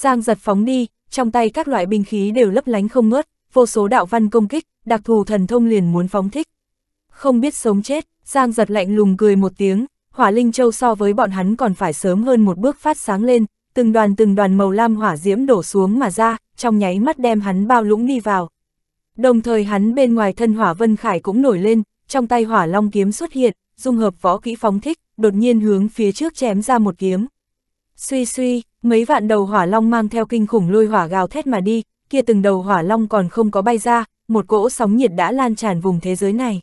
Giang giật phóng đi, trong tay các loại binh khí đều lấp lánh không ngớt, vô số đạo văn công kích, đặc thù thần thông liền muốn phóng thích. Không biết sống chết, Giang giật lạnh lùng cười một tiếng, hỏa linh châu so với bọn hắn còn phải sớm hơn một bước phát sáng lên, từng đoàn từng đoàn màu lam hỏa diễm đổ xuống mà ra, trong nháy mắt đem hắn bao lũng đi vào. Đồng thời hắn bên ngoài thân hỏa vân khải cũng nổi lên, trong tay hỏa long kiếm xuất hiện, dung hợp võ kỹ phóng thích, đột nhiên hướng phía trước chém ra một kiếm. Suy suy, mấy vạn đầu hỏa long mang theo kinh khủng lôi hỏa gào thét mà đi, kia từng đầu hỏa long còn không có bay ra, một cỗ sóng nhiệt đã lan tràn vùng thế giới này.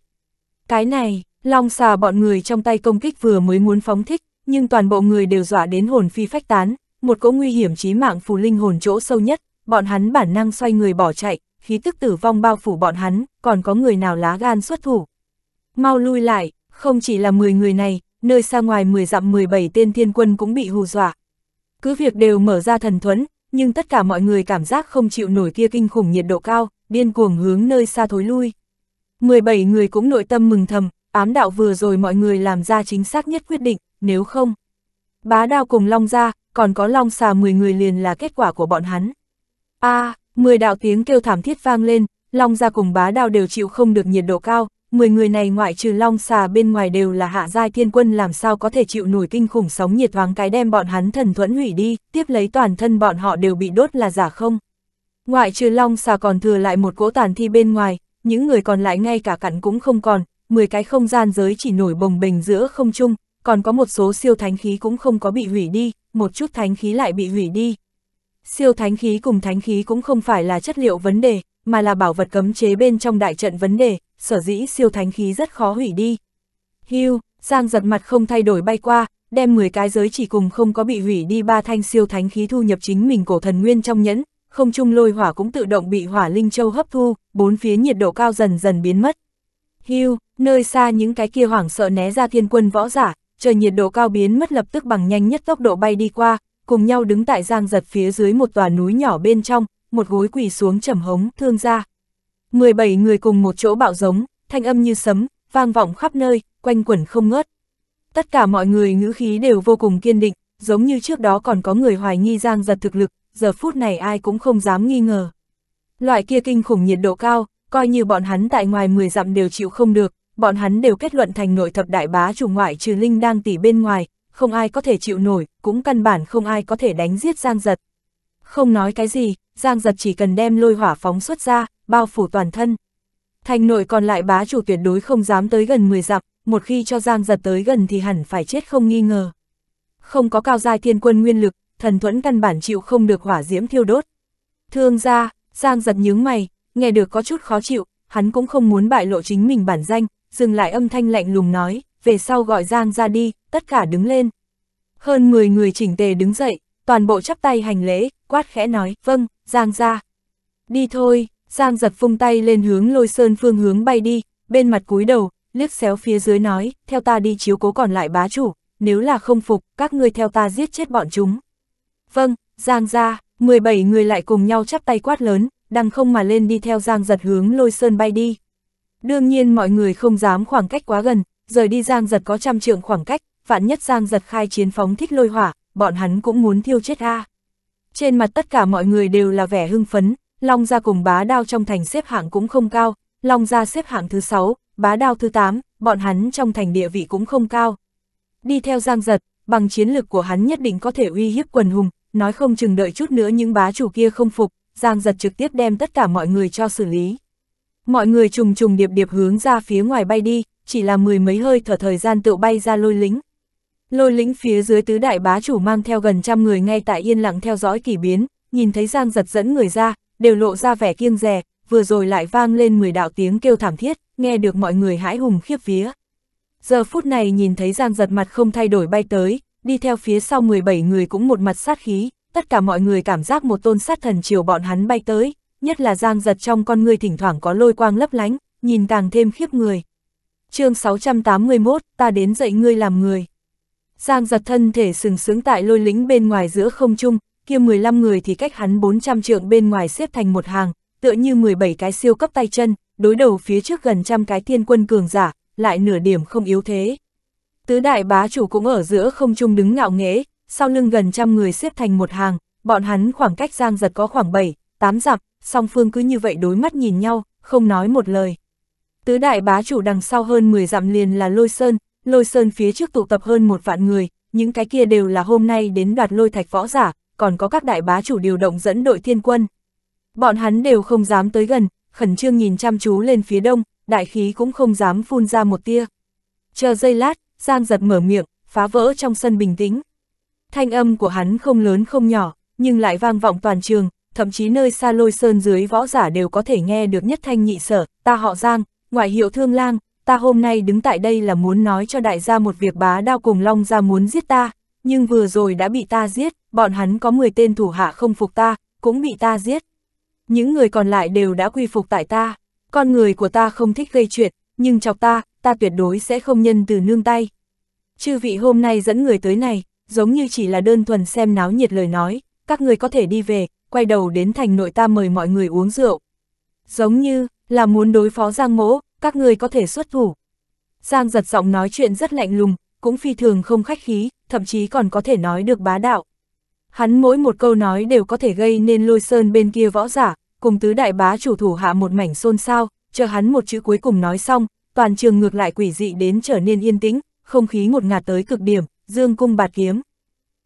Cái này, long xà bọn người trong tay công kích vừa mới muốn phóng thích, nhưng toàn bộ người đều dọa đến hồn phi phách tán, một cỗ nguy hiểm chí mạng phù linh hồn chỗ sâu nhất, bọn hắn bản năng xoay người bỏ chạy, khí tức tử vong bao phủ bọn hắn, còn có người nào lá gan xuất thủ. Mau lui lại, không chỉ là 10 người này, nơi xa ngoài 10 dặm 17 tên thiên quân cũng bị hù dọa, cứ việc đều mở ra thần thuẫn, nhưng tất cả mọi người cảm giác không chịu nổi kia kinh khủng nhiệt độ cao, điên cuồng hướng nơi xa thối lui. 17 người cũng nội tâm mừng thầm, ám đạo vừa rồi mọi người làm ra chính xác nhất quyết định, nếu không. Bá đao cùng long ra, còn có long xà 10 người liền là kết quả của bọn hắn. a à, 10 đạo tiếng kêu thảm thiết vang lên, long ra cùng bá đao đều chịu không được nhiệt độ cao, 10 người này ngoại trừ long xà bên ngoài đều là hạ giai thiên quân làm sao có thể chịu nổi kinh khủng sóng nhiệt thoáng cái đem bọn hắn thần thuẫn hủy đi, tiếp lấy toàn thân bọn họ đều bị đốt là giả không. Ngoại trừ long xà còn thừa lại một cỗ tàn thi bên ngoài, những người còn lại ngay cả cặn cũng không còn, 10 cái không gian giới chỉ nổi bồng bềnh giữa không trung, còn có một số siêu thánh khí cũng không có bị hủy đi, một chút thánh khí lại bị hủy đi. Siêu thánh khí cùng thánh khí cũng không phải là chất liệu vấn đề, mà là bảo vật cấm chế bên trong đại trận vấn đề, sở dĩ siêu thánh khí rất khó hủy đi. Hưu, Giang giật mặt không thay đổi bay qua, đem 10 cái giới chỉ cùng không có bị hủy đi ba thanh siêu thánh khí thu nhập chính mình cổ thần nguyên trong nhẫn, không chung lôi hỏa cũng tự động bị hỏa linh châu hấp thu, bốn phía nhiệt độ cao dần dần biến mất. Hưu, nơi xa những cái kia hoảng sợ né ra thiên quân võ giả, trời nhiệt độ cao biến mất lập tức bằng nhanh nhất tốc độ bay đi qua, cùng nhau đứng tại giang giật phía dưới một tòa núi nhỏ bên trong, một gối quỳ xuống trầm hống, thương gia. 17 người cùng một chỗ bạo giống, thanh âm như sấm, vang vọng khắp nơi, quanh quẩn không ngớt. Tất cả mọi người ngữ khí đều vô cùng kiên định, giống như trước đó còn có người hoài nghi giang giật thực lực, giờ phút này ai cũng không dám nghi ngờ. Loại kia kinh khủng nhiệt độ cao, coi như bọn hắn tại ngoài 10 dặm đều chịu không được, bọn hắn đều kết luận thành nội thập đại bá chủ ngoại trừ Linh đang tỉ bên ngoài, không ai có thể chịu nổi, cũng căn bản không ai có thể đánh giết Giang Giật. Không nói cái gì, Giang Giật chỉ cần đem lôi hỏa phóng xuất ra, bao phủ toàn thân. Thành nội còn lại bá chủ tuyệt đối không dám tới gần 10 dặm, một khi cho Giang giật tới gần thì hẳn phải chết không nghi ngờ. Không có cao giai thiên quân nguyên lực, thần thuẫn căn bản chịu không được hỏa diễm thiêu đốt. Thương ra, Giang giật nhướng mày, nghe được có chút khó chịu, hắn cũng không muốn bại lộ chính mình bản danh, dừng lại âm thanh lạnh lùng nói, về sau gọi Giang ra đi, tất cả đứng lên. Hơn 10 người chỉnh tề đứng dậy, toàn bộ chắp tay hành lễ, quát khẽ nói, vâng, Giang ra. Đi thôi, Giang giật phung tay lên hướng lôi sơn phương hướng bay đi, bên mặt cúi đầu, liếc xéo phía dưới nói, theo ta đi chiếu cố còn lại bá chủ, nếu là không phục, các ngươi theo ta giết chết bọn chúng. Vâng, Giang ra, 17 người lại cùng nhau chắp tay quát lớn, đằng không mà lên đi theo Giang giật hướng lôi sơn bay đi. Đương nhiên mọi người không dám khoảng cách quá gần, rời đi Giang giật có trăm trượng khoảng cách, vạn nhất Giang giật khai chiến phóng thích lôi hỏa, bọn hắn cũng muốn thiêu chết a. Trên mặt tất cả mọi người đều là vẻ hưng phấn, Long Gia cùng bá đao trong thành xếp hạng cũng không cao, Long Gia xếp hạng thứ 6, bá đao thứ 8, bọn hắn trong thành địa vị cũng không cao. Đi theo Giang Giật, bằng chiến lực của hắn nhất định có thể uy hiếp quần hùng, nói không chừng đợi chút nữa những bá chủ kia không phục, Giang Giật trực tiếp đem tất cả mọi người cho xử lý. Mọi người trùng trùng điệp điệp hướng ra phía ngoài bay đi, chỉ là mười mấy hơi thở thời gian tự bay ra lôi lính. Lôi lính phía dưới tứ đại bá chủ mang theo gần trăm người ngay tại yên lặng theo dõi kỳ biến, nhìn thấy Giang Giật dẫn người ra, đều lộ ra vẻ kiêng rè, vừa rồi lại vang lên 10 đạo tiếng kêu thảm thiết, nghe được mọi người hãi hùng khiếp vía. Giờ phút này nhìn thấy Giang giật mặt không thay đổi bay tới, đi theo phía sau 17 người cũng một mặt sát khí, tất cả mọi người cảm giác một tôn sát thần chiều bọn hắn bay tới, nhất là Giang giật trong con người thỉnh thoảng có lôi quang lấp lánh, nhìn càng thêm khiếp người. chương 681, ta đến dạy ngươi làm người. Giang giật thân thể sừng sững tại lôi lính bên ngoài giữa không trung, kia 15 người thì cách hắn 400 trượng bên ngoài xếp thành một hàng, tựa như 17 cái siêu cấp tay chân, đối đầu phía trước gần trăm cái thiên quân cường giả, lại nửa điểm không yếu thế. Tứ đại bá chủ cũng ở giữa không trung đứng ngạo nghễ, sau lưng gần trăm người xếp thành một hàng, bọn hắn khoảng cách giang giật có khoảng 7, 8 dặm, song phương cứ như vậy đối mắt nhìn nhau, không nói một lời. Tứ đại bá chủ đằng sau hơn 10 dặm liền là lôi sơn, lôi sơn phía trước tụ tập hơn một vạn người, những cái kia đều là hôm nay đến đoạt lôi thạch võ giả, còn có các đại bá chủ điều động dẫn đội thiên quân. Bọn hắn đều không dám tới gần, khẩn trương nhìn chăm chú lên phía đông, đại khí cũng không dám phun ra một tia. Chờ giây lát, Giang giật mở miệng, phá vỡ trong sân bình tĩnh. Thanh âm của hắn không lớn không nhỏ, nhưng lại vang vọng toàn trường, thậm chí nơi xa lôi sơn dưới võ giả đều có thể nghe được nhất thanh nhị sở, ta họ Giang, ngoại hiệu thương lang, ta hôm nay đứng tại đây là muốn nói cho đại gia một việc bá đao cùng long gia muốn giết ta nhưng vừa rồi đã bị ta giết, bọn hắn có 10 tên thủ hạ không phục ta, cũng bị ta giết. Những người còn lại đều đã quy phục tại ta, con người của ta không thích gây chuyện, nhưng chọc ta, ta tuyệt đối sẽ không nhân từ nương tay. Chư vị hôm nay dẫn người tới này, giống như chỉ là đơn thuần xem náo nhiệt lời nói, các người có thể đi về, quay đầu đến thành nội ta mời mọi người uống rượu. Giống như, là muốn đối phó Giang Mỗ, các người có thể xuất thủ. Giang giật giọng nói chuyện rất lạnh lùng, cũng phi thường không khách khí, thậm chí còn có thể nói được bá đạo. Hắn mỗi một câu nói đều có thể gây nên lôi sơn bên kia võ giả, cùng tứ đại bá chủ thủ hạ một mảnh xôn xao, chờ hắn một chữ cuối cùng nói xong, toàn trường ngược lại quỷ dị đến trở nên yên tĩnh, không khí ngột ngạt tới cực điểm, dương cung bạt kiếm.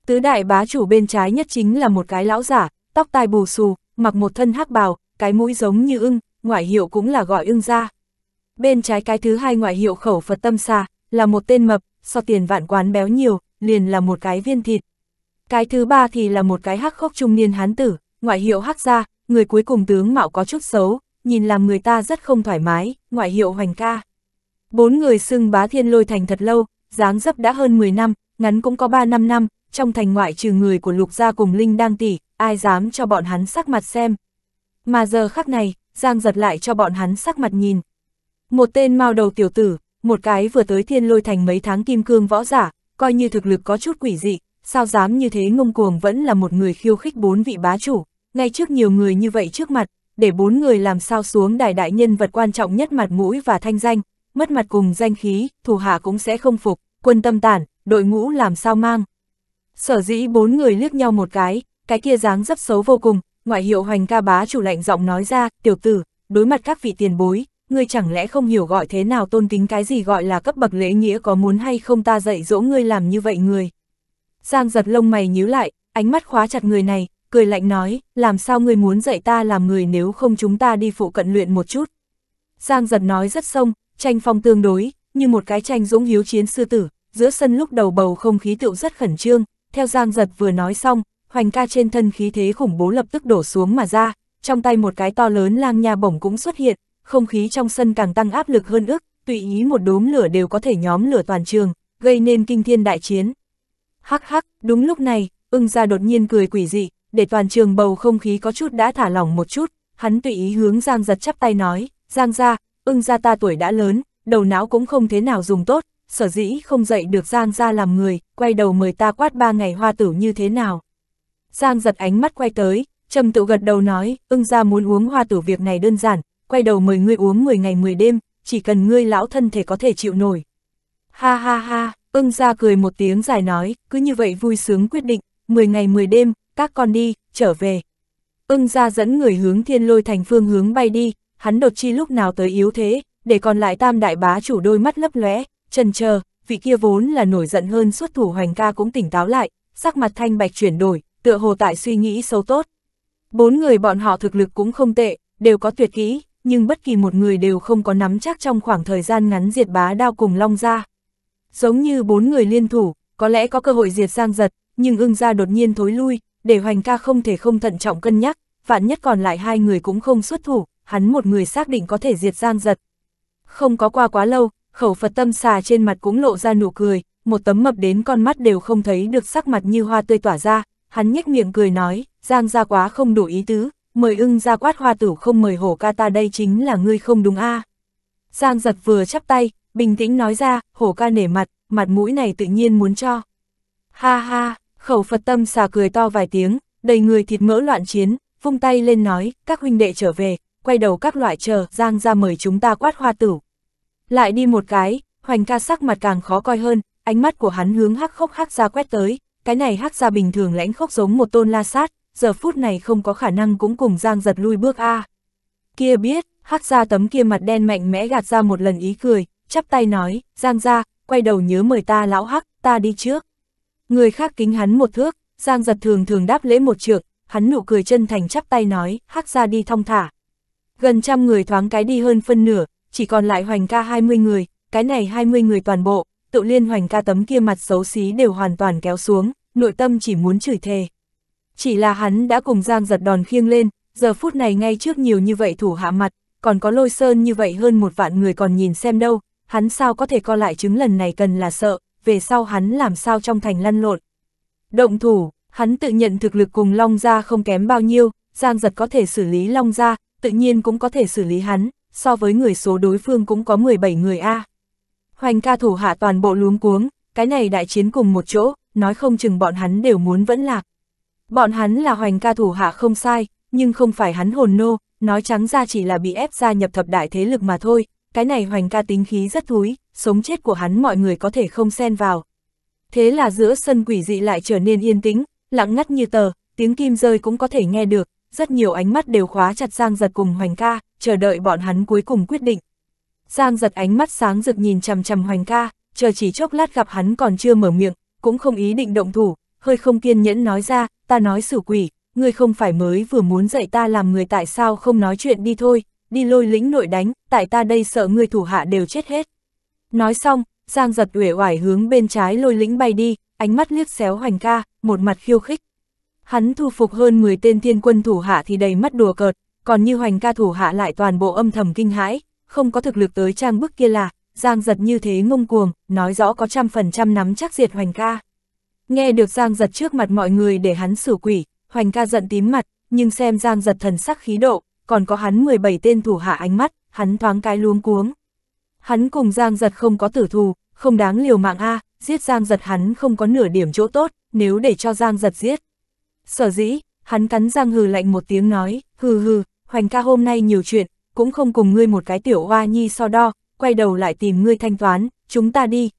Tứ đại bá chủ bên trái nhất chính là một cái lão giả, tóc tai bù xù, mặc một thân hắc bào, cái mũi giống như ưng, ngoại hiệu cũng là gọi ưng ra. Bên trái cái thứ hai ngoại hiệu khẩu Phật tâm xà, là một tên mập, so tiền vạn quán béo nhiều, liền là một cái viên thịt. Cái thứ ba thì là một cái hắc khốc trung niên hán tử, ngoại hiệu hắc gia, người cuối cùng tướng mạo có chút xấu, nhìn làm người ta rất không thoải mái, ngoại hiệu hoành ca. Bốn người xưng bá thiên lôi thành thật lâu, dáng dấp đã hơn 10 năm, ngắn cũng có 3 năm năm, trong thành ngoại trừ người của lục gia cùng Linh đang tỷ, ai dám cho bọn hắn sắc mặt xem. Mà giờ khắc này, Giang giật lại cho bọn hắn sắc mặt nhìn. Một tên mao đầu tiểu tử, một cái vừa tới thiên lôi thành mấy tháng kim cương võ giả, coi như thực lực có chút quỷ dị, sao dám như thế ngông cuồng vẫn là một người khiêu khích bốn vị bá chủ, ngay trước nhiều người như vậy trước mặt, để bốn người làm sao xuống đài đại nhân vật quan trọng nhất mặt mũi và thanh danh, mất mặt cùng danh khí, thủ hạ cũng sẽ không phục, quân tâm tản, đội ngũ làm sao mang. Sở dĩ bốn người liếc nhau một cái, cái kia dáng dấp xấu vô cùng, ngoại hiệu hoành ca bá chủ lạnh giọng nói ra, tiểu tử, đối mặt các vị tiền bối, ngươi chẳng lẽ không hiểu gọi thế nào tôn kính cái gì gọi là cấp bậc lễ nghĩa có muốn hay không ta dạy dỗ ngươi làm như vậy người. Giang giật lông mày nhíu lại, ánh mắt khóa chặt người này, cười lạnh nói, làm sao ngươi muốn dạy ta làm người nếu không chúng ta đi phụ cận luyện một chút. Giang giật nói rất sông, tranh phong tương đối, như một cái tranh dũng hiếu chiến sư tử, giữa sân lúc đầu bầu không khí tựu rất khẩn trương, theo Giang giật vừa nói xong, hoành ca trên thân khí thế khủng bố lập tức đổ xuống mà ra, trong tay một cái to lớn lang nha bổng cũng xuất hiện, không khí trong sân càng tăng áp lực hơn ức, tùy ý một đốm lửa đều có thể nhóm lửa toàn trường, gây nên kinh thiên đại chiến. Hắc hắc, đúng lúc này, ưng ra đột nhiên cười quỷ dị, để toàn trường bầu không khí có chút đã thả lỏng một chút, hắn tùy ý hướng Giang giật chắp tay nói, Giang ra, ưng ra ta tuổi đã lớn, đầu não cũng không thế nào dùng tốt, sở dĩ không dậy được Giang ra làm người, quay đầu mời ta quát ba ngày hoa tử như thế nào. Giang giật ánh mắt quay tới, trầm tự gật đầu nói, ưng ra muốn uống hoa tử việc này đơn giản, quay đầu mời ngươi uống 10 ngày 10 đêm, chỉ cần ngươi lão thân thể có thể chịu nổi. Ha ha ha, ưng ra cười một tiếng dài nói, cứ như vậy vui sướng quyết định, 10 ngày 10 đêm, các con đi, trở về. Ưng ra dẫn người hướng thiên lôi thành phương hướng bay đi, hắn đột chi lúc nào tới yếu thế, để còn lại tam đại bá chủ đôi mắt lấp lóe, trần chờ vị kia vốn là nổi giận hơn suốt thủ hoành ca cũng tỉnh táo lại, sắc mặt thanh bạch chuyển đổi, tựa hồ tại suy nghĩ sâu tốt. Bốn người bọn họ thực lực cũng không tệ, đều có tuyệt kỹ, nhưng bất kỳ một người đều không có nắm chắc trong khoảng thời gian ngắn diệt bá đao cùng long ra. Giống như bốn người liên thủ, có lẽ có cơ hội diệt sang giật, nhưng ưng ra đột nhiên thối lui, để hoành ca không thể không thận trọng cân nhắc, vạn nhất còn lại hai người cũng không xuất thủ, hắn một người xác định có thể diệt giang giật. Không có qua quá lâu, khẩu Phật tâm xà trên mặt cũng lộ ra nụ cười, một tấm mập đến con mắt đều không thấy được sắc mặt như hoa tươi tỏa ra, hắn nhếch miệng cười nói, giang ra quá không đủ ý tứ, mời ưng ra quát hoa tử không mời hổ ca ta đây chính là ngươi không đúng a à. Giang giật vừa chắp tay, bình tĩnh nói ra, hổ ca nể mặt, mặt mũi này tự nhiên muốn cho. Ha ha, khẩu Phật tâm xà cười to vài tiếng, đầy người thịt mỡ loạn chiến, vung tay lên nói, các huynh đệ trở về, quay đầu các loại chờ, Giang ra mời chúng ta quát hoa tử. Lại đi một cái, hoành ca sắc mặt càng khó coi hơn, ánh mắt của hắn hướng hắc khốc hắc ra quét tới, cái này hắc ra bình thường lãnh khốc giống một tôn la sát, giờ phút này không có khả năng cũng cùng Giang giật lui bước A. Kia biết, hắc ra tấm kia mặt đen mạnh mẽ gạt ra một lần ý cười, chắp tay nói, Giang ra, quay đầu nhớ mời ta lão hắc, ta đi trước. Người khác kính hắn một thước, Giang giật thường thường đáp lễ một trượng, hắn nụ cười chân thành chắp tay nói, hắc ra đi thong thả. Gần trăm người thoáng cái đi hơn phân nửa, chỉ còn lại hoành ca 20 người, cái này 20 người toàn bộ, tự liên hoành ca tấm kia mặt xấu xí đều hoàn toàn kéo xuống, nội tâm chỉ muốn chửi thề, chỉ là hắn đã cùng Giang giật đòn khiêng lên, giờ phút này ngay trước nhiều như vậy thủ hạ mặt, còn có lôi sơn như vậy hơn một vạn người còn nhìn xem đâu, hắn sao có thể co lại chứng lần này cần là sợ, về sau hắn làm sao trong thành lăn lộn. Động thủ, hắn tự nhận thực lực cùng Long Gia không kém bao nhiêu, Giang giật có thể xử lý Long Gia, tự nhiên cũng có thể xử lý hắn, so với người số đối phương cũng có 17 người A. À. Hoành ca thủ hạ toàn bộ luống cuống, cái này đại chiến cùng một chỗ, nói không chừng bọn hắn đều muốn vẫn lạc. Bọn hắn là hoành ca thủ hạ không sai, nhưng không phải hắn hồn nô, nói trắng ra chỉ là bị ép gia nhập thập đại thế lực mà thôi, cái này hoành ca tính khí rất thúi, sống chết của hắn mọi người có thể không xen vào. Thế là giữa sân quỷ dị lại trở nên yên tĩnh, lặng ngắt như tờ, tiếng kim rơi cũng có thể nghe được, rất nhiều ánh mắt đều khóa chặt Giang Giật cùng Hoành ca, chờ đợi bọn hắn cuối cùng quyết định. Giang Giật ánh mắt sáng rực nhìn chằm chằm Hoành ca, chờ chỉ chốc lát gặp hắn còn chưa mở miệng, cũng không ý định động thủ, hơi không kiên nhẫn nói ra, ta nói xử quỷ, ngươi không phải mới vừa muốn dạy ta làm người tại sao không nói chuyện đi thôi, đi lôi lĩnh nội đánh, tại ta đây sợ ngươi thủ hạ đều chết hết. Nói xong, Giang giật uể oải hướng bên trái lôi lĩnh bay đi, ánh mắt liếc xéo hoành ca, một mặt khiêu khích. Hắn thu phục hơn 10 tên thiên quân thủ hạ thì đầy mắt đùa cợt, còn như hoành ca thủ hạ lại toàn bộ âm thầm kinh hãi, không có thực lực tới trang bức kia là, Giang giật như thế ngông cuồng, nói rõ có trăm phần trăm nắm chắc diệt hoành ca. Nghe được Giang giật trước mặt mọi người để hắn xử quỷ, Hoành ca giận tím mặt, nhưng xem Giang giật thần sắc khí độ, còn có hắn 17 tên thủ hạ ánh mắt, hắn thoáng cái luống cuống. Hắn cùng Giang giật không có tử thù, không đáng liều mạng a giết Giang giật hắn không có nửa điểm chỗ tốt, nếu để cho Giang giật giết. Sở dĩ, hắn cắn Giang hừ lạnh một tiếng nói, hừ hừ, Hoành ca hôm nay nhiều chuyện, cũng không cùng ngươi một cái tiểu hoa nhi so đo, quay đầu lại tìm ngươi thanh toán, chúng ta đi.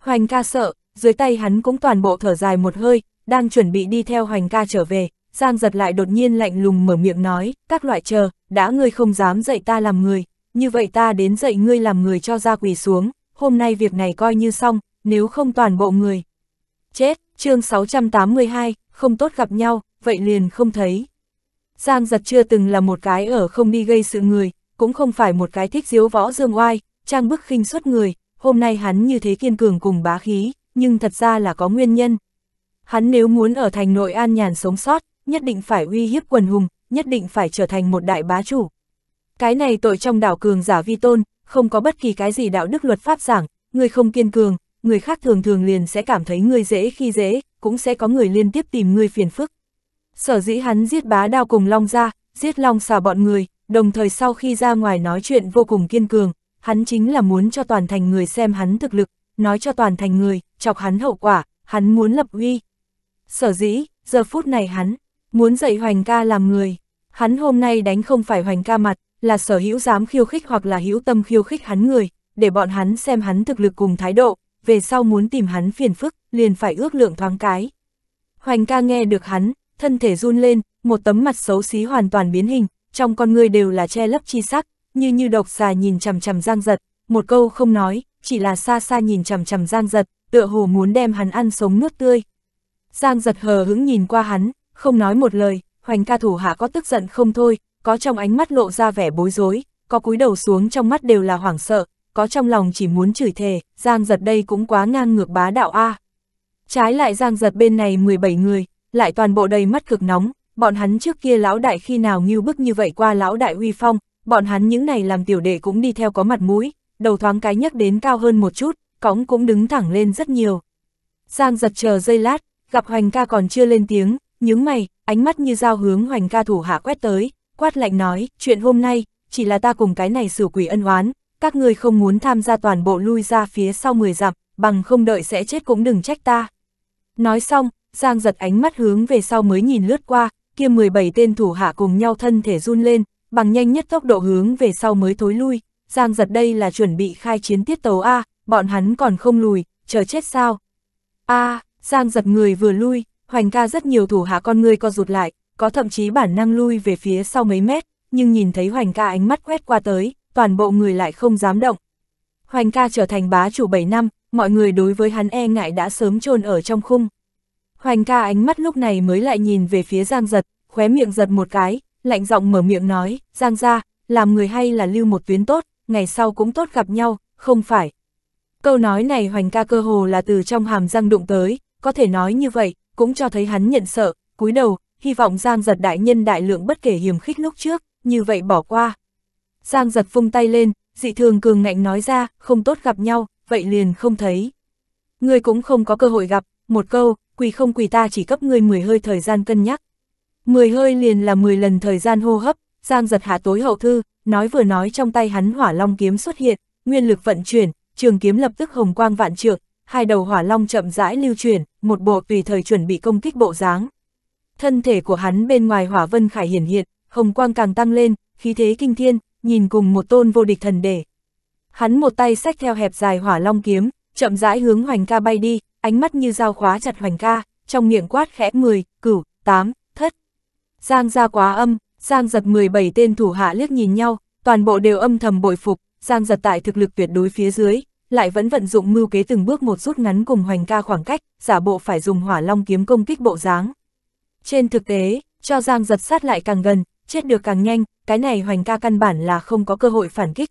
Hoành ca sợ, dưới tay hắn cũng toàn bộ thở dài một hơi, đang chuẩn bị đi theo hoành ca trở về, Giang giật lại đột nhiên lạnh lùng mở miệng nói, các loại chờ, đã ngươi không dám dạy ta làm người, như vậy ta đến dạy ngươi làm người cho ra quỳ xuống, hôm nay việc này coi như xong, nếu không toàn bộ người. Chết, chương 682, không tốt gặp nhau, vậy liền không thấy. Giang giật chưa từng là một cái ở không đi gây sự người, cũng không phải một cái thích diếu võ dương oai, trang bức khinh suất người, hôm nay hắn như thế kiên cường cùng bá khí, nhưng thật ra là có nguyên nhân. Hắn nếu muốn ở thành nội an nhàn sống sót, nhất định phải uy hiếp quần hùng, nhất định phải trở thành một đại bá chủ. Cái này tội trong đảo cường giả vi tôn, không có bất kỳ cái gì đạo đức luật pháp giảng, người không kiên cường, người khác thường thường liền sẽ cảm thấy người dễ khi dễ, cũng sẽ có người liên tiếp tìm người phiền phức. Sở dĩ hắn giết bá đao cùng long ra, giết long xà bọn người, đồng thời sau khi ra ngoài nói chuyện vô cùng kiên cường, hắn chính là muốn cho toàn thành người xem hắn thực lực, nói cho toàn thành người, chọc hắn hậu quả, hắn muốn lập uy. Sở dĩ, giờ phút này hắn, muốn dạy Hoành ca làm người. Hắn hôm nay đánh không phải Hoành ca mặt, là sở hữu dám khiêu khích hoặc là hữu tâm khiêu khích hắn người, để bọn hắn xem hắn thực lực cùng thái độ, về sau muốn tìm hắn phiền phức, liền phải ước lượng thoáng cái. Hoành ca nghe được hắn, thân thể run lên, một tấm mặt xấu xí hoàn toàn biến hình, trong con người đều là che lấp chi sắc, như như độc xà nhìn chằm chằm giang giật, một câu không nói, chỉ là xa xa nhìn chầm chầm Giang Giật, tựa hồ muốn đem hắn ăn sống nuốt tươi. Giang Giật hờ hững nhìn qua hắn, không nói một lời, hoành ca thủ hạ có tức giận không thôi, có trong ánh mắt lộ ra vẻ bối rối, có cúi đầu xuống trong mắt đều là hoảng sợ, có trong lòng chỉ muốn chửi thề, Giang Giật đây cũng quá ngang ngược bá đạo a. Trái lại Giang Giật bên này 17 người, lại toàn bộ đầy mắt cực nóng, bọn hắn trước kia lão đại khi nào nghiêu bức như vậy qua lão đại huy phong, bọn hắn những này làm tiểu đệ cũng đi theo có mặt mũi, đầu thoáng cái nhắc đến cao hơn một chút, cõng cũng đứng thẳng lên rất nhiều. Giang giật chờ giây lát, gặp Hoành ca còn chưa lên tiếng, nhướng mày, ánh mắt như dao hướng Hoành ca thủ hạ quét tới, quát lạnh nói, chuyện hôm nay, chỉ là ta cùng cái này sửa quỷ ân oán, các người không muốn tham gia toàn bộ lui ra phía sau 10 dặm, bằng không đợi sẽ chết cũng đừng trách ta. Nói xong, Giang giật ánh mắt hướng về sau mới nhìn lướt qua, kia 17 tên thủ hạ cùng nhau thân thể run lên, bằng nhanh nhất tốc độ hướng về sau mới thối lui. Giang giật đây là chuẩn bị khai chiến tiết tấu A, bọn hắn còn không lùi, chờ chết sao. A, Giang giật người vừa lui, hoành ca rất nhiều thủ hạ con người co rụt lại, có thậm chí bản năng lui về phía sau mấy mét, nhưng nhìn thấy hoành ca ánh mắt quét qua tới, toàn bộ người lại không dám động. Hoành ca trở thành bá chủ 7 năm, mọi người đối với hắn e ngại đã sớm chôn ở trong khung. Hoành ca ánh mắt lúc này mới lại nhìn về phía Giang giật, khóe miệng giật một cái, lạnh giọng mở miệng nói, Giang ra, làm người hay là lưu một tuyến tốt, ngày sau cũng tốt gặp nhau, không phải. Câu nói này hoành ca cơ hồ là từ trong hàm răng đụng tới, có thể nói như vậy, cũng cho thấy hắn nhận sợ, cúi đầu, hy vọng Giang giật đại nhân đại lượng bất kể hiểm khích lúc trước, như vậy bỏ qua. Giang giật phung tay lên, dị thường cường ngạnh nói ra, không tốt gặp nhau, vậy liền không thấy. Ngươi cũng không có cơ hội gặp, một câu, quỳ không quỳ ta chỉ cấp ngươi 10 hơi thời gian cân nhắc. 10 hơi liền là 10 lần thời gian hô hấp, Giang giật hạ tối hậu thư, nói vừa nói trong tay hắn hỏa long kiếm xuất hiện, nguyên lực vận chuyển, trường kiếm lập tức hồng quang vạn trượng, hai đầu hỏa long chậm rãi lưu chuyển, một bộ tùy thời chuẩn bị công kích bộ dáng. Thân thể của hắn bên ngoài hỏa vân khải hiển hiện, hồng quang càng tăng lên, khí thế kinh thiên, nhìn cùng một tôn vô địch thần đệ Hắn một tay xách theo hẹp dài hỏa long kiếm, chậm rãi hướng hoành ca bay đi, ánh mắt như dao khóa chặt hoành ca, trong miệng quát khẽ 10, cửu, 8, thất. Giang ra quá âm, Giang giật 17 tên thủ hạ liếc nhìn nhau, toàn bộ đều âm thầm bội phục, Giang giật tại thực lực tuyệt đối phía dưới, lại vẫn vận dụng mưu kế từng bước một rút ngắn cùng hoành ca khoảng cách, giả bộ phải dùng hỏa long kiếm công kích bộ dáng. Trên thực tế, cho Giang giật sát lại càng gần, chết được càng nhanh, cái này hoành ca căn bản là không có cơ hội phản kích.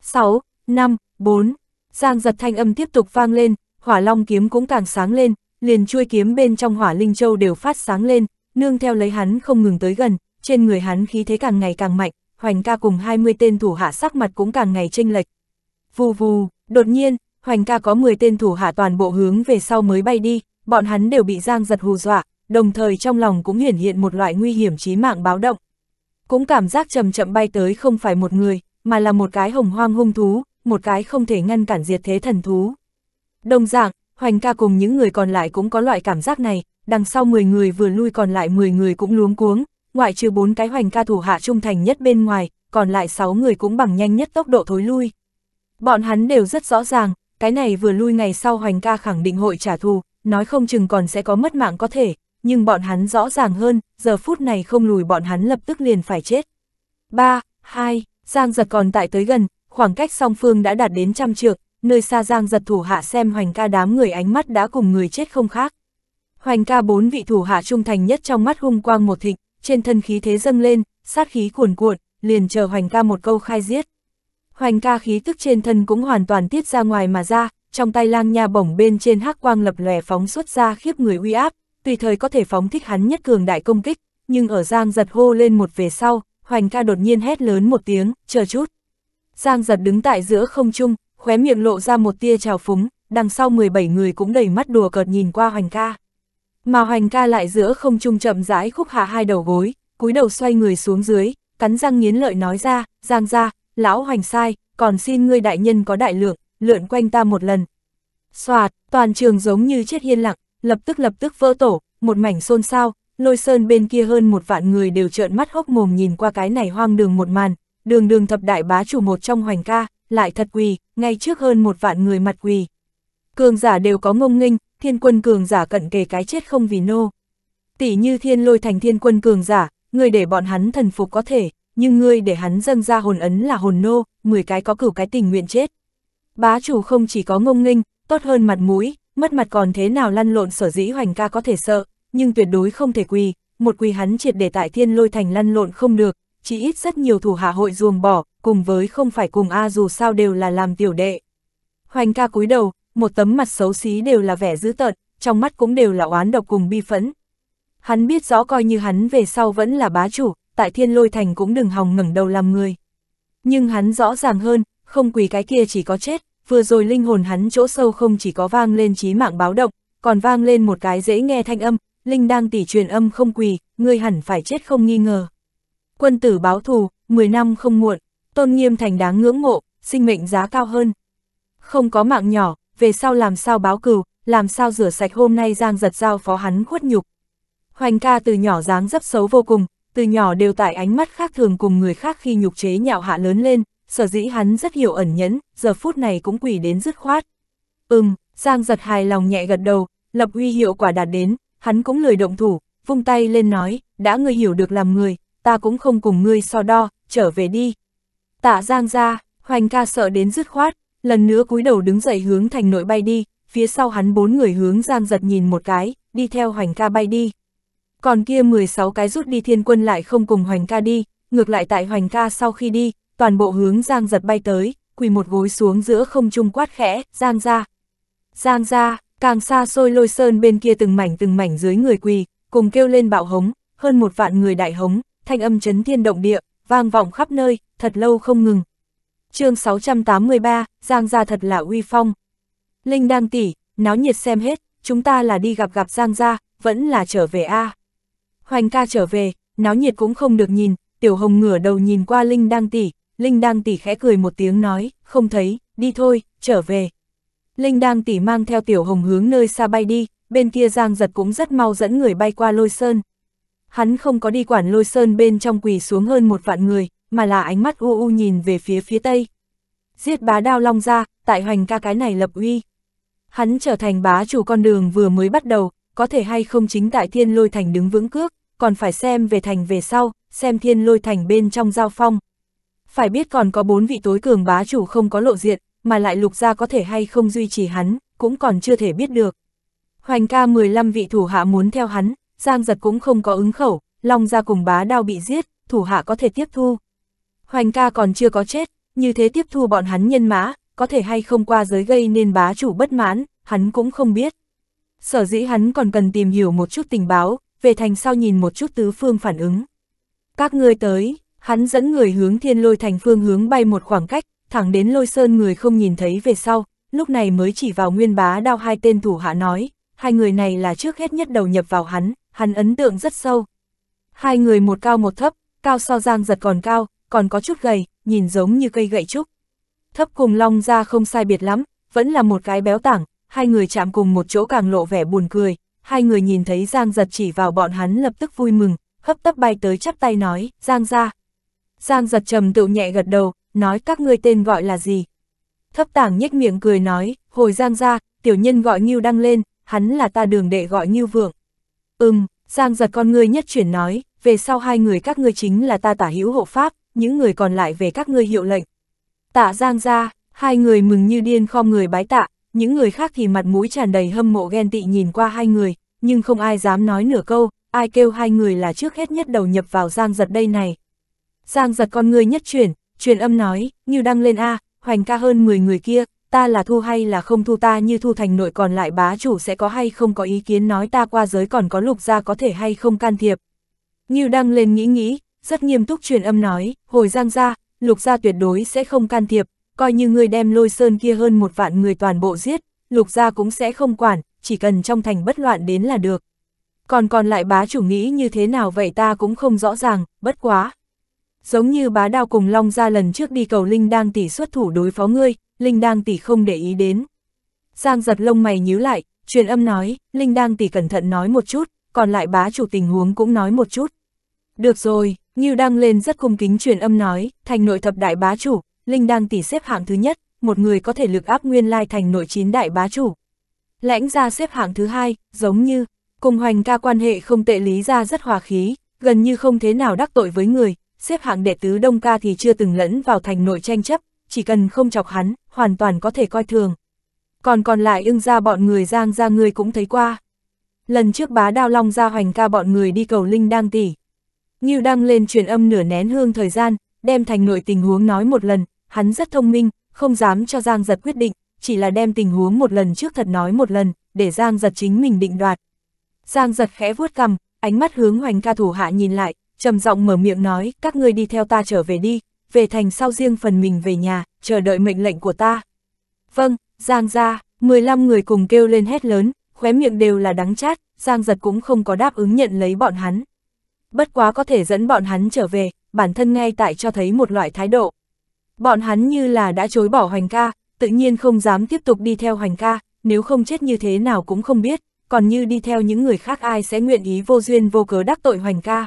6, 5, 4, Giang giật thanh âm tiếp tục vang lên, hỏa long kiếm cũng càng sáng lên, liền chuôi kiếm bên trong hỏa linh châu đều phát sáng lên, nương theo lấy hắn không ngừng tới gần, trên người hắn khí thế càng ngày càng mạnh, Hoành ca cùng 20 tên thủ hạ sắc mặt cũng càng ngày chênh lệch. Vù vù, đột nhiên, Hoành ca có 10 tên thủ hạ toàn bộ hướng về sau mới bay đi, bọn hắn đều bị Giang giật hù dọa, đồng thời trong lòng cũng hiển hiện một loại nguy hiểm chí mạng báo động. Cũng cảm giác chậm chậm bay tới không phải một người, mà là một cái hồng hoang hung thú, một cái không thể ngăn cản diệt thế thần thú. Đồng dạng, Hoành ca cùng những người còn lại cũng có loại cảm giác này, đằng sau 10 người vừa lui còn lại 10 người cũng luống cuống, ngoại trừ bốn cái hoành ca thủ hạ trung thành nhất bên ngoài, còn lại sáu người cũng bằng nhanh nhất tốc độ thối lui. Bọn hắn đều rất rõ ràng, cái này vừa lui ngày sau hoành ca khẳng định hội trả thù, nói không chừng còn sẽ có mất mạng có thể, nhưng bọn hắn rõ ràng hơn, giờ phút này không lùi bọn hắn lập tức liền phải chết. 3, 2, Giang giật còn tại tới gần, khoảng cách song phương đã đạt đến trăm trượng, nơi xa Giang giật thủ hạ xem hoành ca đám người ánh mắt đã cùng người chết không khác. Hoành ca bốn vị thủ hạ trung thành nhất trong mắt hung quang một thịnh, trên thân khí thế dâng lên, sát khí cuồn cuộn, liền chờ Hoành ca một câu khai giết. Hoành ca khí tức trên thân cũng hoàn toàn tiết ra ngoài mà ra, trong tay lang nha bổng bên trên hắc quang lập lòe phóng xuất ra khiếp người uy áp, tùy thời có thể phóng thích hắn nhất cường đại công kích, nhưng ở Giang giật hô lên một về sau, Hoành ca đột nhiên hét lớn một tiếng, chờ chút. Giang giật đứng tại giữa không trung, khóe miệng lộ ra một tia trào phúng, đằng sau 17 người cũng đầy mắt đùa cợt nhìn qua Hoành ca. Mà hoành ca lại giữa không trung chậm rãi khúc hạ hai đầu gối, cúi đầu xoay người xuống dưới, cắn răng nghiến lợi nói ra, giang ra, lão hoành sai, còn xin ngươi đại nhân có đại lượng, lượn quanh ta một lần. Xoạt, toàn trường giống như chết hiên lặng, lập tức lập tức vỡ tổ, một mảnh xôn xao, lôi sơn bên kia hơn một vạn người đều trợn mắt hốc mồm nhìn qua cái này hoang đường một màn, đường đường thập đại bá chủ một trong hoành ca, lại thật quỳ, ngay trước hơn một vạn người mặt quỳ, Cường giả đều có ngông nghênh, thiên quân cường giả cận kề cái chết không vì nô. Tỷ như thiên lôi thành thiên quân cường giả, người để bọn hắn thần phục có thể, nhưng ngươi để hắn dâng ra hồn ấn là hồn nô, mười cái có cửu cái tình nguyện chết. Bá chủ không chỉ có ngông nghênh, tốt hơn mặt mũi, mất mặt còn thế nào lăn lộn sở dĩ hoành ca có thể sợ, nhưng tuyệt đối không thể quỳ, một quỳ hắn triệt để tại thiên lôi thành lăn lộn không được, chỉ ít rất nhiều thủ hạ hội ruồng bỏ, cùng với không phải cùng A dù sao đều là làm tiểu đệ. Hoành ca cúi đầu, một tấm mặt xấu xí đều là vẻ dữ tợn, trong mắt cũng đều là oán độc cùng bi phẫn. Hắn biết rõ coi như hắn về sau vẫn là bá chủ, tại thiên lôi thành cũng đừng hòng ngẩng đầu làm người. Nhưng hắn rõ ràng hơn, không quỳ cái kia chỉ có chết, vừa rồi linh hồn hắn chỗ sâu không chỉ có vang lên trí mạng báo động, còn vang lên một cái dễ nghe thanh âm, linh đang tỉ truyền âm không quỳ, ngươi hẳn phải chết không nghi ngờ. Quân tử báo thù, 10 năm không muộn, tôn nghiêm thành đáng ngưỡng mộ, sinh mệnh giá cao hơn. Không có mạng nhỏ, về sau làm sao báo cừu, làm sao rửa sạch hôm nay Giang giật giao phó hắn khuất nhục. Hoành ca từ nhỏ dáng dấp xấu vô cùng, từ nhỏ đều tại ánh mắt khác thường cùng người khác khi nhục chế nhạo hạ lớn lên, sở dĩ hắn rất hiểu ẩn nhẫn, giờ phút này cũng quỷ đến dứt khoát. Ừm, Giang giật hài lòng nhẹ gật đầu, lập uy hiệu quả đạt đến, hắn cũng lười động thủ, vung tay lên nói, đã ngươi hiểu được làm người, ta cũng không cùng ngươi so đo, trở về đi. Tạ Giang ra, Hoành ca sợ đến dứt khoát, lần nữa cúi đầu đứng dậy hướng thành nội bay đi, phía sau hắn bốn người hướng Giang giật nhìn một cái, đi theo hoành ca bay đi. Còn kia 16 cái rút đi thiên quân lại không cùng hoành ca đi, ngược lại tại hoành ca sau khi đi, toàn bộ hướng Giang giật bay tới, quỳ một gối xuống giữa không trung quát khẽ, Giang ra. Giang ra, càng xa xôi lôi sơn bên kia từng mảnh từng mảnh dưới người quỳ, cùng kêu lên bạo hống, hơn một vạn người đại hống, thanh âm chấn thiên động địa, vang vọng khắp nơi, thật lâu không ngừng, chương 683, Giang gia thật là uy phong. Linh đang tỉ, náo nhiệt xem hết, chúng ta là đi gặp gặp Giang gia, vẫn là trở về a. Hoành ca trở về, náo nhiệt cũng không được nhìn, tiểu hồng ngửa đầu nhìn qua Linh đang tỉ, Linh đang tỉ khẽ cười một tiếng nói, không thấy, đi thôi, trở về. Linh đang tỉ mang theo tiểu hồng hướng nơi xa bay đi, bên kia Giang giật cũng rất mau dẫn người bay qua lôi sơn. Hắn không có đi quản lôi sơn bên trong quỳ xuống hơn một vạn người, mà là ánh mắt u u nhìn về phía phía tây. Giết bá đao long ra, tại hoành ca cái này lập uy. Hắn trở thành bá chủ con đường vừa mới bắt đầu, có thể hay không chính tại thiên lôi thành đứng vững cước, còn phải xem về thành về sau, xem thiên lôi thành bên trong giao phong. Phải biết còn có bốn vị tối cường bá chủ không có lộ diện, mà lại lục gia có thể hay không duy trì hắn, cũng còn chưa thể biết được. Hoành ca 15 vị thủ hạ muốn theo hắn, Giang giật cũng không có ứng khẩu, Long gia cùng bá đao bị giết, thủ hạ có thể tiếp thu, Hoành ca còn chưa có chết, như thế tiếp thu bọn hắn nhân mã, có thể hay không qua giới gây nên bá chủ bất mãn, hắn cũng không biết. Sở dĩ hắn còn cần tìm hiểu một chút tình báo, về thành sau nhìn một chút tứ phương phản ứng. Các ngươi tới, hắn dẫn người hướng thiên lôi thành phương hướng bay một khoảng cách, thẳng đến lôi sơn người không nhìn thấy về sau, lúc này mới chỉ vào nguyên bá đao hai tên thủ hạ nói, hai người này là trước hết nhất đầu nhập vào hắn, hắn ấn tượng rất sâu. Hai người một cao một thấp, cao so giang giật còn cao, còn có chút gầy, nhìn giống như cây gậy trúc. Thấp cùng Long ra không sai biệt lắm, vẫn là một cái béo tảng, hai người chạm cùng một chỗ càng lộ vẻ buồn cười, hai người nhìn thấy Giang giật chỉ vào bọn hắn lập tức vui mừng, hấp tấp bay tới chắp tay nói, Giang ra. Giang giật trầm tựu nhẹ gật đầu, nói các ngươi tên gọi là gì. Thấp tảng nhếch miệng cười nói, hồi Giang ra, tiểu nhân gọi Ngưu đăng lên, hắn là ta đường đệ gọi Ngưu vượng. Ừm, Giang giật con ngươi nhất chuyển nói, về sau hai người các ngươi chính là ta tả hữu hộ pháp, những người còn lại về các ngươi hiệu lệnh. Tạ Giang ra, hai người mừng như điên khom người bái tạ, những người khác thì mặt mũi tràn đầy hâm mộ ghen tị nhìn qua hai người, nhưng không ai dám nói nửa câu, ai kêu hai người là trước hết nhất đầu nhập vào Giang giật đây này. Giang giật con người nhất chuyển, truyền âm nói, như đăng lên A, hoành ca hơn 10 người kia, ta là thu hay là không thu ta như thu thành nội còn lại bá chủ sẽ có hay không có ý kiến nói ta qua giới còn có lục ra có thể hay không can thiệp. Như đăng lên nghĩ nghĩ, rất nghiêm túc truyền âm nói, hồi giang gia lục gia tuyệt đối sẽ không can thiệp, coi như người đem lôi sơn kia hơn một vạn người toàn bộ giết, lục gia cũng sẽ không quản, chỉ cần trong thành bất loạn đến là được. Còn còn lại bá chủ nghĩ như thế nào vậy ta cũng không rõ ràng, bất quá. Giống như bá đao cùng long ra lần trước đi cầu Linh đang tỷ xuất thủ đối phó ngươi, Linh đang tỷ không để ý đến. Giang giật lông mày nhíu lại, truyền âm nói, Linh đang tỷ cẩn thận nói một chút, còn lại bá chủ tình huống cũng nói một chút. Được rồi, Ngưu đang lên rất cung kính truyền âm nói, thành nội thập đại bá chủ, Linh đang tỷ xếp hạng thứ nhất, một người có thể lực áp nguyên lai thành nội chín đại bá chủ. Lãnh ra xếp hạng thứ hai, giống như, cùng hoành ca quan hệ không tệ lý ra rất hòa khí, gần như không thế nào đắc tội với người, xếp hạng đệ tứ đông ca thì chưa từng lẫn vào thành nội tranh chấp, chỉ cần không chọc hắn, hoàn toàn có thể coi thường. Còn còn lại ưng ra bọn người giang ra người cũng thấy qua. Lần trước bá đao long ra hoành ca bọn người đi cầu Linh đang tỷ, Ngưu đăng lên truyền âm nửa nén hương thời gian, đem thành nội tình huống nói một lần, hắn rất thông minh, không dám cho Giang giật quyết định, chỉ là đem tình huống một lần trước thật nói một lần, để Giang giật chính mình định đoạt. Giang giật khẽ vuốt cằm, ánh mắt hướng hoành ca thủ hạ nhìn lại, trầm giọng mở miệng nói, các ngươi đi theo ta trở về đi, về thành sau riêng phần mình về nhà, chờ đợi mệnh lệnh của ta. Vâng, Giang ra, 15 người cùng kêu lên hét lớn, khóe miệng đều là đắng chát, Giang giật cũng không có đáp ứng nhận lấy bọn hắn bất quá có thể dẫn bọn hắn trở về, bản thân ngay tại cho thấy một loại thái độ. Bọn hắn như là đã chối bỏ hoành ca, tự nhiên không dám tiếp tục đi theo hoành ca, nếu không chết như thế nào cũng không biết, còn như đi theo những người khác ai sẽ nguyện ý vô duyên vô cớ đắc tội hoành ca.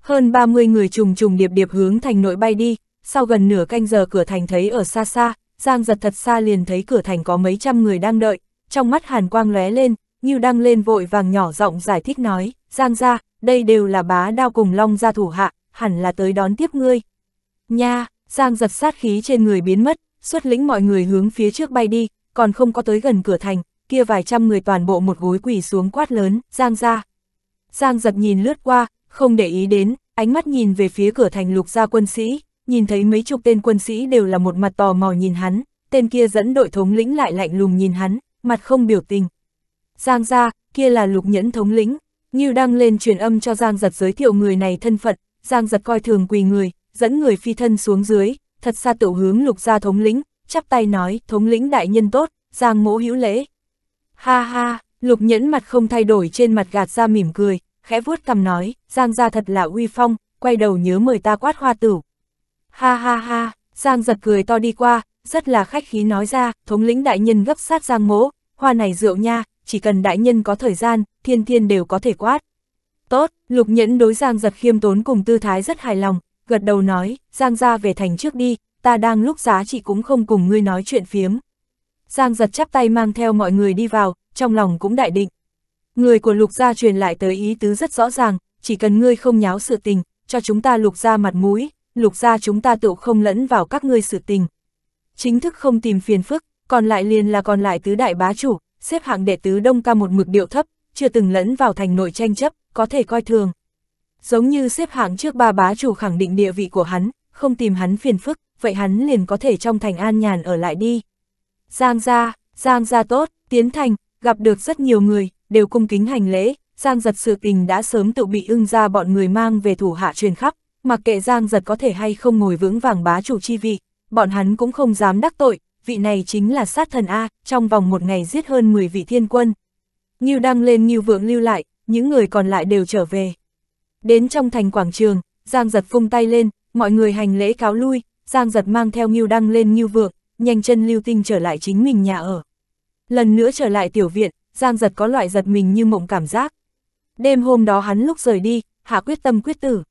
Hơn 30 người trùng trùng điệp điệp hướng thành nội bay đi, sau gần nửa canh giờ cửa thành thấy ở xa xa, Giang giật thật xa liền thấy cửa thành có mấy trăm người đang đợi, trong mắt hàn quang lóe lên, như đang lên vội vàng nhỏ giọng giải thích nói, Giang ra, đây đều là bá đao cùng long gia thủ hạ, hẳn là tới đón tiếp ngươi. Nha, Giang giật sát khí trên người biến mất, xuất lĩnh mọi người hướng phía trước bay đi, còn không có tới gần cửa thành, kia vài trăm người toàn bộ một gối quỳ xuống quát lớn, Giang ra. Giang giật nhìn lướt qua, không để ý đến, ánh mắt nhìn về phía cửa thành lục gia quân sĩ, nhìn thấy mấy chục tên quân sĩ đều là một mặt tò mò nhìn hắn, tên kia dẫn đội thống lĩnh lại lạnh lùng nhìn hắn, mặt không biểu tình. Giang ra, kia là lục nhẫn thống lĩnh, Ngưu đăng lên truyền âm cho Giang Giật giới thiệu người này thân phận, Giang Giật coi thường quỳ người, dẫn người phi thân xuống dưới, thật xa tiểu hướng lục gia thống lĩnh, chắp tay nói, thống lĩnh đại nhân tốt, Giang mỗ hữu lễ. Ha ha, lục nhẫn mặt không thay đổi trên mặt gạt ra mỉm cười, khẽ vuốt cầm nói, Giang gia thật là uy phong, quay đầu nhớ mời ta quát hoa tử. Ha ha ha, Giang giật cười to đi qua, rất là khách khí nói ra, thống lĩnh đại nhân gấp sát Giang mỗ, hoa này rượu nha, chỉ cần đại nhân có thời gian, thiên thiên đều có thể quát. Tốt, lục nhẫn đối Giang giật khiêm tốn cùng tư thái rất hài lòng, gật đầu nói, Giang ra về thành trước đi, ta đang lúc giá chị cũng không cùng ngươi nói chuyện phiếm. Giang giật chắp tay mang theo mọi người đi vào, trong lòng cũng đại định. Người của lục gia truyền lại tới ý tứ rất rõ ràng, chỉ cần ngươi không nháo sự tình, cho chúng ta lục gia mặt mũi, lục gia chúng ta tự không lẫn vào các ngươi sự tình. Chính thức không tìm phiền phức, còn lại liền là còn lại tứ đại bá chủ, xếp hạng đệ tứ Đông Ca một mực điệu thấp, chưa từng lẫn vào thành nội tranh chấp, có thể coi thường. Giống như xếp hạng trước ba bá chủ khẳng định địa vị của hắn, không tìm hắn phiền phức, vậy hắn liền có thể trong thành an nhàn ở lại đi. Giang gia, Giang gia tốt, tiến thành, gặp được rất nhiều người, đều cung kính hành lễ, Giang giật sự tình đã sớm tự bị ưng ra bọn người mang về thủ hạ truyền khắp, mặc kệ Giang giật có thể hay không ngồi vững vàng bá chủ chi vị, bọn hắn cũng không dám đắc tội, vị này chính là sát thần A, trong vòng một ngày giết hơn 10 vị thiên quân. Ngưu đăng lên Ngưu vượng lưu lại, những người còn lại đều trở về. Đến trong thành quảng trường, Giang giật phung tay lên, mọi người hành lễ cáo lui, Giang giật mang theo Ngưu đăng lên Ngưu vượng, nhanh chân lưu tinh trở lại chính mình nhà ở. Lần nữa trở lại tiểu viện, Giang giật có loại giật mình như mộng cảm giác. Đêm hôm đó hắn lúc rời đi, hạ quyết tâm quyết tử.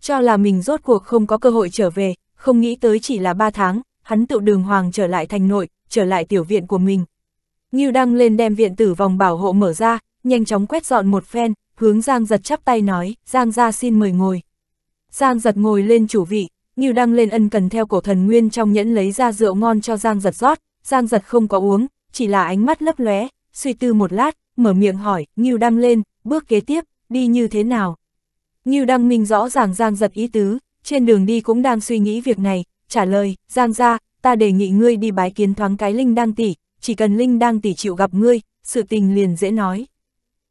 Cho là mình rốt cuộc không có cơ hội trở về, không nghĩ tới chỉ là ba tháng, hắn tự đường hoàng trở lại thành nội, trở lại tiểu viện của mình. Ngưu đăng lên đem viện tử vòng bảo hộ mở ra, nhanh chóng quét dọn một phen, hướng Giang giật chắp tay nói, Giang ra xin mời ngồi. Giang giật ngồi lên chủ vị, Ngưu đăng lên ân cần theo cổ thần nguyên trong nhẫn lấy ra rượu ngon cho Giang giật rót, Giang giật không có uống, chỉ là ánh mắt lấp lóe, suy tư một lát, mở miệng hỏi, Ngưu đăng lên, bước kế tiếp, đi như thế nào? Ngưu đăng minh rõ ràng Giang giật ý tứ, trên đường đi cũng đang suy nghĩ việc này, trả lời, Giang gia, ta đề nghị ngươi đi bái kiến thoáng cái Linh đăng Tỷ, chỉ cần Linh đăng Tỷ chịu gặp ngươi, sự tình liền dễ nói.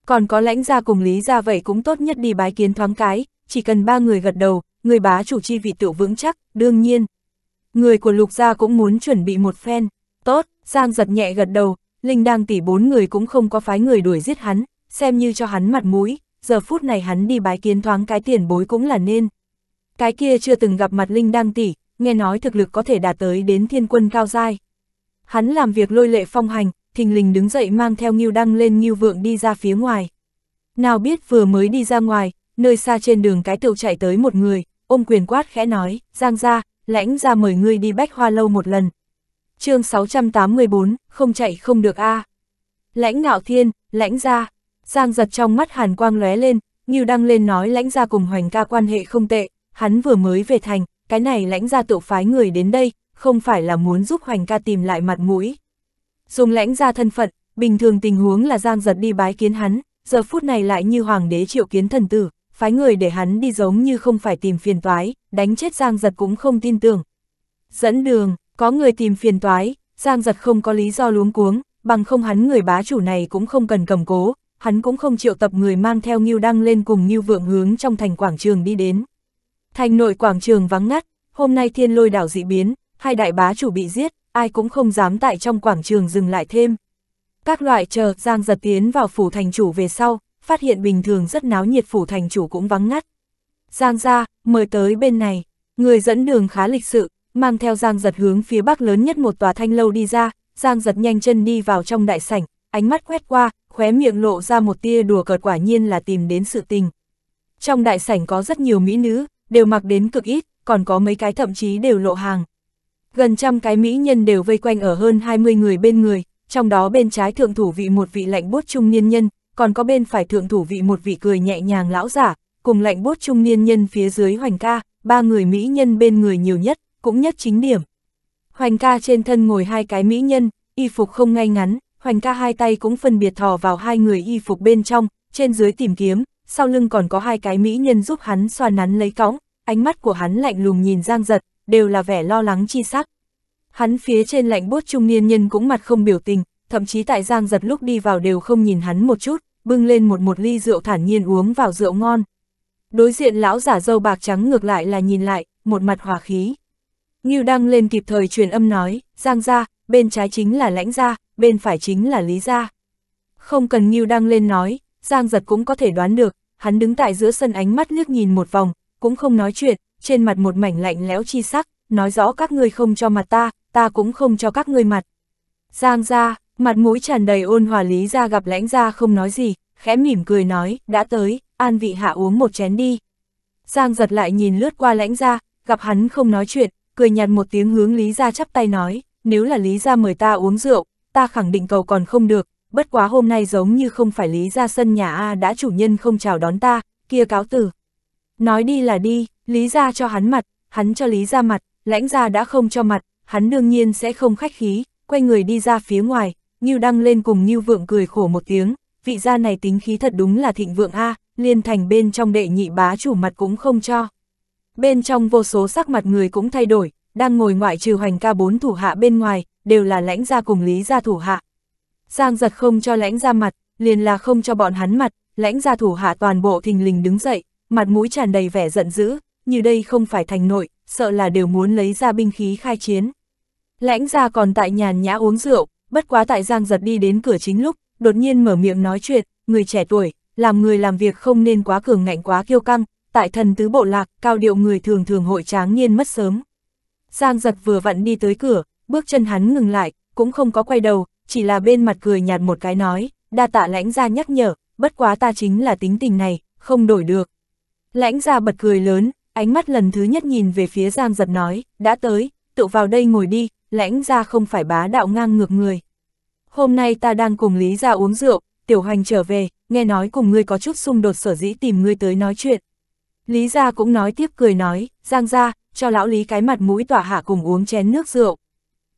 Còn có lãnh gia cùng Lý gia vậy cũng tốt nhất đi bái kiến thoáng cái, chỉ cần ba người gật đầu, người bá chủ chi vị tự vững chắc, đương nhiên. Người của Lục gia cũng muốn chuẩn bị một phen, tốt, Giang giật nhẹ gật đầu, Linh đăng Tỷ bốn người cũng không có phái người đuổi giết hắn, xem như cho hắn mặt mũi, giờ phút này hắn đi bái kiến thoáng cái tiền bối cũng là nên. Cái kia chưa từng gặp mặt Linh đăng Tỷ, nghe nói thực lực có thể đạt tới đến thiên quân cao giai. Hắn làm việc lôi lệ phong hành, thình lình đứng dậy mang theo Ngưu Đăng lên Ngưu Vượng đi ra phía ngoài. Nào biết vừa mới đi ra ngoài, nơi xa trên đường cái tựu chạy tới một người, ôm quyền quát khẽ nói, Giang gia lãnh gia mời ngươi đi bách hoa lâu một lần. chương 684, không chạy không được a à. Lãnh ngạo thiên, lãnh gia Giang giật trong mắt hàn quang lóe lên, Ngưu Đăng lên nói lãnh gia cùng hoành ca quan hệ không tệ, hắn vừa mới về thành, cái này lãnh gia tự phái người đến đây, không phải là muốn giúp Hoành ca tìm lại mặt mũi. Dùng lãnh gia thân phận, bình thường tình huống là Giang giật đi bái kiến hắn, giờ phút này lại như hoàng đế triệu kiến thần tử, phái người để hắn đi giống như không phải tìm phiền toái, đánh chết Giang giật cũng không tin tưởng. Dẫn đường, có người tìm phiền toái, Giang giật không có lý do luống cuống, bằng không hắn người bá chủ này cũng không cần cầm cố, hắn cũng không triệu tập người mang theo Ngưu Đăng lên cùng Ngưu Vượng hướng trong thành quảng trường đi đến. Thành nội quảng trường vắng ngắt, hôm nay thiên lôi đảo dị biến, hai đại bá chủ bị giết, ai cũng không dám tại trong quảng trường dừng lại thêm. Các loại chờ Giang giật tiến vào phủ thành chủ về sau, phát hiện bình thường rất náo nhiệt phủ thành chủ cũng vắng ngắt. Giang ra, mời tới bên này, người dẫn đường khá lịch sự, mang theo Giang giật hướng phía bắc lớn nhất một tòa thanh lâu đi ra, Giang giật nhanh chân đi vào trong đại sảnh, ánh mắt quét qua, khóe miệng lộ ra một tia đùa cợt quả nhiên là tìm đến sự tình. Trong đại sảnh có rất nhiều mỹ nữ, đều mặc đến cực ít, còn có mấy cái thậm chí đều lộ hàng. Gần trăm cái mỹ nhân đều vây quanh ở hơn 20 người bên người, trong đó bên trái thượng thủ vị một vị lạnh bút trung niên nhân, còn có bên phải thượng thủ vị một vị cười nhẹ nhàng lão giả, cùng lạnh bút trung niên nhân phía dưới hoành ca, ba người mỹ nhân bên người nhiều nhất, cũng nhất chính điểm. Hoành ca trên thân ngồi hai cái mỹ nhân, y phục không ngay ngắn, hoành ca hai tay cũng phân biệt thò vào hai người y phục bên trong, trên dưới tìm kiếm, sau lưng còn có hai cái mỹ nhân giúp hắn xoa nắn lấy cõng, ánh mắt của hắn lạnh lùng nhìn Giang Giật, đều là vẻ lo lắng chi sắc. Hắn phía trên lạnh buốt trung niên nhân cũng mặt không biểu tình, thậm chí tại Giang Giật lúc đi vào đều không nhìn hắn một chút, bưng lên một một ly rượu thản nhiên uống vào rượu ngon. Đối diện lão giả dâu bạc trắng ngược lại là nhìn lại, một mặt hòa khí. Ngưu Đăng lên kịp thời truyền âm nói, Giang gia, bên trái chính là lãnh gia, bên phải chính là lý gia. Không cần Ngưu Đăng lên nói, Giang giật cũng có thể đoán được, hắn đứng tại giữa sân ánh mắt liếc nhìn một vòng, cũng không nói chuyện, trên mặt một mảnh lạnh lẽo chi sắc, nói rõ các ngươi không cho mặt ta, ta cũng không cho các ngươi mặt. Giang ra, mặt mũi tràn đầy ôn hòa lý ra gặp lãnh ra không nói gì, khẽ mỉm cười nói, đã tới, an vị hạ uống một chén đi. Giang giật lại nhìn lướt qua lãnh ra, gặp hắn không nói chuyện, cười nhạt một tiếng hướng lý ra chắp tay nói, nếu là lý ra mời ta uống rượu, ta khẳng định cầu còn không được, bất quá hôm nay giống như không phải lý gia sân nhà A đã chủ nhân không chào đón ta, kia cáo từ Nói đi là đi, lý gia cho hắn mặt, hắn cho lý gia mặt, lãnh gia đã không cho mặt, hắn đương nhiên sẽ không khách khí, quay người đi ra phía ngoài, Ngưu Đăng lên cùng Ngưu Vượng cười khổ một tiếng, vị gia này tính khí thật đúng là thịnh vượng A, liên thành bên trong đệ nhị bá chủ mặt cũng không cho. Bên trong vô số sắc mặt người cũng thay đổi, đang ngồi ngoại trừ hoành ca bốn thủ hạ bên ngoài, đều là lãnh gia cùng lý gia thủ hạ, Giang giật không cho lãnh ra mặt, liền là không cho bọn hắn mặt, lãnh ra thủ hạ toàn bộ thình lình đứng dậy, mặt mũi tràn đầy vẻ giận dữ, như đây không phải thành nội, sợ là đều muốn lấy ra binh khí khai chiến. Lãnh ra còn tại nhàn nhã uống rượu, bất quá tại Giang giật đi đến cửa chính lúc, đột nhiên mở miệng nói chuyện, người trẻ tuổi, làm người làm việc không nên quá cường ngạnh quá kiêu căng, tại thần tứ bộ lạc, cao điệu người thường thường hội tráng nhiên mất sớm. Giang giật vừa vặn đi tới cửa, bước chân hắn ngừng lại, cũng không có quay đầu, chỉ là bên mặt cười nhạt một cái nói, đa tạ lãnh gia nhắc nhở, bất quá ta chính là tính tình này, không đổi được. Lãnh gia bật cười lớn, ánh mắt lần thứ nhất nhìn về phía Giang Giật nói, đã tới, tự vào đây ngồi đi, lãnh gia không phải bá đạo ngang ngược người. Hôm nay ta đang cùng Lý gia uống rượu, tiểu hành trở về, nghe nói cùng ngươi có chút xung đột sở dĩ tìm ngươi tới nói chuyện. Lý gia cũng nói tiếp cười nói, Giang gia, cho lão Lý cái mặt mũi tỏa hạ cùng uống chén nước rượu.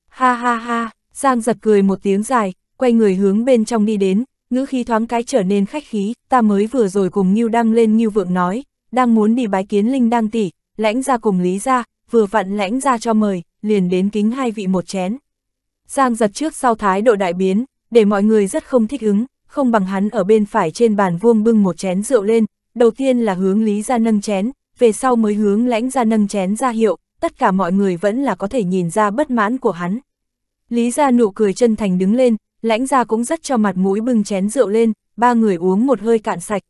Ha ha ha, Giang giật cười một tiếng dài, quay người hướng bên trong đi đến, ngữ khí thoáng cái trở nên khách khí, ta mới vừa rồi cùng Ngưu Đăng lên Ngưu Vượng nói, đang muốn đi bái kiến Linh Đăng tỷ, lãnh ra cùng Lý ra, vừa vặn lãnh ra cho mời, liền đến kính hai vị một chén. Giang giật trước sau thái độ đại biến, để mọi người rất không thích ứng, không bằng hắn ở bên phải trên bàn vuông bưng một chén rượu lên, đầu tiên là hướng Lý ra nâng chén, về sau mới hướng lãnh ra nâng chén ra hiệu, tất cả mọi người vẫn là có thể nhìn ra bất mãn của hắn. Lý ra nụ cười chân thành đứng lên, lãnh ra cũng rất cho mặt mũi bưng chén rượu lên, ba người uống một hơi cạn sạch.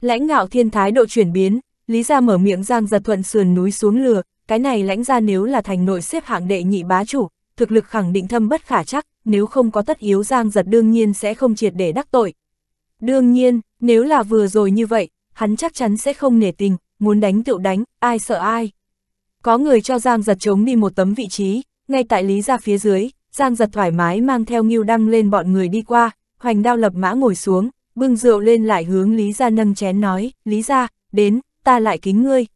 Lãnh ngạo thiên thái độ chuyển biến, Lý ra mở miệng giang giật thuận sườn núi xuống lừa, cái này lãnh ra nếu là thành nội xếp hạng đệ nhị bá chủ, thực lực khẳng định thâm bất khả chắc, nếu không có tất yếu giang giật đương nhiên sẽ không triệt để đắc tội. Đương nhiên, nếu là vừa rồi như vậy, hắn chắc chắn sẽ không nể tình, muốn đánh tựu đánh, ai sợ ai. Có người cho Giang giật chống đi một tấm vị trí, ngay tại Lý ra phía dưới, Giang giật thoải mái mang theo nghiêu đăng lên bọn người đi qua, hoành đao lập mã ngồi xuống, bưng rượu lên lại hướng Lý Gia nâng chén nói, Lý Gia, đến, ta lại kính ngươi.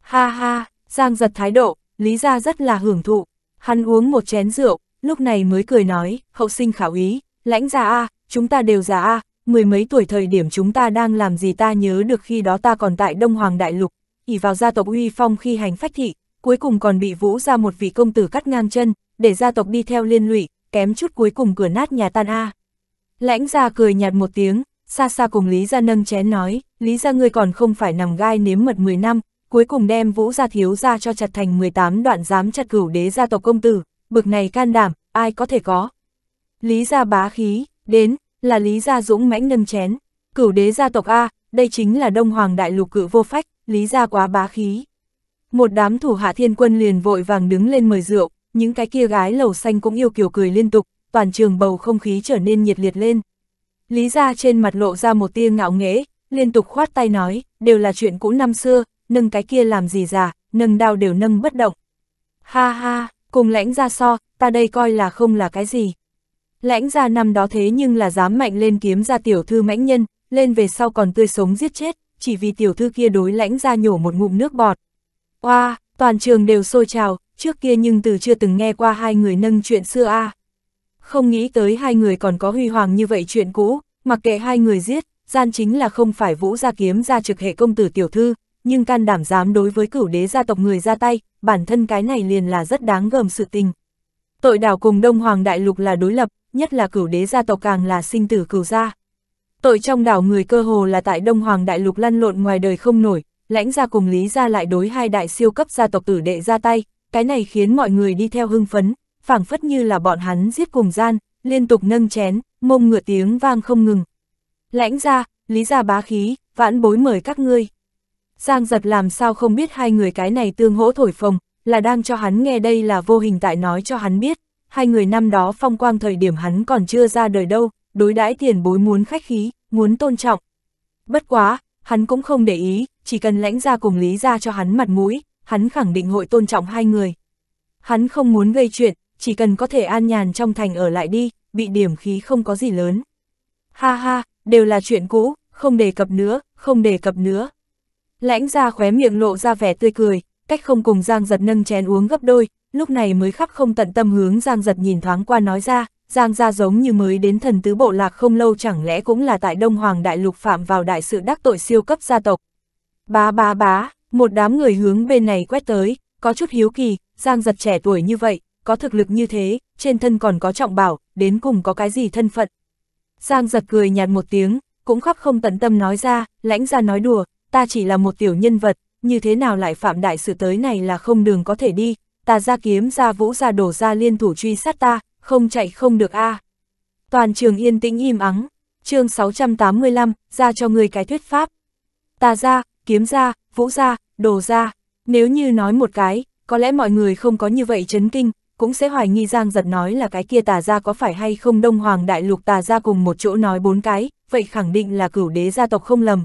Ha ha, Giang giật thái độ, Lý Gia rất là hưởng thụ, hắn uống một chén rượu, lúc này mới cười nói, hậu sinh khảo ý, lãnh già a, chúng ta đều già a, mười mấy tuổi thời điểm chúng ta đang làm gì ta nhớ được khi đó ta còn tại Đông Hoàng Đại Lục, ỉ vào gia tộc uy phong khi hành phách thị, cuối cùng còn bị vũ ra một vị công tử cắt ngang chân, để gia tộc đi theo liên lụy, kém chút cuối cùng cửa nát nhà tan a. À. Lãnh gia cười nhạt một tiếng, xa xa cùng Lý gia nâng chén nói, Lý gia ngươi còn không phải nằm gai nếm mật 10 năm, cuối cùng đem Vũ gia thiếu gia cho chặt thành 18 đoạn dám chặt cửu đế gia tộc công tử, bực này can đảm, ai có thể có. Lý gia bá khí, đến, là Lý gia dũng mãnh nâng chén, cửu đế gia tộc a, đây chính là Đông Hoàng đại lục cự vô phách, Lý gia quá bá khí. Một đám thủ hạ thiên quân liền vội vàng đứng lên mời rượu, những cái kia gái lầu xanh cũng yêu kiểu cười liên tục, toàn trường bầu không khí trở nên nhiệt liệt lên. Lý ra trên mặt lộ ra một tia ngạo nghễ, liên tục khoát tay nói, đều là chuyện cũ năm xưa, nâng cái kia làm gì già, nâng đao đều nâng bất động. Ha ha, cùng lãnh ra so, ta đây coi là không là cái gì. Lãnh ra năm đó thế nhưng là dám mạnh lên kiếm ra tiểu thư mãnh nhân, lên về sau còn tươi sống giết chết, chỉ vì tiểu thư kia đối lãnh ra nhổ một ngụm nước bọt. Oa, wow, toàn trường đều sôi trào, trước kia nhưng từ chưa từng nghe qua hai người nâng chuyện xưa a. À. Không nghĩ tới hai người còn có huy hoàng như vậy chuyện cũ, mặc kệ hai người giết, gian chính là không phải vũ gia kiếm ra trực hệ công tử tiểu thư, nhưng can đảm dám đối với cửu đế gia tộc người ra tay, bản thân cái này liền là rất đáng gờm sự tình. Tội đảo cùng Đông Hoàng Đại Lục là đối lập, nhất là cửu đế gia tộc càng là sinh tử cửu gia. Tội trong đảo người cơ hồ là tại Đông Hoàng Đại Lục lăn lộn ngoài đời không nổi, lãnh gia cùng lý gia lại đối hai đại siêu cấp gia tộc tử đệ ra tay, cái này khiến mọi người đi theo hưng phấn, phảng phất như là bọn hắn giết cùng gian, liên tục nâng chén, mông ngựa tiếng vang không ngừng. Lãnh ra, lý ra bá khí, vãn bối mời các ngươi. Giang giật làm sao không biết hai người cái này tương hỗ thổi phồng, là đang cho hắn nghe đây là vô hình tại nói cho hắn biết, hai người năm đó phong quang thời điểm hắn còn chưa ra đời đâu, đối đãi tiền bối muốn khách khí, muốn tôn trọng. Bất quá, hắn cũng không để ý, chỉ cần lãnh ra cùng lý ra cho hắn mặt mũi, hắn khẳng định hội tôn trọng hai người. Hắn không muốn gây chuyện, chỉ cần có thể an nhàn trong thành ở lại đi, bị điểm khí không có gì lớn. Ha ha, đều là chuyện cũ, không đề cập nữa, không đề cập nữa. Lãnh ra khóe miệng lộ ra vẻ tươi cười, cách không cùng Giang giật nâng chén uống gấp đôi, lúc này mới khắp không tận tâm hướng Giang giật nhìn thoáng qua nói ra, Giang gia giống như mới đến thần tứ bộ lạc không lâu chẳng lẽ cũng là tại Đông Hoàng Đại Lục phạm vào đại sự đắc tội siêu cấp gia tộc. Bá bá bá. Một đám người hướng bên này quét tới, có chút hiếu kỳ, Giang giật trẻ tuổi như vậy, có thực lực như thế, trên thân còn có trọng bảo, đến cùng có cái gì thân phận. Giang giật cười nhạt một tiếng, cũng khắp không tận tâm nói ra, lãnh ra nói đùa, ta chỉ là một tiểu nhân vật, như thế nào lại phạm đại sự tới này là không đường có thể đi, ta ra kiếm ra vũ ra đổ ra liên thủ truy sát ta, không chạy không được a. Toàn trường yên tĩnh im ắng, chương 685, ra cho người cái thuyết pháp. Ta ra, kiếm ra, vũ ra, đồ ra, nếu như nói một cái, có lẽ mọi người không có như vậy chấn kinh, cũng sẽ hoài nghi Giang Giật nói là cái kia tà ra có phải hay không Đông Hoàng Đại Lục tà ra cùng một chỗ nói bốn cái, vậy khẳng định là cửu đế gia tộc không lầm.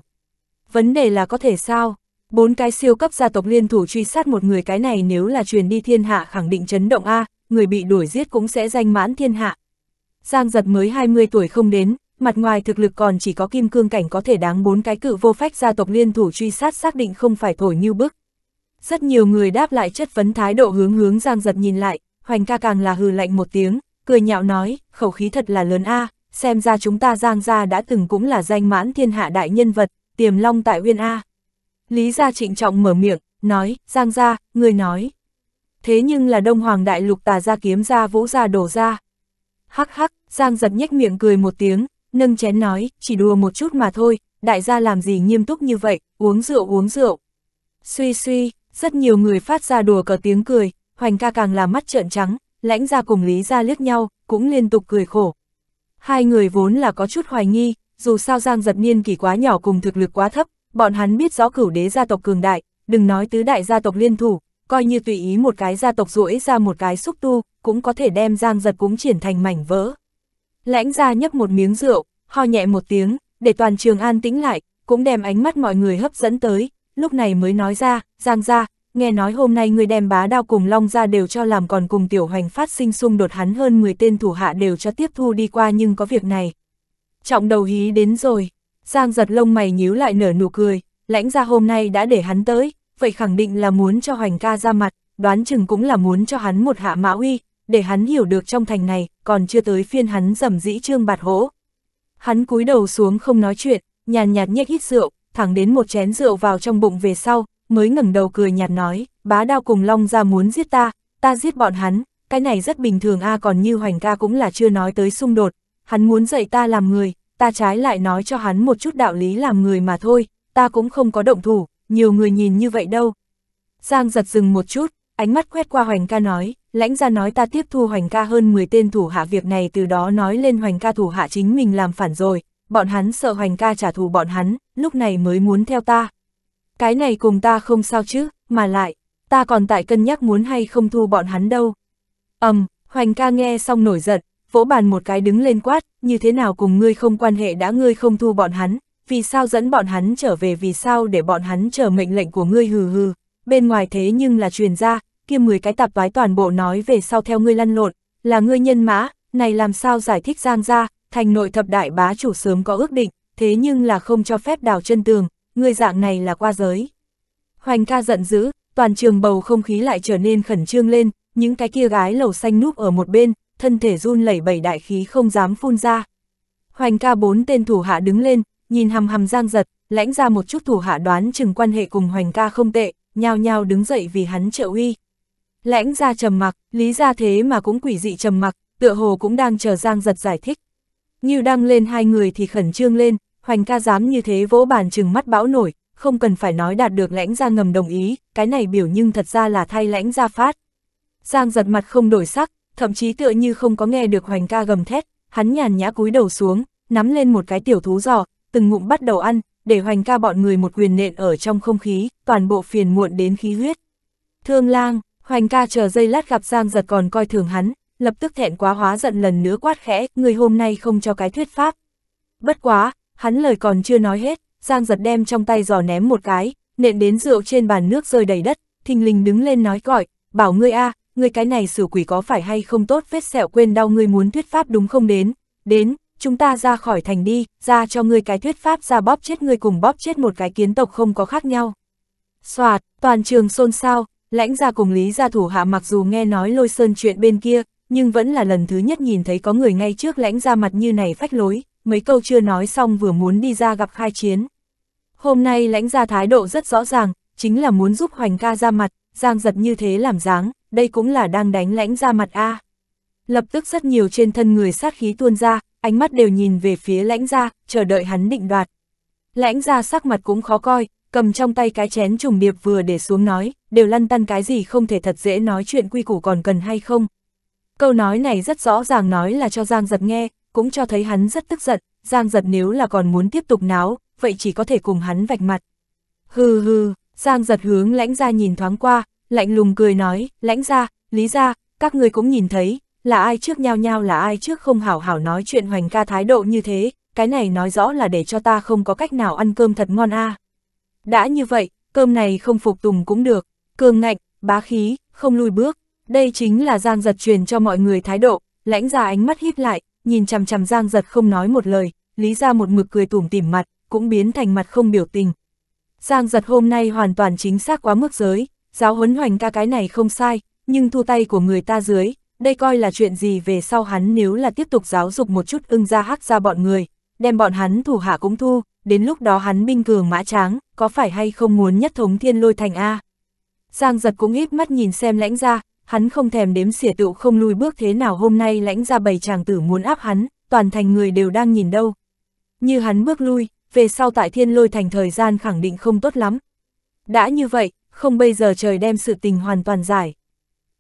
Vấn đề là có thể sao? Bốn cái siêu cấp gia tộc liên thủ truy sát một người cái này nếu là truyền đi thiên hạ khẳng định chấn động A, người bị đuổi giết cũng sẽ danh mãn thiên hạ. Giang Giật mới 20 tuổi không đến, mặt ngoài thực lực còn chỉ có kim cương cảnh có thể đáng bốn cái cự vô phách gia tộc liên thủ truy sát xác định không phải thổi như bức. Rất nhiều người đáp lại chất vấn thái độ hướng hướng giang giật nhìn lại, hoành ca càng là hừ lạnh một tiếng, cười nhạo nói, khẩu khí thật là lớn a xem ra chúng ta giang gia đã từng cũng là danh mãn thiên hạ đại nhân vật, tiềm long tại uyên a. Lý gia trịnh trọng mở miệng, nói, giang gia, người nói. Thế nhưng là đông hoàng đại lục tà gia kiếm gia vũ gia đổ ra. Hắc hắc, giang giật nhếch miệng cười một tiếng, nâng chén nói, chỉ đùa một chút mà thôi, đại gia làm gì nghiêm túc như vậy, uống rượu uống rượu. Suy suy, rất nhiều người phát ra đùa có tiếng cười, hoành ca càng làm mắt trợn trắng, lãnh ra cùng lý ra liếc nhau, cũng liên tục cười khổ. Hai người vốn là có chút hoài nghi, dù sao Giang giật niên kỳ quá nhỏ cùng thực lực quá thấp, bọn hắn biết rõ cửu đế gia tộc cường đại, đừng nói tứ đại gia tộc liên thủ, coi như tùy ý một cái gia tộc rũi ra một cái xúc tu, cũng có thể đem Giang giật cũng triển thành mảnh vỡ. Lãnh ra nhấp một miếng rượu, ho nhẹ một tiếng, để toàn trường an tĩnh lại, cũng đem ánh mắt mọi người hấp dẫn tới, lúc này mới nói ra, Giang ra, nghe nói hôm nay người đem bá đao cùng Long ra đều cho làm còn cùng tiểu hoành phát sinh xung đột hắn hơn 10 tên thủ hạ đều cho tiếp thu đi qua nhưng có việc này. Trọng đầu hí đến rồi, Giang giật lông mày nhíu lại nở nụ cười, lãnh ra hôm nay đã để hắn tới, vậy khẳng định là muốn cho hoành ca ra mặt, đoán chừng cũng là muốn cho hắn một hạ mã uy, để hắn hiểu được trong thành này, còn chưa tới phiên hắn dầm dĩ trương bạt hỗ. Hắn cúi đầu xuống không nói chuyện, nhàn nhạt nhếch hít rượu, thẳng đến một chén rượu vào trong bụng về sau, mới ngẩng đầu cười nhạt nói, bá đao cùng long ra muốn giết ta, ta giết bọn hắn, cái này rất bình thường a còn như hoành ca cũng là chưa nói tới xung đột, hắn muốn dạy ta làm người, ta trái lại nói cho hắn một chút đạo lý làm người mà thôi, ta cũng không có động thủ, nhiều người nhìn như vậy đâu. Giang giật dừng một chút, ánh mắt quét qua hoành ca nói, lãnh gia nói ta tiếp thu hoành ca hơn 10 tên thủ hạ việc này từ đó nói lên hoành ca thủ hạ chính mình làm phản rồi, bọn hắn sợ hoành ca trả thù bọn hắn, lúc này mới muốn theo ta. Cái này cùng ta không sao chứ, mà lại, ta còn tại cân nhắc muốn hay không thu bọn hắn đâu. ầm, um, hoành ca nghe xong nổi giận, vỗ bàn một cái đứng lên quát, như thế nào cùng ngươi không quan hệ đã ngươi không thu bọn hắn, vì sao dẫn bọn hắn trở về vì sao để bọn hắn chờ mệnh lệnh của ngươi hừ hừ, bên ngoài thế nhưng là truyền ra, kia 10 cái tạp vái toàn bộ nói về sau theo ngươi lăn lộn, là ngươi nhân mã, này làm sao giải thích giang ra, thành nội thập đại bá chủ sớm có ước định, thế nhưng là không cho phép đào chân tường, ngươi dạng này là qua giới. Hoành ca giận dữ, toàn trường bầu không khí lại trở nên khẩn trương lên, những cái kia gái lầu xanh núp ở một bên, thân thể run lẩy bẩy đại khí không dám phun ra. Hoành ca bốn tên thủ hạ đứng lên, nhìn hầm hầm giang giật, lãnh ra một chút thủ hạ đoán chừng quan hệ cùng hoành ca không tệ, nhao nhao đứng dậy vì hắn trợ uy. Lãnh ra trầm mặc, lý ra thế mà cũng quỷ dị trầm mặc, tựa hồ cũng đang chờ Giang giật giải thích. Như đang lên hai người thì khẩn trương lên, hoành ca dám như thế vỗ bàn chừng mắt bão nổi, không cần phải nói đạt được lãnh ra ngầm đồng ý, cái này biểu nhưng thật ra là thay lãnh ra phát. Giang giật mặt không đổi sắc, thậm chí tựa như không có nghe được hoành ca gầm thét, hắn nhàn nhã cúi đầu xuống, nắm lên một cái tiểu thú giò, từng ngụm bắt đầu ăn, để hoành ca bọn người một quyền nện ở trong không khí, toàn bộ phiền muộn đến khí huyết. Thương lang, Hoành ca chờ giây lát gặp Giang giật còn coi thường hắn, lập tức thẹn quá hóa giận lần nữa quát khẽ, người hôm nay không cho cái thuyết pháp. Bất quá, hắn lời còn chưa nói hết, Giang giật đem trong tay giò ném một cái, nện đến rượu trên bàn nước rơi đầy đất, thình lình đứng lên nói gọi, bảo ngươi a ngươi cái này xử quỷ có phải hay không tốt vết sẹo quên đau ngươi muốn thuyết pháp đúng không đến, đến, chúng ta ra khỏi thành đi, ra cho ngươi cái thuyết pháp ra bóp chết ngươi cùng bóp chết một cái kiến tộc không có khác nhau. Xoạt, toàn trường xôn xao, Lãnh gia cùng Lý gia thủ hạ mặc dù nghe nói lôi sơn chuyện bên kia, nhưng vẫn là lần thứ nhất nhìn thấy có người ngay trước lãnh gia mặt như này phách lối, mấy câu chưa nói xong vừa muốn đi ra gặp khai chiến. Hôm nay lãnh gia thái độ rất rõ ràng, chính là muốn giúp Hoành ca ra mặt, giang giật như thế làm dáng, đây cũng là đang đánh lãnh gia mặt a. Lập tức rất nhiều trên thân người sát khí tuôn ra, ánh mắt đều nhìn về phía lãnh gia, chờ đợi hắn định đoạt. Lãnh gia sắc mặt cũng khó coi, cầm trong tay cái chén trùng điệp vừa để xuống nói, đều lăn tăn cái gì không thể thật dễ nói chuyện quy củ còn cần hay không. Câu nói này rất rõ ràng nói là cho Giang giật nghe, cũng cho thấy hắn rất tức giận, Giang giật nếu là còn muốn tiếp tục náo, vậy chỉ có thể cùng hắn vạch mặt. Hừ hừ, Giang giật hướng lãnh ra nhìn thoáng qua, lạnh lùng cười nói, lãnh ra, lý ra, các người cũng nhìn thấy, là ai trước nhau nhau là ai trước không hảo hảo nói chuyện hoành ca thái độ như thế, cái này nói rõ là để cho ta không có cách nào ăn cơm thật ngon a à. Đã như vậy, cơm này không phục tùng cũng được, cường ngạnh, bá khí, không lùi bước. Đây chính là Giang Giật truyền cho mọi người thái độ, lãnh ra ánh mắt híp lại, nhìn chằm chằm Giang Giật không nói một lời, lý ra một mực cười tủm tỉm mặt, cũng biến thành mặt không biểu tình. Giang Giật hôm nay hoàn toàn chính xác quá mức giới, giáo huấn hoành ca cái này không sai, nhưng thu tay của người ta dưới, đây coi là chuyện gì về sau hắn nếu là tiếp tục giáo dục một chút ưng ra hắc ra bọn người, đem bọn hắn thủ hạ cũng thu, đến lúc đó hắn binh cường mã tráng, có phải hay không muốn nhất thống thiên lôi thành A. Giang giật cũng ít mắt nhìn xem lãnh ra, hắn không thèm đếm xỉa tựu không lùi bước thế nào hôm nay lãnh ra bầy chàng tử muốn áp hắn, toàn thành người đều đang nhìn đâu. Như hắn bước lui, về sau tại thiên lôi thành thời gian khẳng định không tốt lắm. Đã như vậy, không bây giờ trời đem sự tình hoàn toàn giải.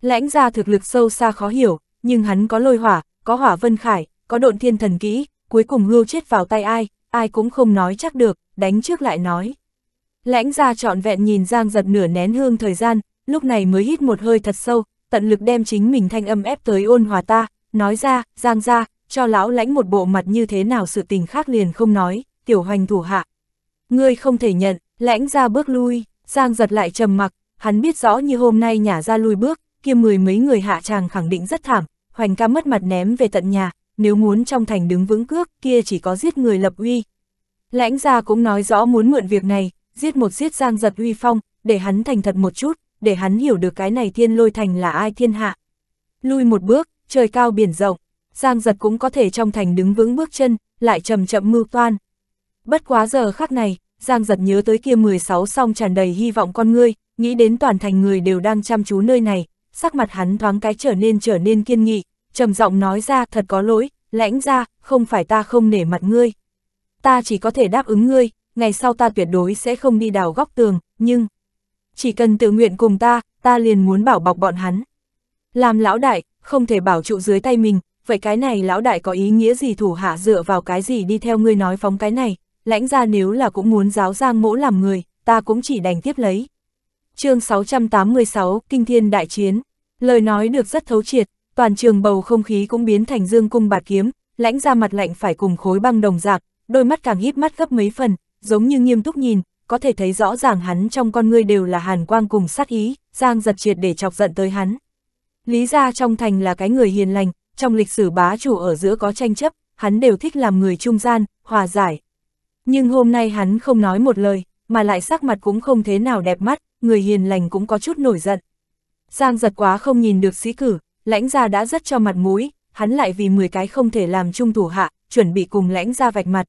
Lãnh ra thực lực sâu xa khó hiểu, nhưng hắn có lôi hỏa, có hỏa vân khải, có độn thiên thần kỹ, cuối cùng hưu chết vào tay ai, ai cũng không nói chắc được, đánh trước lại nói. Lãnh ra trọn vẹn nhìn Giang giật nửa nén hương thời gian, lúc này mới hít một hơi thật sâu, tận lực đem chính mình thanh âm ép tới ôn hòa ta, nói ra, Giang ra, cho lão lãnh một bộ mặt như thế nào sự tình khác liền không nói, tiểu hoành thủ hạ. Ngươi không thể nhận, lãnh ra bước lui, Giang giật lại trầm mặc, hắn biết rõ như hôm nay nhả ra lui bước, kia mười mấy người hạ tràng khẳng định rất thảm, hoành ca mất mặt ném về tận nhà, nếu muốn trong thành đứng vững cước, kia chỉ có giết người lập uy. Lãnh gia cũng nói rõ muốn mượn việc này, giết một giết giang giật uy phong, để hắn thành thật một chút, để hắn hiểu được cái này thiên lôi thành là ai thiên hạ. Lui một bước, trời cao biển rộng, giang giật cũng có thể trong thành đứng vững bước chân, lại chậm chậm mưu toan. Bất quá giờ khắc này, giang giật nhớ tới kia 16 song tràn đầy hy vọng con ngươi, nghĩ đến toàn thành người đều đang chăm chú nơi này, sắc mặt hắn thoáng cái trở nên trở nên kiên nghị, trầm giọng nói ra thật có lỗi, lãnh ra, không phải ta không nể mặt ngươi. Ta chỉ có thể đáp ứng ngươi, ngày sau ta tuyệt đối sẽ không đi đào góc tường, nhưng... Chỉ cần tự nguyện cùng ta, ta liền muốn bảo bọc bọn hắn. Làm lão đại, không thể bảo trụ dưới tay mình, vậy cái này lão đại có ý nghĩa gì thủ hạ dựa vào cái gì đi theo ngươi nói phóng cái này, lãnh ra nếu là cũng muốn giáo giang mỗ làm người, ta cũng chỉ đành tiếp lấy. chương 686, Kinh Thiên Đại Chiến, lời nói được rất thấu triệt, toàn trường bầu không khí cũng biến thành dương cung bạt kiếm, lãnh ra mặt lạnh phải cùng khối băng đồng dạng, đôi mắt càng híp mắt gấp mấy phần, giống như nghiêm túc nhìn, có thể thấy rõ ràng hắn trong con ngươi đều là hàn quang cùng sát ý, giang giật triệt để chọc giận tới hắn. Lý gia trong thành là cái người hiền lành, trong lịch sử bá chủ ở giữa có tranh chấp, hắn đều thích làm người trung gian, hòa giải. Nhưng hôm nay hắn không nói một lời, mà lại sắc mặt cũng không thế nào đẹp mắt, người hiền lành cũng có chút nổi giận. Giang giật quá không nhìn được sĩ cử, lãnh gia đã rất cho mặt mũi, hắn lại vì 10 cái không thể làm chung thủ hạ, chuẩn bị cùng lãnh gia vạch mặt.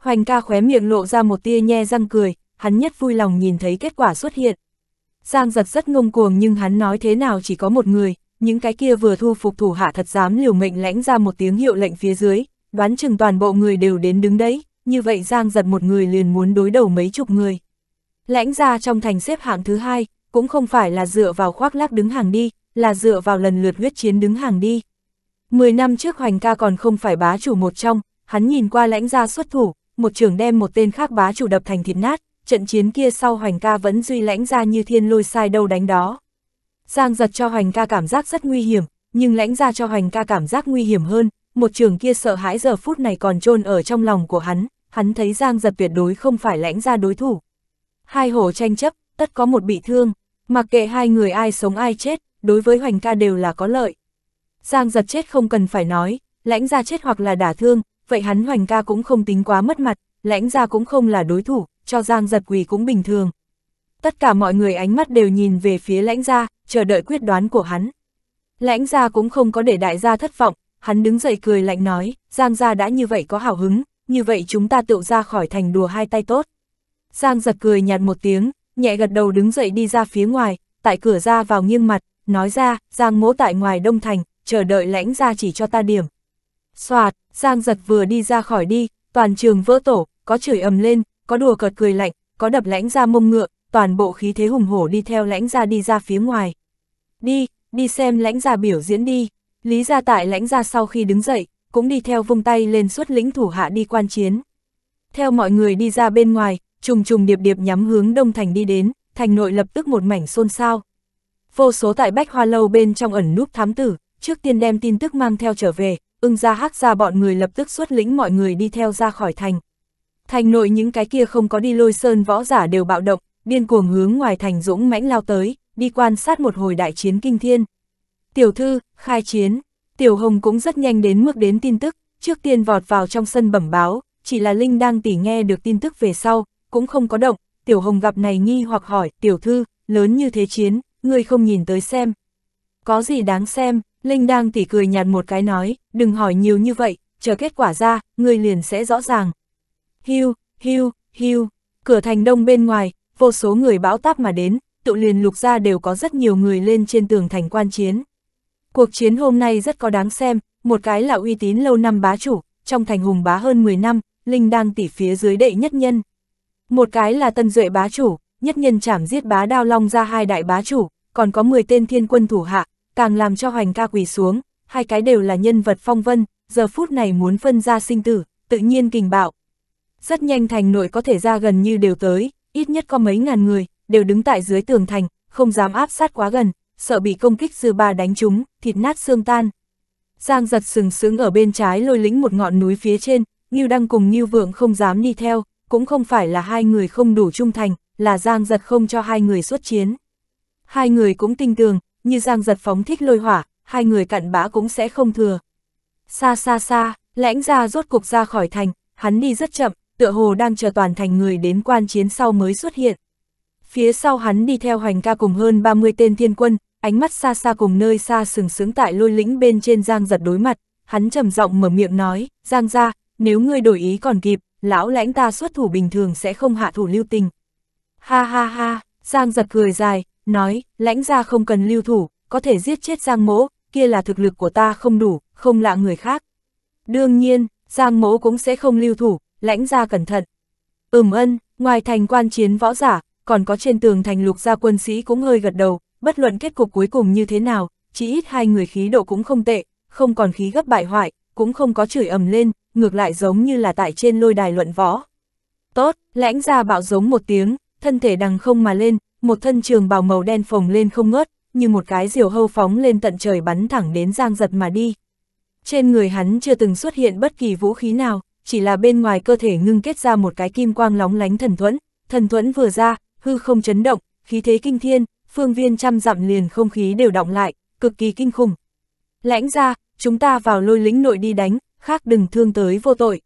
Hoành ca khóe miệng lộ ra một tia nhe răng cười, hắn nhất vui lòng nhìn thấy kết quả xuất hiện. Giang giật rất ngông cuồng nhưng hắn nói thế nào chỉ có một người, những cái kia vừa thu phục thủ hạ thật dám liều mệnh lãnh ra một tiếng hiệu lệnh phía dưới, đoán chừng toàn bộ người đều đến đứng đấy, như vậy Giang giật một người liền muốn đối đầu mấy chục người. Lãnh ra trong thành xếp hạng thứ hai, cũng không phải là dựa vào khoác lác đứng hàng đi, là dựa vào lần lượt huyết chiến đứng hàng đi. Mười năm trước Hoành ca còn không phải bá chủ một trong, hắn nhìn qua lãnh gia xuất thủ, một trưởng đem một tên khác bá chủ đập thành thịt nát, trận chiến kia sau Hoành ca vẫn duy lãnh gia như thiên lôi sai đâu đánh đó. Giang giật cho Hoành ca cảm giác rất nguy hiểm, nhưng lãnh gia cho Hoành ca cảm giác nguy hiểm hơn, một trưởng kia sợ hãi giờ phút này còn chôn ở trong lòng của hắn, hắn thấy Giang giật tuyệt đối không phải lãnh gia đối thủ. Hai hổ tranh chấp, tất có một bị thương, mặc kệ hai người ai sống ai chết, đối với hoành ca đều là có lợi. Giang giật chết không cần phải nói, lãnh ra chết hoặc là đả thương, vậy hắn hoành ca cũng không tính quá mất mặt, lãnh ra cũng không là đối thủ, cho giang giật quỳ cũng bình thường. Tất cả mọi người ánh mắt đều nhìn về phía lãnh gia, chờ đợi quyết đoán của hắn. Lãnh gia cũng không có để đại gia thất vọng, hắn đứng dậy cười lạnh nói, Giang gia đã như vậy có hào hứng, như vậy chúng ta tự ra khỏi thành đùa hai tay tốt. Giang giật cười nhạt một tiếng, nhẹ gật đầu đứng dậy đi ra phía ngoài, tại cửa ra vào nghiêng mặt, nói ra, Giang mỗ tại ngoài Đông Thành, chờ đợi lãnh ra chỉ cho ta điểm. Xoạt, Giang giật vừa đi ra khỏi đi, toàn trường vỡ tổ, có chửi ầm lên, có đùa cợt cười lạnh, có đập lãnh ra mông ngựa, toàn bộ khí thế hùng hổ đi theo lãnh ra đi ra phía ngoài. Đi, đi xem lãnh ra biểu diễn đi. Lý ra tại lãnh ra sau khi đứng dậy, cũng đi theo vung tay lên suốt lĩnh thủ hạ đi quan chiến. Theo mọi người đi ra bên ngoài, trùng trùng điệp điệp nhắm hướng Đông Thành đi đến, thành nội lập tức một mảnh xôn xao vô số tại bách hoa lâu bên trong ẩn núp thám tử, trước tiên đem tin tức mang theo trở về, ưng ra hắc ra bọn người lập tức xuất lĩnh mọi người đi theo ra khỏi thành. Thành nội những cái kia không có đi lôi sơn võ giả đều bạo động, điên cuồng hướng ngoài thành dũng mãnh lao tới, đi quan sát một hồi đại chiến kinh thiên. Tiểu thư, khai chiến, tiểu hồng cũng rất nhanh đến mức đến tin tức, trước tiên vọt vào trong sân bẩm báo, chỉ là Linh đang tỉ nghe được tin tức về sau, cũng không có động, tiểu hồng gặp này nghi hoặc hỏi, tiểu thư, lớn như thế chiến, ngươi không nhìn tới xem. Có gì đáng xem, Linh đang tỉ cười nhạt một cái nói, đừng hỏi nhiều như vậy, chờ kết quả ra, ngươi liền sẽ rõ ràng. Hiu, hiu, hiu, cửa thành đông bên ngoài, vô số người bão táp mà đến, tụ liền lục ra đều có rất nhiều người lên trên tường thành quan chiến. Cuộc chiến hôm nay rất có đáng xem, một cái là uy tín lâu năm bá chủ, trong thành hùng bá hơn 10 năm, Linh đang tỉ phía dưới đệ nhất nhân. Một cái là tân duệ bá chủ, nhất nhân chảm giết bá đao long ra hai đại bá chủ, còn có 10 tên thiên quân thủ hạ, càng làm cho hoành ca quỳ xuống, hai cái đều là nhân vật phong vân, giờ phút này muốn phân ra sinh tử, tự nhiên kình bạo. Rất nhanh thành nội có thể ra gần như đều tới, ít nhất có mấy ngàn người, đều đứng tại dưới tường thành, không dám áp sát quá gần, sợ bị công kích dư ba đánh trúng, thịt nát xương tan. Giang giật sừng sững ở bên trái lôi lĩnh một ngọn núi phía trên, Ngưu Đăng cùng Ngưu Vượng không dám đi theo, cũng không phải là hai người không đủ trung thành, là Giang Giật không cho hai người xuất chiến. Hai người cũng tinh tường, như Giang Giật phóng thích lôi hỏa, hai người cặn bã cũng sẽ không thừa. Xa xa xa, lãnh ra rốt cục ra khỏi thành, hắn đi rất chậm, tựa hồ đang chờ toàn thành người đến quan chiến sau mới xuất hiện. Phía sau hắn đi theo hoành ca cùng hơn 30 tên thiên quân, ánh mắt xa xa cùng nơi xa sừng sững tại lôi lĩnh bên trên Giang Giật đối mặt, hắn trầm giọng mở miệng nói, Giang ra, nếu ngươi đổi ý còn kịp, lão lãnh ta xuất thủ bình thường sẽ không hạ thủ lưu tình, Ha ha ha, Giang giật cười dài, nói, lãnh ra không cần lưu thủ, có thể giết chết Giang mỗ, kia là thực lực của ta không đủ, không lạ người khác. Đương nhiên, Giang mỗ cũng sẽ không lưu thủ, lãnh ra cẩn thận. Ừm ân, ngoài thành quan chiến võ giả, còn có trên tường thành lục gia quân sĩ cũng hơi gật đầu, bất luận kết cục cuối cùng như thế nào, chỉ ít hai người khí độ cũng không tệ, không còn khí gấp bại hoại, cũng không có chửi ầm lên, ngược lại giống như là tại trên lôi đài luận võ. Tốt, lãnh ra bạo giống một tiếng, thân thể đằng không mà lên, một thân trường bào màu đen phồng lên không ngớt, như một cái diều hâu phóng lên tận trời bắn thẳng đến Giang Giật mà đi. Trên người hắn chưa từng xuất hiện bất kỳ vũ khí nào, chỉ là bên ngoài cơ thể ngưng kết ra một cái kim quang lóng lánh thần thuẫn, thần thuẫn vừa ra, hư không chấn động, khí thế kinh thiên, phương viên trăm dặm liền không khí đều động lại, cực kỳ kinh khủng. Lãnh ra, chúng ta vào lôi lính nội đi đánh, khác đừng thương tới vô tội.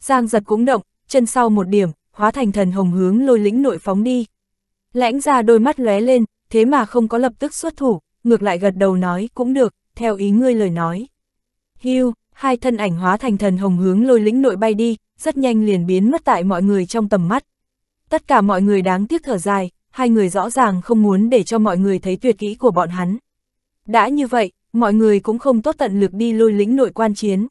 Giang giật cũng động, chân sau một điểm, hóa thành thần hồng hướng lôi lĩnh nội phóng đi. Lãnh ra đôi mắt lóe lên, thế mà không có lập tức xuất thủ, ngược lại gật đầu nói cũng được, theo ý ngươi lời nói. Hưu, hai thân ảnh hóa thành thần hồng hướng lôi lĩnh nội bay đi, rất nhanh liền biến mất tại mọi người trong tầm mắt. Tất cả mọi người đáng tiếc thở dài, hai người rõ ràng không muốn để cho mọi người thấy tuyệt kỹ của bọn hắn. Đã như vậy, mọi người cũng không tốt tận lực đi lôi lĩnh nội quan chiến.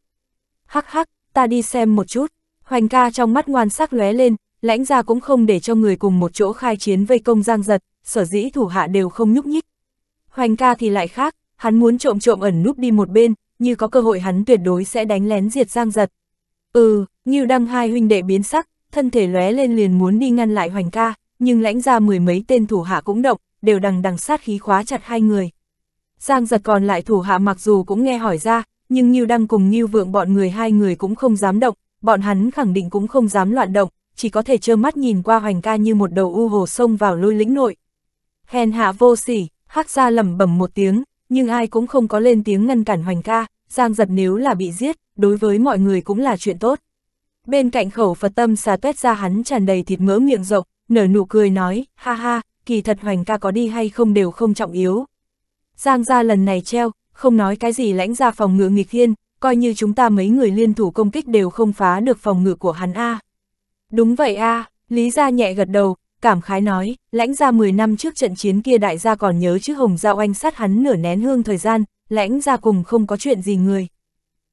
Hắc hắc, ta đi xem một chút, hoành ca trong mắt ngoan sắc lóe lên, lãnh gia cũng không để cho người cùng một chỗ khai chiến vây công giang giật, sở dĩ thủ hạ đều không nhúc nhích. Hoành ca thì lại khác, hắn muốn trộm trộm ẩn núp đi một bên, như có cơ hội hắn tuyệt đối sẽ đánh lén diệt giang giật. Ừ, như đăng hai huynh đệ biến sắc, thân thể lóe lên liền muốn đi ngăn lại hoành ca, nhưng lãnh gia mười mấy tên thủ hạ cũng động, đều đằng đằng sát khí khóa chặt hai người. Giang giật còn lại thủ hạ mặc dù cũng nghe hỏi ra, nhưng như Đăng cùng như Vượng bọn người hai người cũng không dám động, bọn hắn khẳng định cũng không dám loạn động, chỉ có thể trơ mắt nhìn qua hoành ca như một đầu u hồ sông vào lôi lĩnh nội. Hèn hạ vô sỉ, hắc ra lẩm bẩm một tiếng, nhưng ai cũng không có lên tiếng ngăn cản hoành ca, giang giật nếu là bị giết, đối với mọi người cũng là chuyện tốt. Bên cạnh khẩu Phật tâm xà tuét ra hắn tràn đầy thịt mỡ miệng rộng, nở nụ cười nói, ha ha, kỳ thật hoành ca có đi hay không đều không trọng yếu. Giang ra lần này treo, không nói cái gì lãnh ra phòng ngự nghịch thiên, coi như chúng ta mấy người liên thủ công kích đều không phá được phòng ngự của hắn A. À. Đúng vậy a à, Lý Gia nhẹ gật đầu, cảm khái nói, lãnh gia 10 năm trước trận chiến kia đại gia còn nhớ chứ Hồng Giao Anh sát hắn nửa nén hương thời gian, lãnh gia cùng không có chuyện gì người.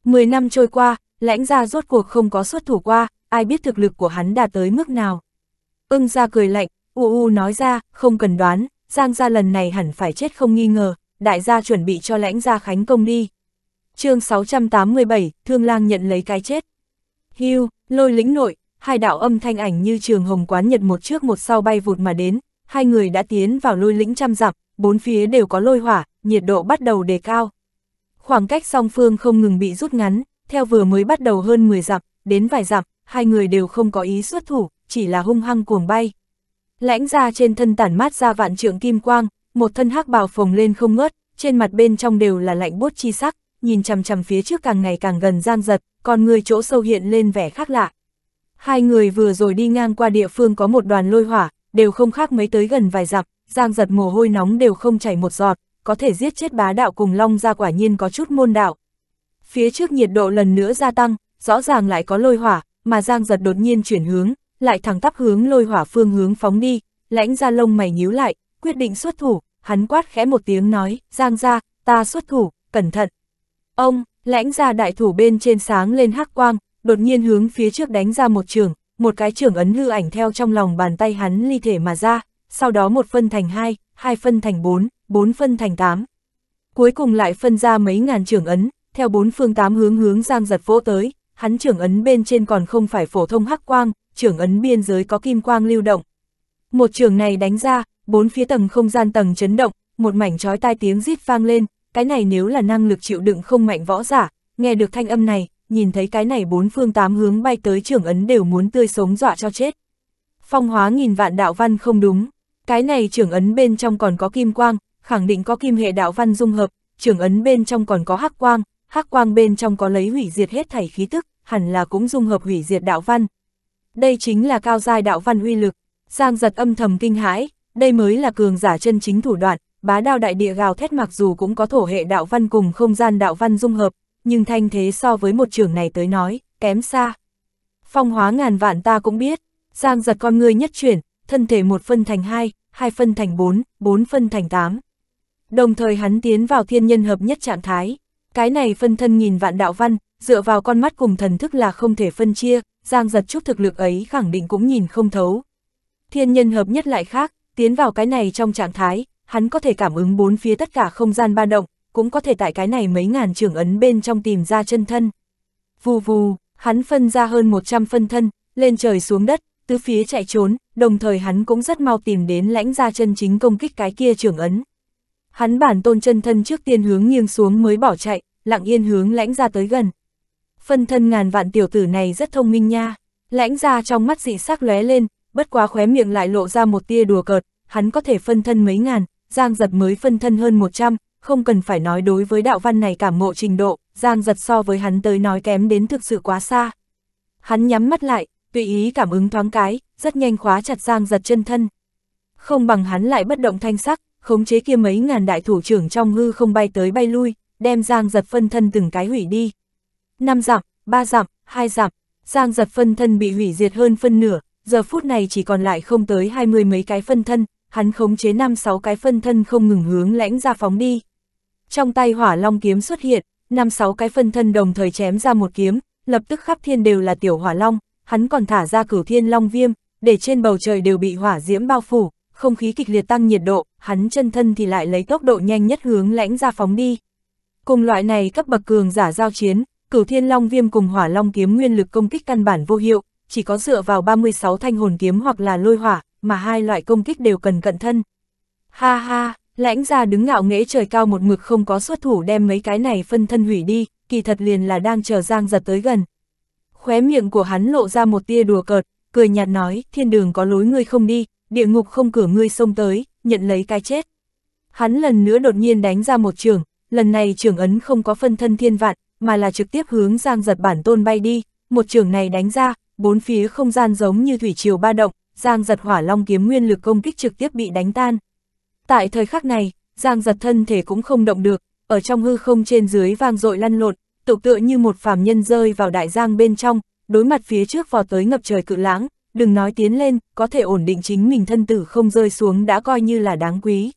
10 năm trôi qua, lãnh gia rốt cuộc không có xuất thủ qua, ai biết thực lực của hắn đạt tới mức nào. Ưng gia cười lạnh, u u nói ra, không cần đoán, Giang gia lần này hẳn phải chết không nghi ngờ, đại gia chuẩn bị cho lãnh gia khánh công đi. chương 687, Thương Lang nhận lấy cái chết. Hưu, lôi lĩnh nội, hai đạo âm thanh ảnh như trường hồng quán nhật một trước một sau bay vụt mà đến, hai người đã tiến vào lôi lĩnh trăm dặm, bốn phía đều có lôi hỏa, nhiệt độ bắt đầu đề cao. Khoảng cách song phương không ngừng bị rút ngắn, theo vừa mới bắt đầu hơn 10 dặm, đến vài dặm, hai người đều không có ý xuất thủ, chỉ là hung hăng cuồng bay. Lãnh ra trên thân tản mát ra vạn trượng kim quang, một thân hắc bào phồng lên không ngớt, trên mặt bên trong đều là lạnh bút chi sắc, nhìn chằm chằm phía trước càng ngày càng gần gian Giật, còn người chỗ sâu hiện lên vẻ khác lạ. Hai người vừa rồi đi ngang qua địa phương có một đoàn lôi hỏa, đều không khác mấy tới gần vài dặm, giang giật mồ hôi nóng đều không chảy một giọt, có thể giết chết bá đạo cùng long ra quả nhiên có chút môn đạo. Phía trước nhiệt độ lần nữa gia tăng, rõ ràng lại có lôi hỏa, mà giang giật đột nhiên chuyển hướng, lại thẳng tắp hướng lôi hỏa phương hướng phóng đi, lãnh ra lông mày nhíu lại, quyết định xuất thủ, hắn quát khẽ một tiếng nói, giang ra, ta xuất thủ, cẩn thận. Ông, lãnh ra đại thủ bên trên sáng lên hắc quang, đột nhiên hướng phía trước đánh ra một trường, một cái trường ấn lưu ảnh theo trong lòng bàn tay hắn ly thể mà ra, sau đó một phân thành hai, hai phân thành bốn, bốn phân thành tám. Cuối cùng lại phân ra mấy ngàn trường ấn, theo bốn phương tám hướng hướng giang giật vỗ tới, hắn trường ấn bên trên còn không phải phổ thông hắc quang, trường ấn biên giới có kim quang lưu động. Một trường này đánh ra, bốn phía tầng không gian tầng chấn động, một mảnh trói tai tiếng rít vang lên, cái này nếu là năng lực chịu đựng không mạnh võ giả, nghe được thanh âm này, nhìn thấy cái này bốn phương tám hướng bay tới trưởng ấn đều muốn tươi sống dọa cho chết. Phong hóa nghìn vạn đạo văn không đúng, cái này trưởng ấn bên trong còn có kim quang, khẳng định có kim hệ đạo văn dung hợp, trưởng ấn bên trong còn có hắc quang, hắc quang bên trong có lấy hủy diệt hết thảy khí tức, hẳn là cũng dung hợp hủy diệt đạo văn. Đây chính là cao giai đạo văn uy lực, Giang giật âm thầm kinh hãi, đây mới là cường giả chân chính thủ đoạn, bá đao đại địa gào thét mặc dù cũng có thổ hệ đạo văn cùng không gian đạo văn dung hợp, nhưng thanh thế so với một trường này tới nói, kém xa. Phong hóa ngàn vạn ta cũng biết, giang giật con người nhất chuyển, thân thể một phân thành hai, hai phân thành bốn, bốn phân thành tám. Đồng thời hắn tiến vào thiên nhân hợp nhất trạng thái, cái này phân thân nghìn vạn đạo văn, dựa vào con mắt cùng thần thức là không thể phân chia, giang giật chút thực lực ấy khẳng định cũng nhìn không thấu. Thiên nhân hợp nhất lại khác, tiến vào cái này trong trạng thái, hắn có thể cảm ứng bốn phía tất cả không gian ba động, cũng có thể tại cái này mấy ngàn trưởng ấn bên trong tìm ra chân thân. Vù vù, hắn phân ra hơn 100 phân thân, lên trời xuống đất, tứ phía chạy trốn, đồng thời hắn cũng rất mau tìm đến lãnh ra chân chính công kích cái kia trưởng ấn. Hắn bản tôn chân thân trước tiên hướng nghiêng xuống mới bỏ chạy, lặng yên hướng lãnh ra tới gần. Phân thân ngàn vạn tiểu tử này rất thông minh nha, lãnh ra trong mắt dị sắc lóe lên, bất quá khóe miệng lại lộ ra một tia đùa cợt, hắn có thể phân thân mấy ngàn, giang giật mới phân thân hơn 100, không cần phải nói đối với đạo văn này cảm ngộ trình độ, Giang giật so với hắn tới nói kém đến thực sự quá xa. Hắn nhắm mắt lại, tùy ý cảm ứng thoáng cái, rất nhanh khóa chặt Giang giật chân thân. Không bằng hắn lại bất động thanh sắc, khống chế kia mấy ngàn đại thủ trưởng trong hư không bay tới bay lui, đem Giang giật phân thân từng cái hủy đi. Năm dặm, ba dặm, hai dặm, Giang giật phân thân bị hủy diệt hơn phân nửa, giờ phút này chỉ còn lại không tới hai mươi mấy cái phân thân, hắn khống chế năm sáu cái phân thân không ngừng hướng lãnh ra phóng đi trong tay hỏa long kiếm xuất hiện, năm sáu cái phân thân đồng thời chém ra một kiếm, lập tức khắp thiên đều là tiểu hỏa long, hắn còn thả ra cửu thiên long viêm, để trên bầu trời đều bị hỏa diễm bao phủ, không khí kịch liệt tăng nhiệt độ, hắn chân thân thì lại lấy tốc độ nhanh nhất hướng lãnh ra phóng đi. Cùng loại này cấp bậc cường giả giao chiến, cửu thiên long viêm cùng hỏa long kiếm nguyên lực công kích căn bản vô hiệu, chỉ có dựa vào 36 thanh hồn kiếm hoặc là lôi hỏa, mà hai loại công kích đều cần cận thân. Ha ha, Lãnh ra đứng ngạo nghễ trời cao một mực không có xuất thủ đem mấy cái này phân thân hủy đi, kỳ thật liền là đang chờ Giang giật tới gần. Khóe miệng của hắn lộ ra một tia đùa cợt, cười nhạt nói, thiên đường có lối ngươi không đi, địa ngục không cửa ngươi xông tới, nhận lấy cái chết. Hắn lần nữa đột nhiên đánh ra một trường, lần này trường ấn không có phân thân thiên vạn, mà là trực tiếp hướng Giang giật bản tôn bay đi, một trường này đánh ra, bốn phía không gian giống như thủy triều ba động, Giang giật hỏa long kiếm nguyên lực công kích trực tiếp bị đánh tan. Tại thời khắc này, Giang giật thân thể cũng không động được, ở trong hư không trên dưới vang dội lăn lộn tụ tựa như một phàm nhân rơi vào đại giang bên trong, đối mặt phía trước vò tới ngập trời cự lãng, đừng nói tiến lên, có thể ổn định chính mình thân tử không rơi xuống đã coi như là đáng quý.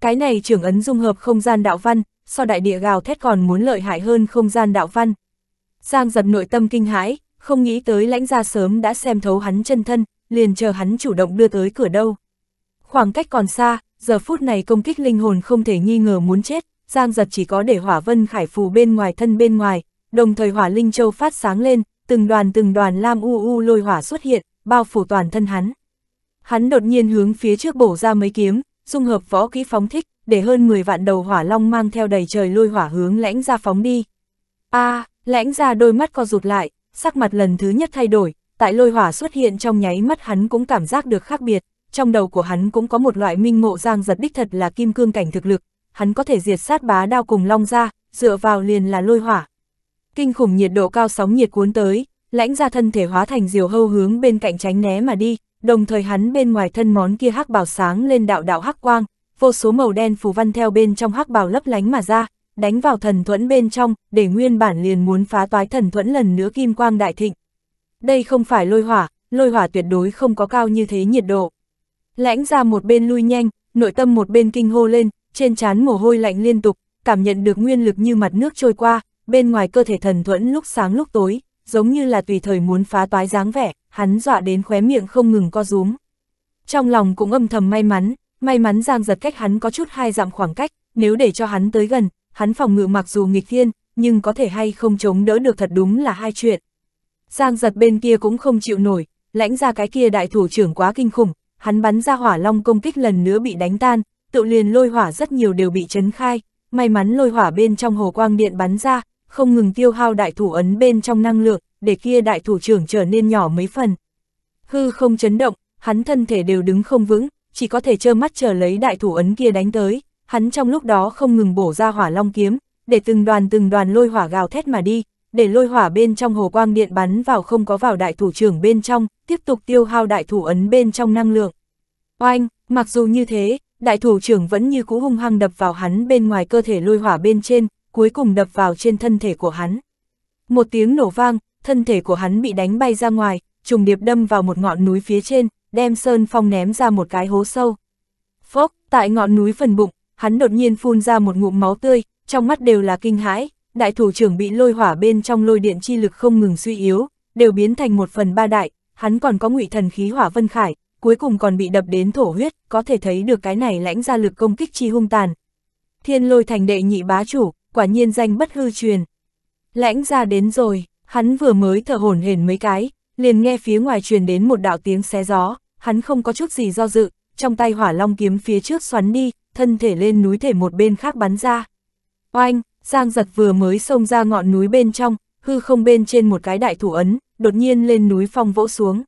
Cái này trưởng ấn dung hợp không gian đạo văn, so đại địa gào thét còn muốn lợi hại hơn không gian đạo văn. Giang giật nội tâm kinh hãi, không nghĩ tới lãnh gia sớm đã xem thấu hắn chân thân, liền chờ hắn chủ động đưa tới cửa đâu. Khoảng cách còn xa, giờ phút này công kích linh hồn không thể nghi ngờ muốn chết, Giang giật chỉ có để hỏa vân khải phù bên ngoài thân bên ngoài, đồng thời hỏa linh châu phát sáng lên, từng đoàn từng đoàn lam u u lôi hỏa xuất hiện, bao phủ toàn thân hắn. Hắn đột nhiên hướng phía trước bổ ra mấy kiếm, dung hợp võ kỹ phóng thích, để hơn 10 vạn đầu hỏa long mang theo đầy trời lôi hỏa hướng lãnh ra phóng đi. A, à, lãnh ra đôi mắt co rụt lại, sắc mặt lần thứ nhất thay đổi, tại lôi hỏa xuất hiện trong nháy mắt hắn cũng cảm giác được khác biệt trong đầu của hắn cũng có một loại minh ngộ giang giật đích thật là kim cương cảnh thực lực, hắn có thể diệt sát bá đao cùng long ra, dựa vào liền là lôi hỏa. Kinh khủng nhiệt độ cao sóng nhiệt cuốn tới, lãnh ra thân thể hóa thành diều hâu hướng bên cạnh tránh né mà đi, đồng thời hắn bên ngoài thân món kia hắc bào sáng lên đạo đạo hắc quang, vô số màu đen phù văn theo bên trong hắc bào lấp lánh mà ra, đánh vào thần thuẫn bên trong, để nguyên bản liền muốn phá toái thần thuẫn lần nữa kim quang đại thịnh. Đây không phải lôi hỏa, lôi hỏa tuyệt đối không có cao như thế nhiệt độ. Lãnh ra một bên lui nhanh, nội tâm một bên kinh hô lên, trên trán mồ hôi lạnh liên tục, cảm nhận được nguyên lực như mặt nước trôi qua, bên ngoài cơ thể thần thuẫn lúc sáng lúc tối, giống như là tùy thời muốn phá toái dáng vẻ, hắn dọa đến khóe miệng không ngừng co rúm. Trong lòng cũng âm thầm may mắn, may mắn Giang giật cách hắn có chút hai dặm khoảng cách, nếu để cho hắn tới gần, hắn phòng ngự mặc dù nghịch thiên, nhưng có thể hay không chống đỡ được thật đúng là hai chuyện. Giang giật bên kia cũng không chịu nổi, lãnh ra cái kia đại thủ trưởng quá kinh khủng, hắn bắn ra hỏa long công kích lần nữa bị đánh tan, tự liền lôi hỏa rất nhiều đều bị chấn khai, may mắn lôi hỏa bên trong hồ quang điện bắn ra, không ngừng tiêu hao đại thủ ấn bên trong năng lượng, để kia đại thủ trưởng trở nên nhỏ mấy phần. Hư không chấn động, hắn thân thể đều đứng không vững, chỉ có thể trơ mắt chờ lấy đại thủ ấn kia đánh tới, hắn trong lúc đó không ngừng bổ ra hỏa long kiếm, để từng đoàn từng đoàn lôi hỏa gào thét mà đi, để lôi hỏa bên trong hồ quang điện bắn vào không có vào đại thủ trưởng bên trong, tiếp tục tiêu hao đại thủ ấn bên trong năng lượng. Oanh, mặc dù như thế, đại thủ trưởng vẫn như cũ hung hăng đập vào hắn bên ngoài cơ thể lôi hỏa bên trên, cuối cùng đập vào trên thân thể của hắn. Một tiếng nổ vang, thân thể của hắn bị đánh bay ra ngoài, trùng điệp đâm vào một ngọn núi phía trên, đem Sơn Phong ném ra một cái hố sâu. Phốc, tại ngọn núi phần bụng, hắn đột nhiên phun ra một ngụm máu tươi, trong mắt đều là kinh hãi, đại thủ trưởng bị lôi hỏa bên trong lôi điện chi lực không ngừng suy yếu, đều biến thành một phần ba đại, hắn còn có ngụy thần khí hỏa vân khải, cuối cùng còn bị đập đến thổ huyết, có thể thấy được cái này lãnh ra lực công kích chi hung tàn. Thiên lôi thành đệ nhị bá chủ, quả nhiên danh bất hư truyền. Lãnh ra đến rồi, hắn vừa mới thở hổn hển mấy cái, liền nghe phía ngoài truyền đến một đạo tiếng xé gió, hắn không có chút gì do dự, trong tay hỏa long kiếm phía trước xoắn đi, thân thể lên núi thể một bên khác bắn ra. Oanh, Giang giật vừa mới xông ra ngọn núi bên trong, hư không bên trên một cái đại thủ ấn, đột nhiên lên núi phong vỗ xuống.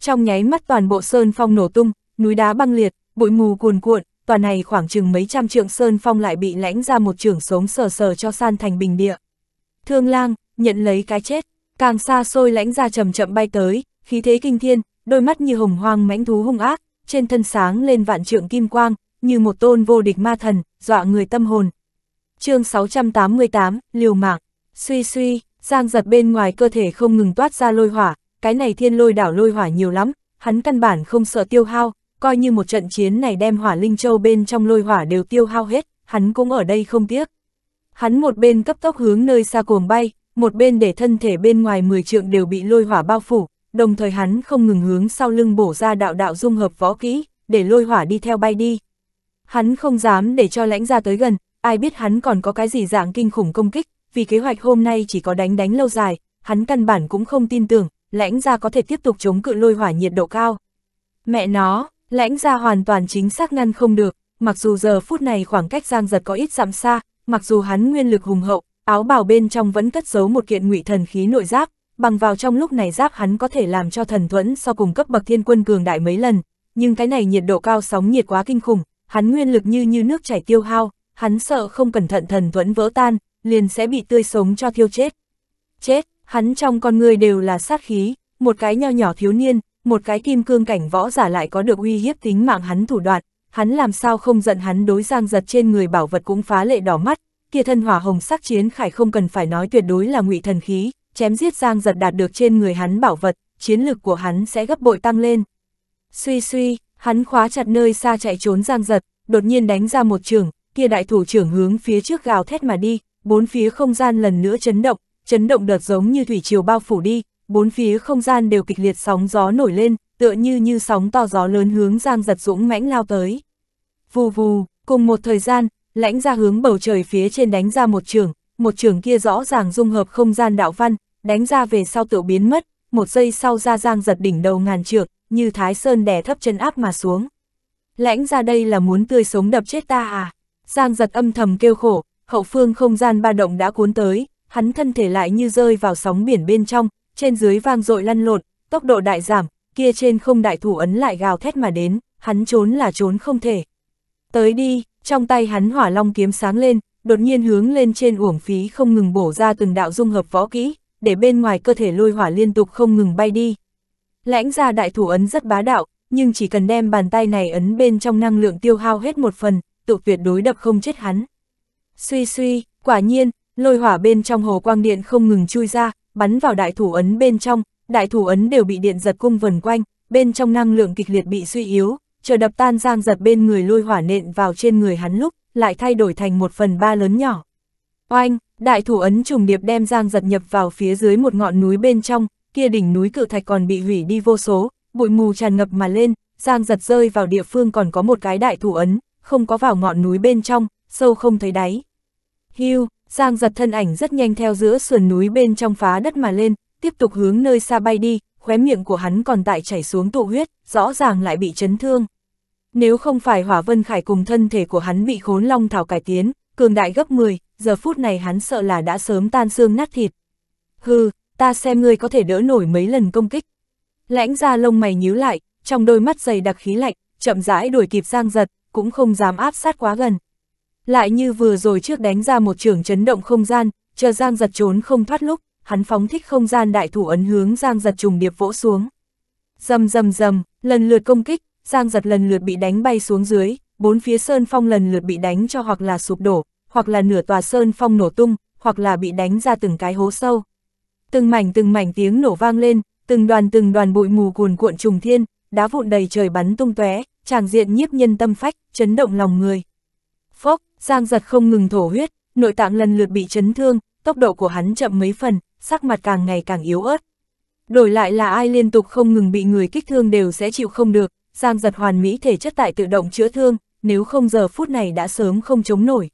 Trong nháy mắt toàn bộ sơn phong nổ tung, núi đá băng liệt, bụi mù cuồn cuộn, toàn này khoảng chừng mấy trăm trượng sơn phong lại bị lãnh ra một trường sống sờ sờ cho san thành bình địa. Thương lang, nhận lấy cái chết, càng xa xôi lãnh ra chậm chậm bay tới, khí thế kinh thiên, đôi mắt như hồng hoang mãnh thú hung ác, trên thân sáng lên vạn trượng kim quang, như một tôn vô địch ma thần, dọa người tâm hồn, chương 688, liều mạng, suy suy, giang giật bên ngoài cơ thể không ngừng toát ra lôi hỏa, cái này thiên lôi đảo lôi hỏa nhiều lắm, hắn căn bản không sợ tiêu hao, coi như một trận chiến này đem hỏa linh châu bên trong lôi hỏa đều tiêu hao hết, hắn cũng ở đây không tiếc. Hắn một bên cấp tốc hướng nơi xa cuồng bay, một bên để thân thể bên ngoài 10 trượng đều bị lôi hỏa bao phủ, đồng thời hắn không ngừng hướng sau lưng bổ ra đạo đạo dung hợp võ kỹ, để lôi hỏa đi theo bay đi. Hắn không dám để cho lãnh ra tới gần, ai biết hắn còn có cái gì dạng kinh khủng công kích, vì kế hoạch hôm nay chỉ có đánh đánh lâu dài, hắn căn bản cũng không tin tưởng, lãnh ra có thể tiếp tục chống cự lôi hỏa nhiệt độ cao. Mẹ nó, lãnh ra hoàn toàn chính xác ngăn không được, mặc dù giờ phút này khoảng cách giang giật có ít dặm xa, mặc dù hắn nguyên lực hùng hậu, áo bào bên trong vẫn cất giấu một kiện ngụy thần khí nội giáp, bằng vào trong lúc này giáp hắn có thể làm cho thần thuẫn so cùng cấp bậc thiên quân cường đại mấy lần, nhưng cái này nhiệt độ cao sóng nhiệt quá kinh khủng, hắn nguyên lực như như nước chảy tiêu hao, hắn sợ không cẩn thận thần thuẫn vỡ tan, liền sẽ bị tươi sống cho thiêu chết. Chết, hắn trong con người đều là sát khí, một cái nho nhỏ thiếu niên, một cái kim cương cảnh võ giả lại có được uy hiếp tính mạng hắn thủ đoạn, hắn làm sao không giận hắn đối giang giật trên người bảo vật cũng phá lệ đỏ mắt, kia thân hỏa hồng sắc chiến khải không cần phải nói tuyệt đối là ngụy thần khí, chém giết giang giật đạt được trên người hắn bảo vật, chiến lực của hắn sẽ gấp bội tăng lên. Suy suy, hắn khóa chặt nơi xa chạy trốn giang giật, đột nhiên đánh ra một trường, kia đại thủ trưởng hướng phía trước gào thét mà đi, bốn phía không gian lần nữa chấn động, chấn động đợt giống như thủy triều bao phủ đi, bốn phía không gian đều kịch liệt sóng gió nổi lên, tựa như như sóng to gió lớn hướng Giang Giật Dũng mãnh lao tới. Vù vù, cùng một thời gian, lãnh ra hướng bầu trời phía trên đánh ra một trường, một trường kia rõ ràng dung hợp không gian đạo văn, đánh ra về sau tự biến mất, một giây sau ra Giang Giật đỉnh đầu ngàn trượng, như Thái Sơn đè thấp chân áp mà xuống. Lãnh ra đây là muốn tươi sống đập chết ta à? Giang giật âm thầm kêu khổ, hậu phương không gian ba động đã cuốn tới, hắn thân thể lại như rơi vào sóng biển bên trong, trên dưới vang dội lăn lộn, tốc độ đại giảm, kia trên không đại thủ ấn lại gào thét mà đến, hắn trốn là trốn không thể. Tới đi, trong tay hắn hỏa long kiếm sáng lên, đột nhiên hướng lên trên uổng phí không ngừng bổ ra từng đạo dung hợp võ kỹ, để bên ngoài cơ thể lôi hỏa liên tục không ngừng bay đi. Lãnh ra đại thủ ấn rất bá đạo, nhưng chỉ cần đem bàn tay này ấn bên trong năng lượng tiêu hao hết một phần, tự tuyệt đối đập không chết hắn. Suy suy, quả nhiên, lôi hỏa bên trong hồ quang điện không ngừng chui ra, bắn vào đại thủ ấn bên trong, đại thủ ấn đều bị điện giật cung vần quanh, bên trong năng lượng kịch liệt bị suy yếu, chờ đập tan giang giật bên người lôi hỏa nện vào trên người hắn lúc, lại thay đổi thành một phần ba lớn nhỏ. Oanh, đại thủ ấn trùng điệp đem giang giật nhập vào phía dưới một ngọn núi bên trong, kia đỉnh núi cự thạch còn bị hủy đi vô số, bụi mù tràn ngập mà lên, giang giật rơi vào địa phương còn có một cái đại thủ ấn, không có vào ngọn núi bên trong, sâu không thấy đáy. Hưu, Giang giật thân ảnh rất nhanh theo giữa sườn núi bên trong phá đất mà lên, tiếp tục hướng nơi xa bay đi, khóe miệng của hắn còn tại chảy xuống tụ huyết, rõ ràng lại bị chấn thương. Nếu không phải hỏa vân khải cùng thân thể của hắn bị khốn long thảo cải tiến, cường đại gấp 10, giờ phút này hắn sợ là đã sớm tan xương nát thịt. Hừ, ta xem ngươi có thể đỡ nổi mấy lần công kích. Lãnh ra lông mày nhíu lại, trong đôi mắt dày đặc khí lạnh, chậm rãi đuổi kịp Giang Giật, cũng không dám áp sát quá gần. Lại như vừa rồi trước đánh ra một trường chấn động không gian, chờ Giang giật trốn không thoát lúc, hắn phóng thích không gian đại thủ ấn hướng Giang giật trùng điệp vỗ xuống. Dầm dầm dầm, lần lượt công kích, Giang giật lần lượt bị đánh bay xuống dưới, bốn phía sơn phong lần lượt bị đánh cho hoặc là sụp đổ, hoặc là nửa tòa sơn phong nổ tung, hoặc là bị đánh ra từng cái hố sâu. Từng mảnh từng mảnh tiếng nổ vang lên, từng đoàn từng đoàn bụi mù cuồn cuộn trùng thiên, đá vụn đầy trời bắn tung tóe, tràng diện nhiếp nhân tâm phách, chấn động lòng người. Phốc, Giang giật không ngừng thổ huyết, nội tạng lần lượt bị chấn thương, tốc độ của hắn chậm mấy phần, sắc mặt càng ngày càng yếu ớt. Đổi lại là ai liên tục không ngừng bị người kích thương đều sẽ chịu không được, Giang giật hoàn mỹ thể chất tại tự động chữa thương, nếu không giờ phút này đã sớm không chống nổi.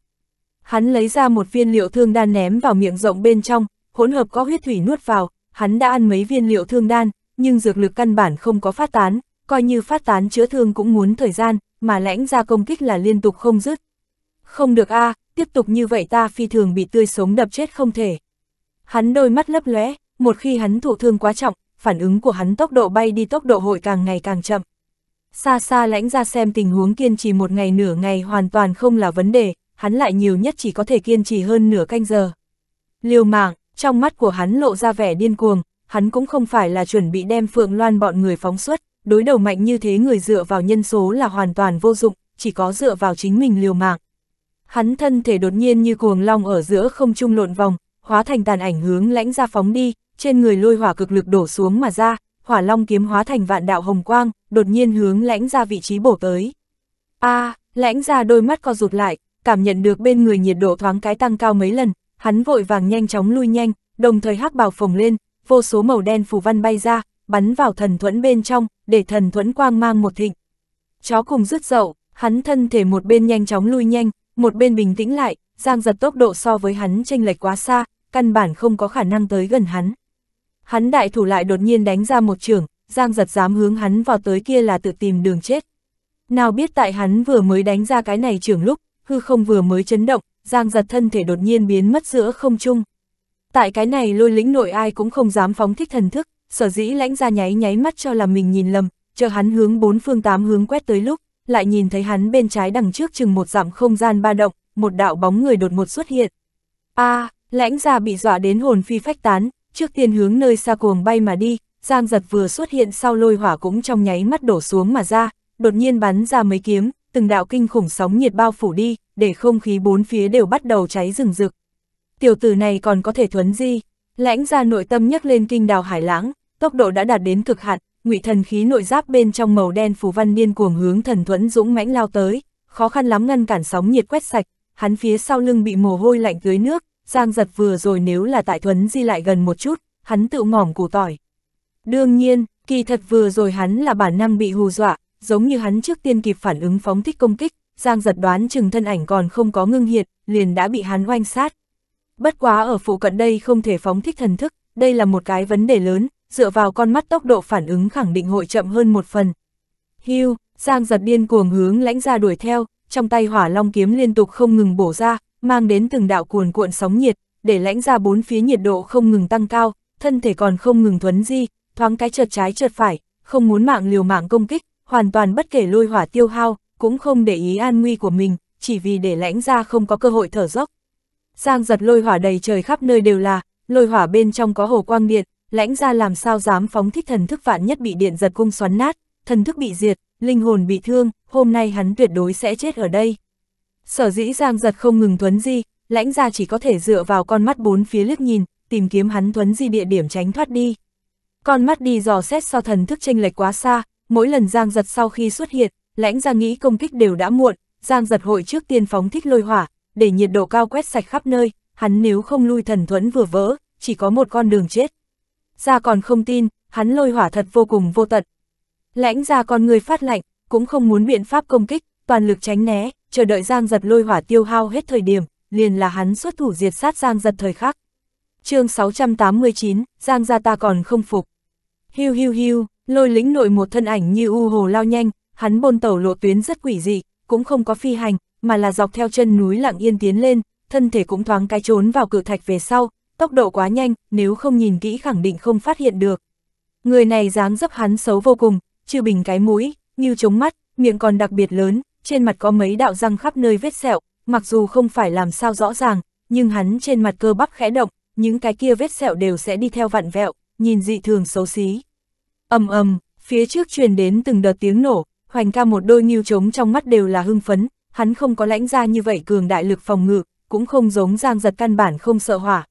Hắn lấy ra một viên liệu thương đan ném vào miệng rộng bên trong, hỗn hợp có huyết thủy nuốt vào, hắn đã ăn mấy viên liệu thương đan, nhưng dược lực căn bản không có phát tán, coi như phát tán chữa thương cũng muốn thời gian, mà lãnh ra công kích là liên tục không dứt. Không được a à, tiếp tục như vậy ta phi thường bị tươi sống đập chết không thể. Hắn đôi mắt lấp lóe, một khi hắn thụ thương quá trọng, phản ứng của hắn tốc độ bay đi tốc độ hội càng ngày càng chậm. Xa xa lãnh ra xem tình huống kiên trì một ngày nửa ngày hoàn toàn không là vấn đề, hắn lại nhiều nhất chỉ có thể kiên trì hơn nửa canh giờ. Liều mạng, trong mắt của hắn lộ ra vẻ điên cuồng, hắn cũng không phải là chuẩn bị đem Phượng Loan bọn người phóng xuất, đối đầu mạnh như thế người dựa vào nhân số là hoàn toàn vô dụng, chỉ có dựa vào chính mình liều mạng. Hắn thân thể đột nhiên như cuồng long ở giữa không trung lộn vòng, hóa thành tàn ảnh hướng lãnh ra phóng đi, trên người lôi hỏa cực lực đổ xuống mà ra, hỏa long kiếm hóa thành vạn đạo hồng quang, đột nhiên hướng lãnh ra vị trí bổ tới. a à, lãnh ra đôi mắt co rụt lại, cảm nhận được bên người nhiệt độ thoáng cái tăng cao mấy lần, hắn vội vàng nhanh chóng lui nhanh, đồng thời hắc bào phồng lên, vô số màu đen phù văn bay ra, bắn vào thần thuẫn bên trong, để thần thuẫn quang mang một thịnh. Chó cùng rứt dậu, hắn thân thể một bên nhanh chóng lui nhanh, một bên bình tĩnh lại, giang giật tốc độ so với hắn chênh lệch quá xa, căn bản không có khả năng tới gần hắn. Hắn đại thủ lại đột nhiên đánh ra một trường, giang giật dám hướng hắn vào tới kia là tự tìm đường chết. Nào biết tại hắn vừa mới đánh ra cái này trường lúc, hư không vừa mới chấn động, giang giật thân thể đột nhiên biến mất giữa không trung. Tại cái này lôi lĩnh nội ai cũng không dám phóng thích thần thức, sở dĩ lãnh ra nháy nháy mắt cho là mình nhìn lầm, chờ hắn hướng bốn phương tám hướng quét tới lúc, lại nhìn thấy hắn bên trái đằng trước chừng một dặm không gian ba động, một đạo bóng người đột ngột xuất hiện. a à, lãnh ra bị dọa đến hồn phi phách tán, trước tiên hướng nơi xa cuồng bay mà đi, giang giật vừa xuất hiện sau lôi hỏa cũng trong nháy mắt đổ xuống mà ra, đột nhiên bắn ra mấy kiếm, từng đạo kinh khủng sóng nhiệt bao phủ đi, để không khí bốn phía đều bắt đầu cháy rừng rực. Tiểu tử này còn có thể thuấn di, Lãnh ra nội tâm nhắc lên kinh đào hải lãng, tốc độ đã đạt đến cực hạn, ngụy thần khí nội giáp bên trong màu đen phù văn điên cuồng hướng thần thuẫn dũng mãnh lao tới, khó khăn lắm ngăn cản sóng nhiệt quét sạch, hắn phía sau lưng bị mồ hôi lạnh tưới nước, Giang giật vừa rồi nếu là tại thuấn di lại gần một chút, hắn tự ngỏm củ tỏi. Đương nhiên, kỳ thật vừa rồi hắn là bản năng bị hù dọa, giống như hắn trước tiên kịp phản ứng phóng thích công kích, Giang giật đoán chừng thân ảnh còn không có ngưng hiệt, liền đã bị hắn oanh sát, Bất quá ở phụ cận đây không thể phóng thích thần thức, đây là một cái vấn đề lớn, dựa vào con mắt tốc độ phản ứng khẳng định hội chậm hơn một phần. Hưu, Giang giật điên cuồng hướng lãnh ra đuổi theo, trong tay hỏa long kiếm liên tục không ngừng bổ ra, mang đến từng đạo cuồn cuộn sóng nhiệt, để lãnh ra bốn phía nhiệt độ không ngừng tăng cao, thân thể còn không ngừng thuấn di, thoáng cái chợt trái chợt phải, không muốn mạng liều mạng công kích, hoàn toàn bất kể lôi hỏa tiêu hao, cũng không để ý an nguy của mình, chỉ vì để lãnh ra không có cơ hội thở dốc. Giang giật lôi hỏa đầy trời khắp nơi đều là, lôi hỏa bên trong có hồ quang điện, lãnh ra làm sao dám phóng thích thần thức vạn nhất bị điện giật cung xoắn nát, thần thức bị diệt, linh hồn bị thương, hôm nay hắn tuyệt đối sẽ chết ở đây. Sở dĩ Giang giật không ngừng thuấn di, lãnh ra chỉ có thể dựa vào con mắt bốn phía liếc nhìn, tìm kiếm hắn thuấn di địa điểm tránh thoát đi. Con mắt đi dò xét so thần thức chênh lệch quá xa, mỗi lần Giang giật sau khi xuất hiện, lãnh ra nghĩ công kích đều đã muộn, Giang giật hội trước tiên phóng thích lôi hỏa, để nhiệt độ cao quét sạch khắp nơi, hắn nếu không lui thần thuẫn vừa vỡ, chỉ có một con đường chết. gia còn không tin, hắn lôi hỏa thật vô cùng vô tận. Lãnh gia con người phát lạnh, cũng không muốn biện pháp công kích, toàn lực tránh né, chờ đợi Giang giật lôi hỏa tiêu hao hết thời điểm, liền là hắn xuất thủ diệt sát Giang giật thời khắc. chương 689, Giang gia ta còn không phục. Hiu hiu hiu, lôi lính nội một thân ảnh như u hồ lao nhanh, hắn bôn tẩu lộ tuyến rất quỷ dị, cũng không có phi hành, mà là dọc theo chân núi lặng yên tiến lên, thân thể cũng thoáng cái trốn vào cự thạch về sau, tốc độ quá nhanh, nếu không nhìn kỹ khẳng định không phát hiện được. Người này dáng dấp hắn xấu vô cùng, chưa bình cái mũi, như trống mắt, miệng còn đặc biệt lớn, trên mặt có mấy đạo răng khắp nơi vết sẹo, mặc dù không phải làm sao rõ ràng, nhưng hắn trên mặt cơ bắp khẽ động, những cái kia vết sẹo đều sẽ đi theo vặn vẹo, nhìn dị thường xấu xí. ầm ầm, phía trước truyền đến từng đợt tiếng nổ, Hoành ca một đôi nghiêu trống trong mắt đều là hưng phấn, hắn không có lãnh ra như vậy cường đại lực phòng ngự, cũng không giống giang giật căn bản không sợ hỏa.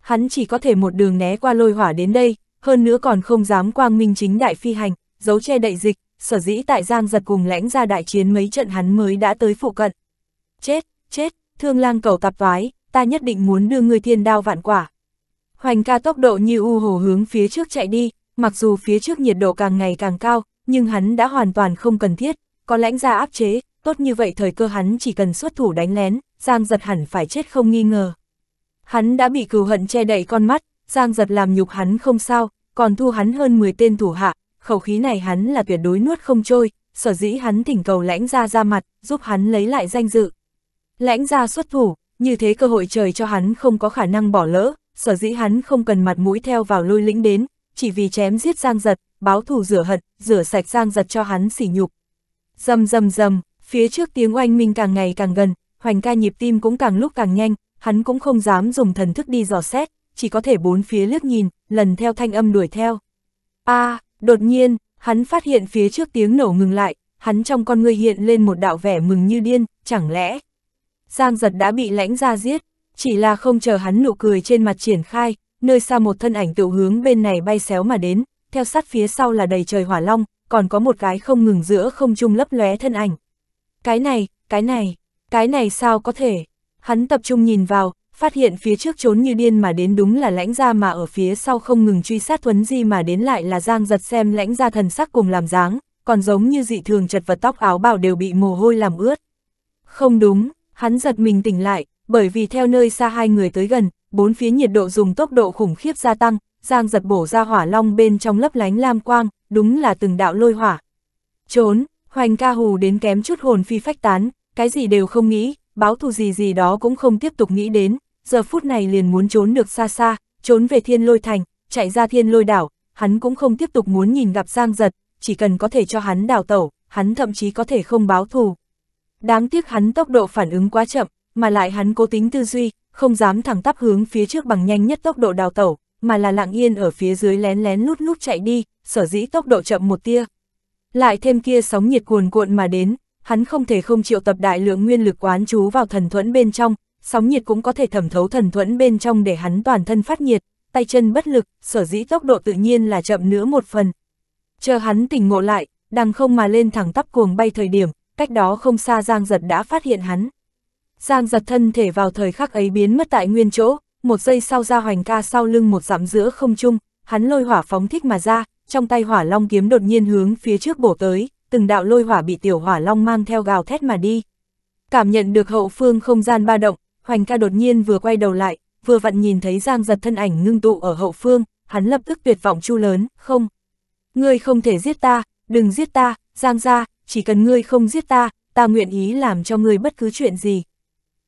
Hắn chỉ có thể một đường né qua lôi hỏa đến đây, hơn nữa còn không dám quang minh chính đại phi hành, giấu che đại dịch, sở dĩ tại giang giật cùng lãnh ra đại chiến mấy trận hắn mới đã tới phụ cận. Chết, chết, thương lang cầu tạp vái ta nhất định muốn đưa người thiên đao vạn quả. Hoành ca tốc độ như u hồ hướng phía trước chạy đi, mặc dù phía trước nhiệt độ càng ngày càng cao, nhưng hắn đã hoàn toàn không cần thiết, có lãnh ra áp chế, tốt như vậy thời cơ hắn chỉ cần xuất thủ đánh lén, Giang giật hẳn phải chết không nghi ngờ. Hắn đã bị cừu hận che đậy con mắt, Giang giật làm nhục hắn không sao, còn thu hắn hơn 10 tên thủ hạ, khẩu khí này hắn là tuyệt đối nuốt không trôi, sở dĩ hắn thỉnh cầu lãnh ra ra mặt, giúp hắn lấy lại danh dự. Lãnh ra xuất thủ, như thế cơ hội trời cho hắn không có khả năng bỏ lỡ, sở dĩ hắn không cần mặt mũi theo vào lôi lĩnh đến, chỉ vì chém giết Giang giật, báo thù rửa hận, rửa sạch Giang giật cho hắn sỉ nhục. Dầm dầm dầm, Phía trước tiếng oanh minh càng ngày càng gần, hoành ca nhịp tim cũng càng lúc càng nhanh, hắn cũng không dám dùng thần thức đi dò xét, chỉ có thể bốn phía liếc nhìn, lần theo thanh âm đuổi theo. a à, đột nhiên, hắn phát hiện phía trước tiếng nổ ngừng lại, hắn trong con người hiện lên một đạo vẻ mừng như điên, chẳng lẽ. Giang giật đã bị lãnh ra giết, chỉ là không chờ hắn nụ cười trên mặt triển khai, nơi xa một thân ảnh tự hướng bên này bay xéo mà đến, theo sát phía sau là đầy trời hỏa long, còn có một cái không ngừng giữa không trung lấp lóe thân ảnh. Cái này, cái này, cái này sao có thể? Hắn tập trung nhìn vào, phát hiện phía trước trốn như điên mà đến đúng là lãnh gia mà ở phía sau không ngừng truy sát thuấn di mà đến lại là giang giật xem lãnh gia thần sắc cùng làm dáng, còn giống như dị thường chật vật tóc áo bào đều bị mồ hôi làm ướt. Không đúng, hắn giật mình tỉnh lại, bởi vì theo nơi xa hai người tới gần, bốn phía nhiệt độ dùng tốc độ khủng khiếp gia tăng, giang giật bổ ra hỏa long bên trong lấp lánh lam quang, đúng là từng đạo lôi hỏa. Trốn, Hoành ca hù đến kém chút hồn phi phách tán, cái gì đều không nghĩ, báo thù gì gì đó cũng không tiếp tục nghĩ đến, giờ phút này liền muốn trốn được xa xa, trốn về thiên lôi thành, chạy ra thiên lôi đảo, hắn cũng không tiếp tục muốn nhìn gặp Giang Giật, chỉ cần có thể cho hắn đào tẩu, hắn thậm chí có thể không báo thù. Đáng tiếc hắn tốc độ phản ứng quá chậm, mà lại hắn cố tính tư duy, không dám thẳng tắp hướng phía trước bằng nhanh nhất tốc độ đào tẩu, mà là lặng yên ở phía dưới lén lén lút lút chạy đi, sở dĩ tốc độ chậm một tia, lại thêm kia sóng nhiệt cuồn cuộn mà đến, hắn không thể không triệu tập đại lượng nguyên lực quán chú vào thần thuẫn bên trong, sóng nhiệt cũng có thể thẩm thấu thần thuẫn bên trong để hắn toàn thân phát nhiệt, tay chân bất lực, sở dĩ tốc độ tự nhiên là chậm nữa một phần. Chờ hắn tỉnh ngộ lại, đằng không mà lên thẳng tắp cuồng bay thời điểm, cách đó không xa Giang Giật đã phát hiện hắn. Giang Giật thân thể vào thời khắc ấy biến mất tại nguyên chỗ, một giây sau ra hoành ca sau lưng một dặm giữa không trung, hắn lôi hỏa phóng thích mà ra, trong tay hỏa long kiếm đột nhiên hướng phía trước bổ tới, từng đạo lôi hỏa bị tiểu hỏa long mang theo gào thét mà đi. Cảm nhận được hậu phương không gian ba động, Hoành ca đột nhiên vừa quay đầu lại, vừa vặn nhìn thấy Giang giật thân ảnh ngưng tụ ở hậu phương, hắn lập tức tuyệt vọng chu lớn, không. Ngươi không thể giết ta, đừng giết ta, Giang ra, chỉ cần ngươi không giết ta, ta nguyện ý làm cho ngươi bất cứ chuyện gì.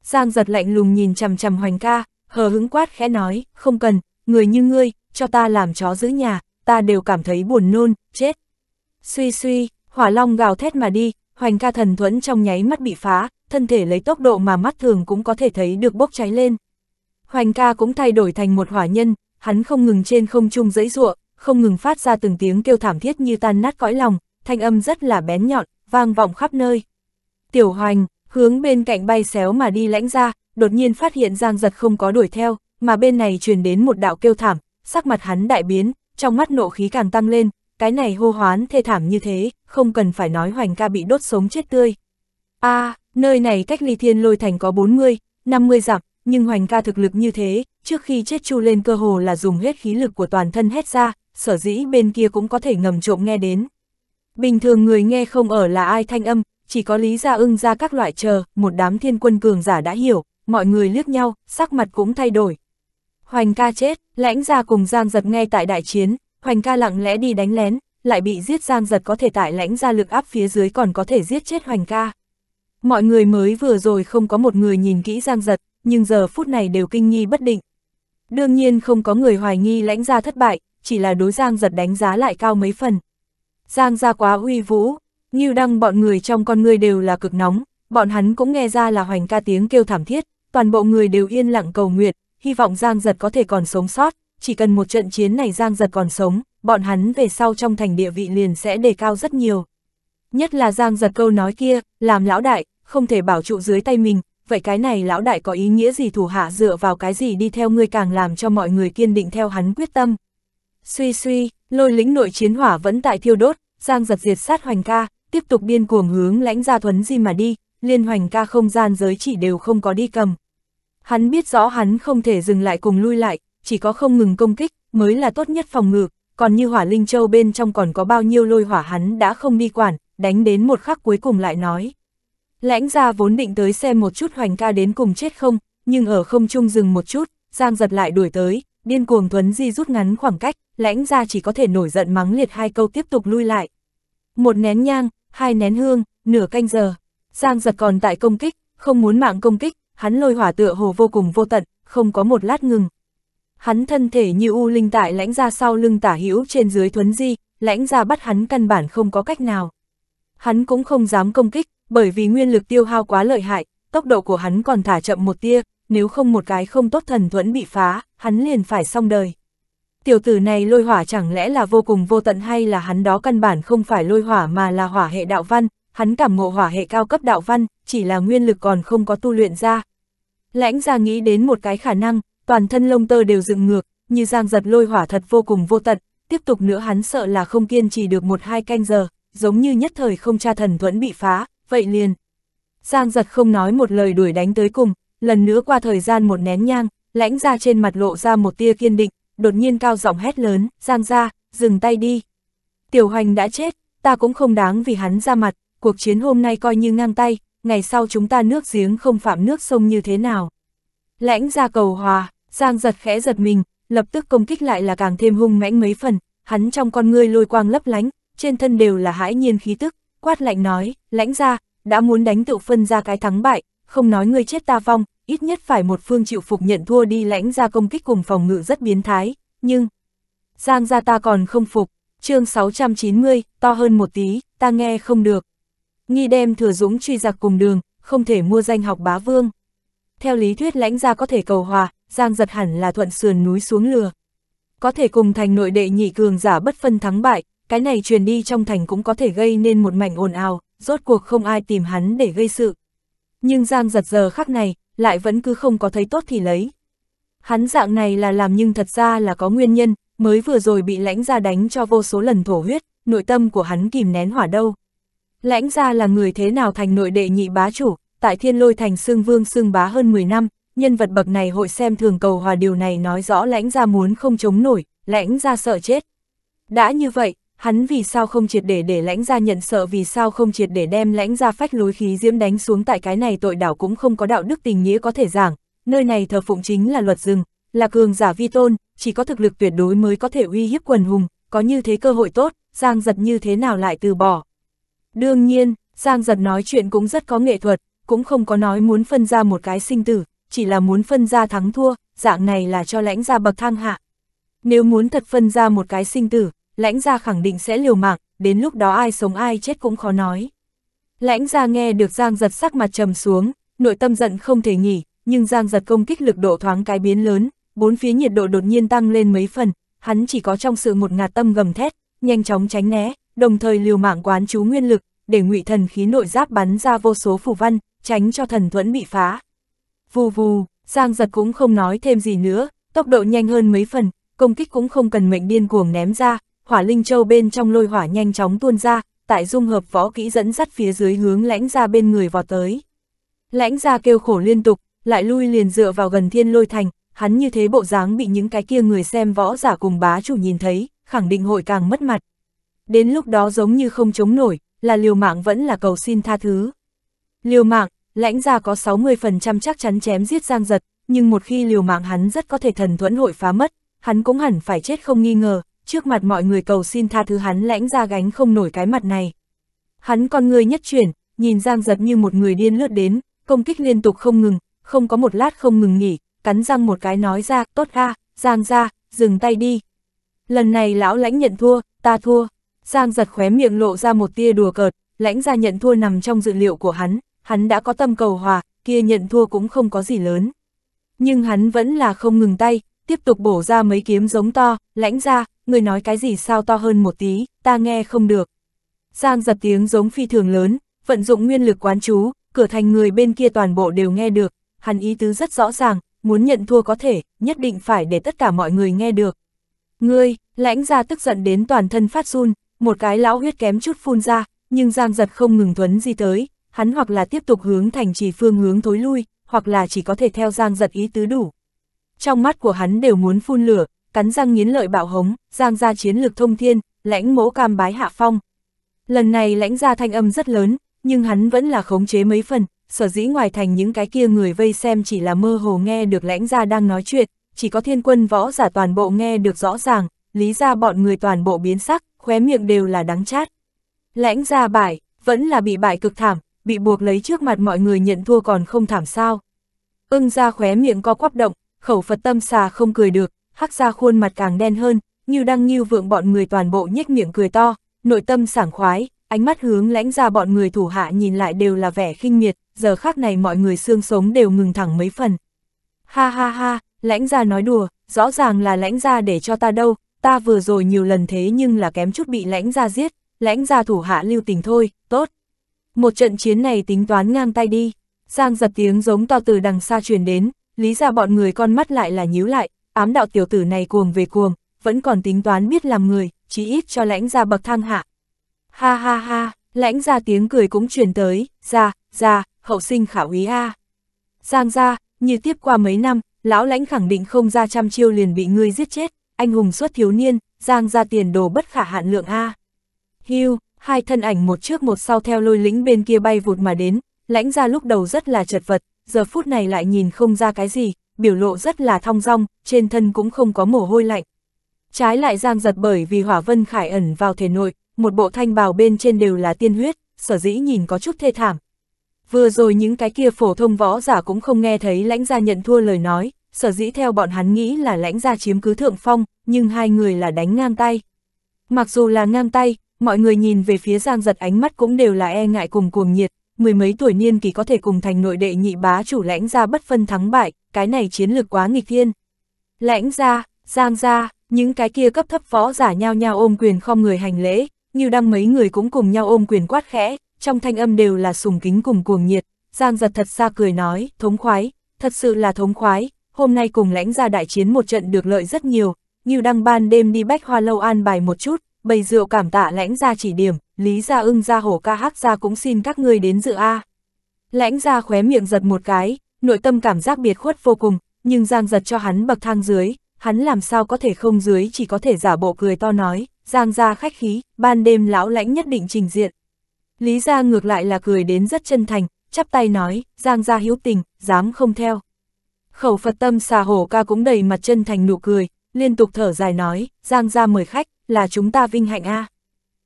Giang giật lạnh lùng nhìn chằm chằm Hoành ca, hờ hững quát khẽ nói, không cần, người như ngươi, cho ta làm chó giữ nhà, ta đều cảm thấy buồn nôn, chết. Suy suy, hỏa long gào thét mà đi, hoành ca thần thuẫn trong nháy mắt bị phá, thân thể lấy tốc độ mà mắt thường cũng có thể thấy được bốc cháy lên. Hoành ca cũng thay đổi thành một hỏa nhân, hắn không ngừng trên không trung dẫy ruộng, không ngừng phát ra từng tiếng kêu thảm thiết như tan nát cõi lòng, thanh âm rất là bén nhọn, vang vọng khắp nơi. Tiểu hoành, hướng bên cạnh bay xéo mà đi lãnh ra, đột nhiên phát hiện Giang giật không có đuổi theo, mà bên này truyền đến một đạo kêu thảm, sắc mặt hắn đại biến, trong mắt nộ khí càng tăng lên, cái này hô hoán thê thảm như thế, không cần phải nói hoành ca bị đốt sống chết tươi. a à, nơi này cách ly thiên lôi thành có 40, 50 dặm, nhưng hoành ca thực lực như thế, trước khi chết chu lên cơ hồ là dùng hết khí lực của toàn thân hét ra, sở dĩ bên kia cũng có thể ngầm trộm nghe đến. Bình thường người nghe không ở là ai thanh âm, chỉ có lý gia ưng ra các loại chờ, một đám thiên quân cường giả đã hiểu, mọi người liếc nhau, sắc mặt cũng thay đổi, Hoành ca chết, lãnh ra cùng Giang giật ngay tại đại chiến, Hoành ca lặng lẽ đi đánh lén, lại bị giết Giang giật có thể tại lãnh ra lực áp phía dưới còn có thể giết chết Hoành ca. Mọi người mới vừa rồi không có một người nhìn kỹ Giang giật, nhưng giờ phút này đều kinh nghi bất định. Đương nhiên không có người hoài nghi lãnh ra thất bại, chỉ là đối Giang giật đánh giá lại cao mấy phần. Giang ra quá uy vũ, như đăng bọn người trong con người đều là cực nóng, bọn hắn cũng nghe ra là hoành ca tiếng kêu thảm thiết, toàn bộ người đều yên lặng cầu nguyện, hy vọng Giang Giật có thể còn sống sót, chỉ cần một trận chiến này Giang Giật còn sống, bọn hắn về sau trong thành địa vị liền sẽ đề cao rất nhiều. Nhất là Giang Giật câu nói kia, làm lão đại, không thể bảo trụ dưới tay mình, vậy cái này lão đại có ý nghĩa gì thủ hạ dựa vào cái gì đi theo ngươi càng làm cho mọi người kiên định theo hắn quyết tâm. Suy suy, lôi lính nội chiến hỏa vẫn tại thiêu đốt, Giang Giật diệt sát hoành ca, tiếp tục điên cuồng hướng lãnh gia thuấn gì mà đi, liên hoành ca không gian giới chỉ đều không có đi cầm. Hắn biết rõ hắn không thể dừng lại cùng lui lại, chỉ có không ngừng công kích mới là tốt nhất phòng ngự, còn như hỏa linh châu bên trong còn có bao nhiêu lôi hỏa hắn đã không đi quản, đánh đến một khắc cuối cùng lại nói. Lãnh ra vốn định tới xem một chút hoành ca đến cùng chết không, nhưng ở không trung dừng một chút, Giang giật lại đuổi tới, điên cuồng Thuấn Di rút ngắn khoảng cách, lãnh ra chỉ có thể nổi giận mắng liệt hai câu tiếp tục lui lại. Một nén nhang, hai nén hương, nửa canh giờ. Giang giật còn tại công kích, không muốn mạng công kích, hắn lôi hỏa tựa hồ vô cùng vô tận, không có một lát ngừng. Hắn thân thể như u linh tại lãnh ra sau lưng tả hữu trên dưới thuấn di, lãnh ra bắt hắn căn bản không có cách nào. Hắn cũng không dám công kích, bởi vì nguyên lực tiêu hao quá lợi hại, tốc độ của hắn còn thả chậm một tia, nếu không một cái không tốt thần thuẫn bị phá, hắn liền phải xong đời. Tiểu tử này lôi hỏa chẳng lẽ là vô cùng vô tận hay là hắn đó căn bản không phải lôi hỏa mà là hỏa hệ đạo văn, hắn cảm ngộ hỏa hệ cao cấp đạo văn, chỉ là nguyên lực còn không có tu luyện ra. Lãnh ra nghĩ đến một cái khả năng, toàn thân lông tơ đều dựng ngược, như giang giật lôi hỏa thật vô cùng vô tận, tiếp tục nữa hắn sợ là không kiên trì được một hai canh giờ, giống như nhất thời không cha thần thuẫn bị phá, vậy liền. Giang giật không nói một lời đuổi đánh tới cùng, lần nữa qua thời gian một nén nhang, lãnh ra trên mặt lộ ra một tia kiên định, đột nhiên cao giọng hét lớn, Giang ra, dừng tay đi. Tiểu hoành đã chết, ta cũng không đáng vì hắn ra mặt, cuộc chiến hôm nay coi như ngang tay, ngày sau chúng ta nước giếng không phạm nước sông như thế nào. Lãnh ra cầu hòa, Giang giật khẽ giật mình, lập tức công kích lại là càng thêm hung mãnh mấy phần, hắn trong con ngươi lôi quang lấp lánh, trên thân đều là hãi nhiên khí tức, quát lạnh nói, lãnh ra, đã muốn đánh tự phân ra cái thắng bại, không nói ngươi chết ta vong, ít nhất phải một phương chịu phục nhận thua đi lãnh ra công kích cùng phòng ngự rất biến thái, nhưng... Giang ra ta còn không phục, chương 690, to hơn một tí, ta nghe không được nghi đem thừa dũng truy giặc cùng đường, không thể mua danh học bá vương. Theo lý thuyết lãnh gia có thể cầu hòa, giang giật hẳn là thuận sườn núi xuống lừa. Có thể cùng thành nội đệ nhị cường giả bất phân thắng bại, cái này truyền đi trong thành cũng có thể gây nên một mảnh ồn ào, rốt cuộc không ai tìm hắn để gây sự. Nhưng giang giật giờ khắc này, lại vẫn cứ không có thấy tốt thì lấy. Hắn dạng này là làm nhưng thật ra là có nguyên nhân, mới vừa rồi bị lãnh gia đánh cho vô số lần thổ huyết, nội tâm của hắn kìm nén hỏa đâu. Lãnh gia là người thế nào thành nội đệ nhị bá chủ, tại thiên lôi thành xương vương xương bá hơn 10 năm, nhân vật bậc này hội xem thường cầu hòa điều này nói rõ lãnh gia muốn không chống nổi, lãnh gia sợ chết. Đã như vậy, hắn vì sao không triệt để để lãnh gia nhận sợ vì sao không triệt để đem lãnh gia phách lối khí diễm đánh xuống tại cái này tội đảo cũng không có đạo đức tình nghĩa có thể giảng, nơi này thờ phụng chính là luật rừng, là cường giả vi tôn, chỉ có thực lực tuyệt đối mới có thể uy hiếp quần hùng, có như thế cơ hội tốt, giang giật như thế nào lại từ bỏ, Đương nhiên, Giang giật nói chuyện cũng rất có nghệ thuật, cũng không có nói muốn phân ra một cái sinh tử, chỉ là muốn phân ra thắng thua, dạng này là cho lãnh gia bậc thang hạ. Nếu muốn thật phân ra một cái sinh tử, lãnh gia khẳng định sẽ liều mạng, đến lúc đó ai sống ai chết cũng khó nói. Lãnh gia nghe được Giang giật sắc mặt trầm xuống, nội tâm giận không thể nghỉ, nhưng Giang giật công kích lực độ thoáng cái biến lớn, bốn phía nhiệt độ đột nhiên tăng lên mấy phần, hắn chỉ có trong sự một ngạt tâm gầm thét, nhanh chóng tránh né, đồng thời liều mạng quán chú nguyên lực, để ngụy thần khí nội giáp bắn ra vô số phù văn, tránh cho thần thuẫn bị phá. Vù vù, Giang giật cũng không nói thêm gì nữa, tốc độ nhanh hơn mấy phần, công kích cũng không cần mệnh điên cuồng ném ra, hỏa linh châu bên trong lôi hỏa nhanh chóng tuôn ra, tại dung hợp võ kỹ dẫn dắt phía dưới hướng lãnh ra bên người vào tới. Lãnh ra kêu khổ liên tục, lại lui liền dựa vào gần thiên lôi thành, hắn như thế bộ dáng bị những cái kia người xem võ giả cùng bá chủ nhìn thấy, khẳng định hội càng mất mặt đến lúc đó giống như không chống nổi, là liều mạng vẫn là cầu xin tha thứ. Liều mạng, lãnh gia có 60% chắc chắn chém giết Giang Giật, nhưng một khi liều mạng hắn rất có thể thần thuẫn hội phá mất, hắn cũng hẳn phải chết không nghi ngờ, trước mặt mọi người cầu xin tha thứ hắn lãnh gia gánh không nổi cái mặt này. Hắn con người nhất chuyển, nhìn Giang Giật như một người điên lướt đến, công kích liên tục không ngừng, không có một lát không ngừng nghỉ, cắn răng một cái nói ra, tốt a Giang ra, dừng tay đi. Lần này lão lãnh nhận thua, ta thua. Giang giật khóe miệng lộ ra một tia đùa cợt, lãnh ra nhận thua nằm trong dự liệu của hắn, hắn đã có tâm cầu hòa, kia nhận thua cũng không có gì lớn. Nhưng hắn vẫn là không ngừng tay, tiếp tục bổ ra mấy kiếm giống to, lãnh ra, người nói cái gì sao to hơn một tí, ta nghe không được. Giang giật tiếng giống phi thường lớn, vận dụng nguyên lực quán chú, cửa thành người bên kia toàn bộ đều nghe được, hắn ý tứ rất rõ ràng, muốn nhận thua có thể, nhất định phải để tất cả mọi người nghe được. Ngươi, lãnh ra tức giận đến toàn thân phát run, một cái lão huyết kém chút phun ra, nhưng Giang giật không ngừng thuấn di tới, hắn hoặc là tiếp tục hướng thành trì phương hướng thối lui, hoặc là chỉ có thể theo Giang giật ý tứ đủ. Trong mắt của hắn đều muốn phun lửa, cắn răng nghiến lợi bạo hống, Giang ra chiến lược thông thiên, lãnh mỗ cam bái hạ phong. Lần này lãnh ra thanh âm rất lớn, nhưng hắn vẫn là khống chế mấy phần, sở dĩ ngoài thành những cái kia người vây xem chỉ là mơ hồ nghe được lãnh ra đang nói chuyện, chỉ có thiên quân võ giả toàn bộ nghe được rõ ràng, lý ra bọn người toàn bộ biến sắc, khóe miệng đều là đắng chát. Lãnh ra bại, vẫn là bị bại cực thảm, bị buộc lấy trước mặt mọi người nhận thua còn không thảm sao. Ưng ra khóe miệng co quắp động, khẩu Phật tâm xà không cười được, hắc ra khuôn mặt càng đen hơn, như đang như vượng bọn người toàn bộ nhếch miệng cười to, nội tâm sảng khoái, ánh mắt hướng lãnh ra bọn người thủ hạ nhìn lại đều là vẻ khinh miệt, giờ khác này mọi người xương sống đều ngừng thẳng mấy phần. Ha ha ha, lãnh ra nói đùa, rõ ràng là lãnh ra để cho ta đâu, ta vừa rồi nhiều lần thế nhưng là kém chút bị lãnh ra giết, lãnh ra thủ hạ lưu tình thôi, tốt. Một trận chiến này tính toán ngang tay đi, Giang giật tiếng giống to từ đằng xa truyền đến, lý ra bọn người con mắt lại là nhíu lại, ám đạo tiểu tử này cuồng về cuồng, vẫn còn tính toán biết làm người, chí ít cho lãnh ra bậc thang hạ. Ha ha ha, lãnh ra tiếng cười cũng truyền tới, ra, ra, hậu sinh khảo ý a. Giang ra, như tiếp qua mấy năm, lão lãnh khẳng định không ra trăm chiêu liền bị ngươi giết chết, anh hùng xuất thiếu niên, giang ra tiền đồ bất khả hạn lượng A. Hưu, hai thân ảnh một trước một sau theo lôi lĩnh bên kia bay vụt mà đến, lãnh ra lúc đầu rất là chật vật, giờ phút này lại nhìn không ra cái gì, biểu lộ rất là thong dong, trên thân cũng không có mồ hôi lạnh. Trái lại giang giật bởi vì hỏa vân khải ẩn vào thể nội, một bộ thanh bào bên trên đều là tiên huyết, sở dĩ nhìn có chút thê thảm. Vừa rồi những cái kia phổ thông võ giả cũng không nghe thấy lãnh gia nhận thua lời nói, sở dĩ theo bọn hắn nghĩ là lãnh gia chiếm cứ thượng phong, nhưng hai người là đánh ngang tay. Mặc dù là ngang tay, mọi người nhìn về phía Giang Giật ánh mắt cũng đều là e ngại cùng cuồng nhiệt, mười mấy tuổi niên kỳ có thể cùng thành nội đệ nhị bá chủ lãnh gia bất phân thắng bại, cái này chiến lược quá nghịch thiên. Lãnh gia, Giang gia, những cái kia cấp thấp võ giả nhau nhau ôm quyền không người hành lễ, như đăng mấy người cũng cùng nhau ôm quyền quát khẽ, trong thanh âm đều là sùng kính cùng cuồng nhiệt, Giang giật thật xa cười nói, thống khoái, thật sự là thống khoái, hôm nay cùng lãnh gia đại chiến một trận được lợi rất nhiều, như Đăng ban đêm đi bách hoa lâu an bài một chút, bày rượu cảm tạ lãnh gia chỉ điểm, Lý gia ưng gia hổ ca hắc gia cũng xin các ngươi đến dự A. Lãnh gia khóe miệng giật một cái, nội tâm cảm giác biệt khuất vô cùng, nhưng Giang giật cho hắn bậc thang dưới, hắn làm sao có thể không dưới chỉ có thể giả bộ cười to nói, Giang gia khách khí, ban đêm lão lãnh nhất định trình diện. Lý gia ngược lại là cười đến rất chân thành, chắp tay nói, Giang gia hiếu tình, dám không theo. Khẩu Phật tâm xà hổ ca cũng đầy mặt chân thành nụ cười, liên tục thở dài nói, Giang gia mời khách, là chúng ta vinh hạnh a.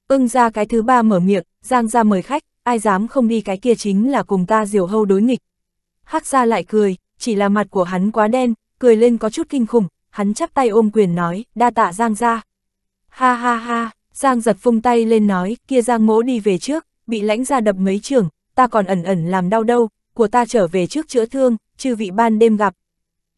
Ưng ra cái thứ ba mở miệng, Giang gia mời khách, ai dám không đi cái kia chính là cùng ta diều hâu đối nghịch. Hắc ra lại cười, chỉ là mặt của hắn quá đen, cười lên có chút kinh khủng, hắn chắp tay ôm quyền nói, đa tạ Giang gia Ha ha ha, Giang giật phung tay lên nói, kia Giang mỗ đi về trước, bị lãnh ra đập mấy trường, ta còn ẩn ẩn làm đau đâu, của ta trở về trước chữa thương, chư vị ban đêm gặp,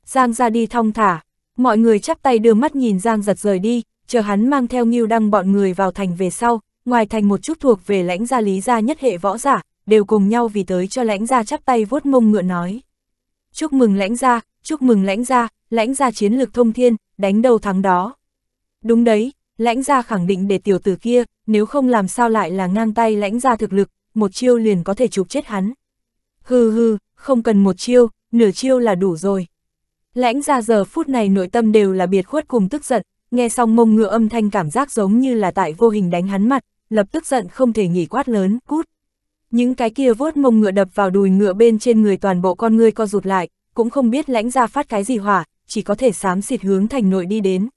Giang ra đi thong thả, mọi người chắp tay đưa mắt nhìn Giang giật rời đi, chờ hắn mang theo Ngưu Đăng bọn người vào thành về sau, ngoài thành một chút thuộc về lãnh gia lý gia nhất hệ võ giả, đều cùng nhau vì tới cho lãnh gia chắp tay vuốt mông ngựa nói. Chúc mừng lãnh gia, chúc mừng lãnh gia, lãnh gia chiến lược thông thiên, đánh đầu thắng đó. Đúng đấy, lãnh gia khẳng định để tiểu tử kia, nếu không làm sao lại là ngang tay lãnh gia thực lực, một chiêu liền có thể chụp chết hắn. Hừ hừ, không cần một chiêu, nửa chiêu là đủ rồi. Lãnh ra giờ phút này nội tâm đều là biệt khuất cùng tức giận, nghe xong mông ngựa âm thanh cảm giác giống như là tại vô hình đánh hắn mặt, lập tức giận không thể nghỉ quát lớn, cút. Những cái kia vuốt mông ngựa đập vào đùi ngựa bên trên người toàn bộ con ngươi co rụt lại, cũng không biết lãnh ra phát cái gì hỏa, chỉ có thể xám xịt hướng thành nội đi đến.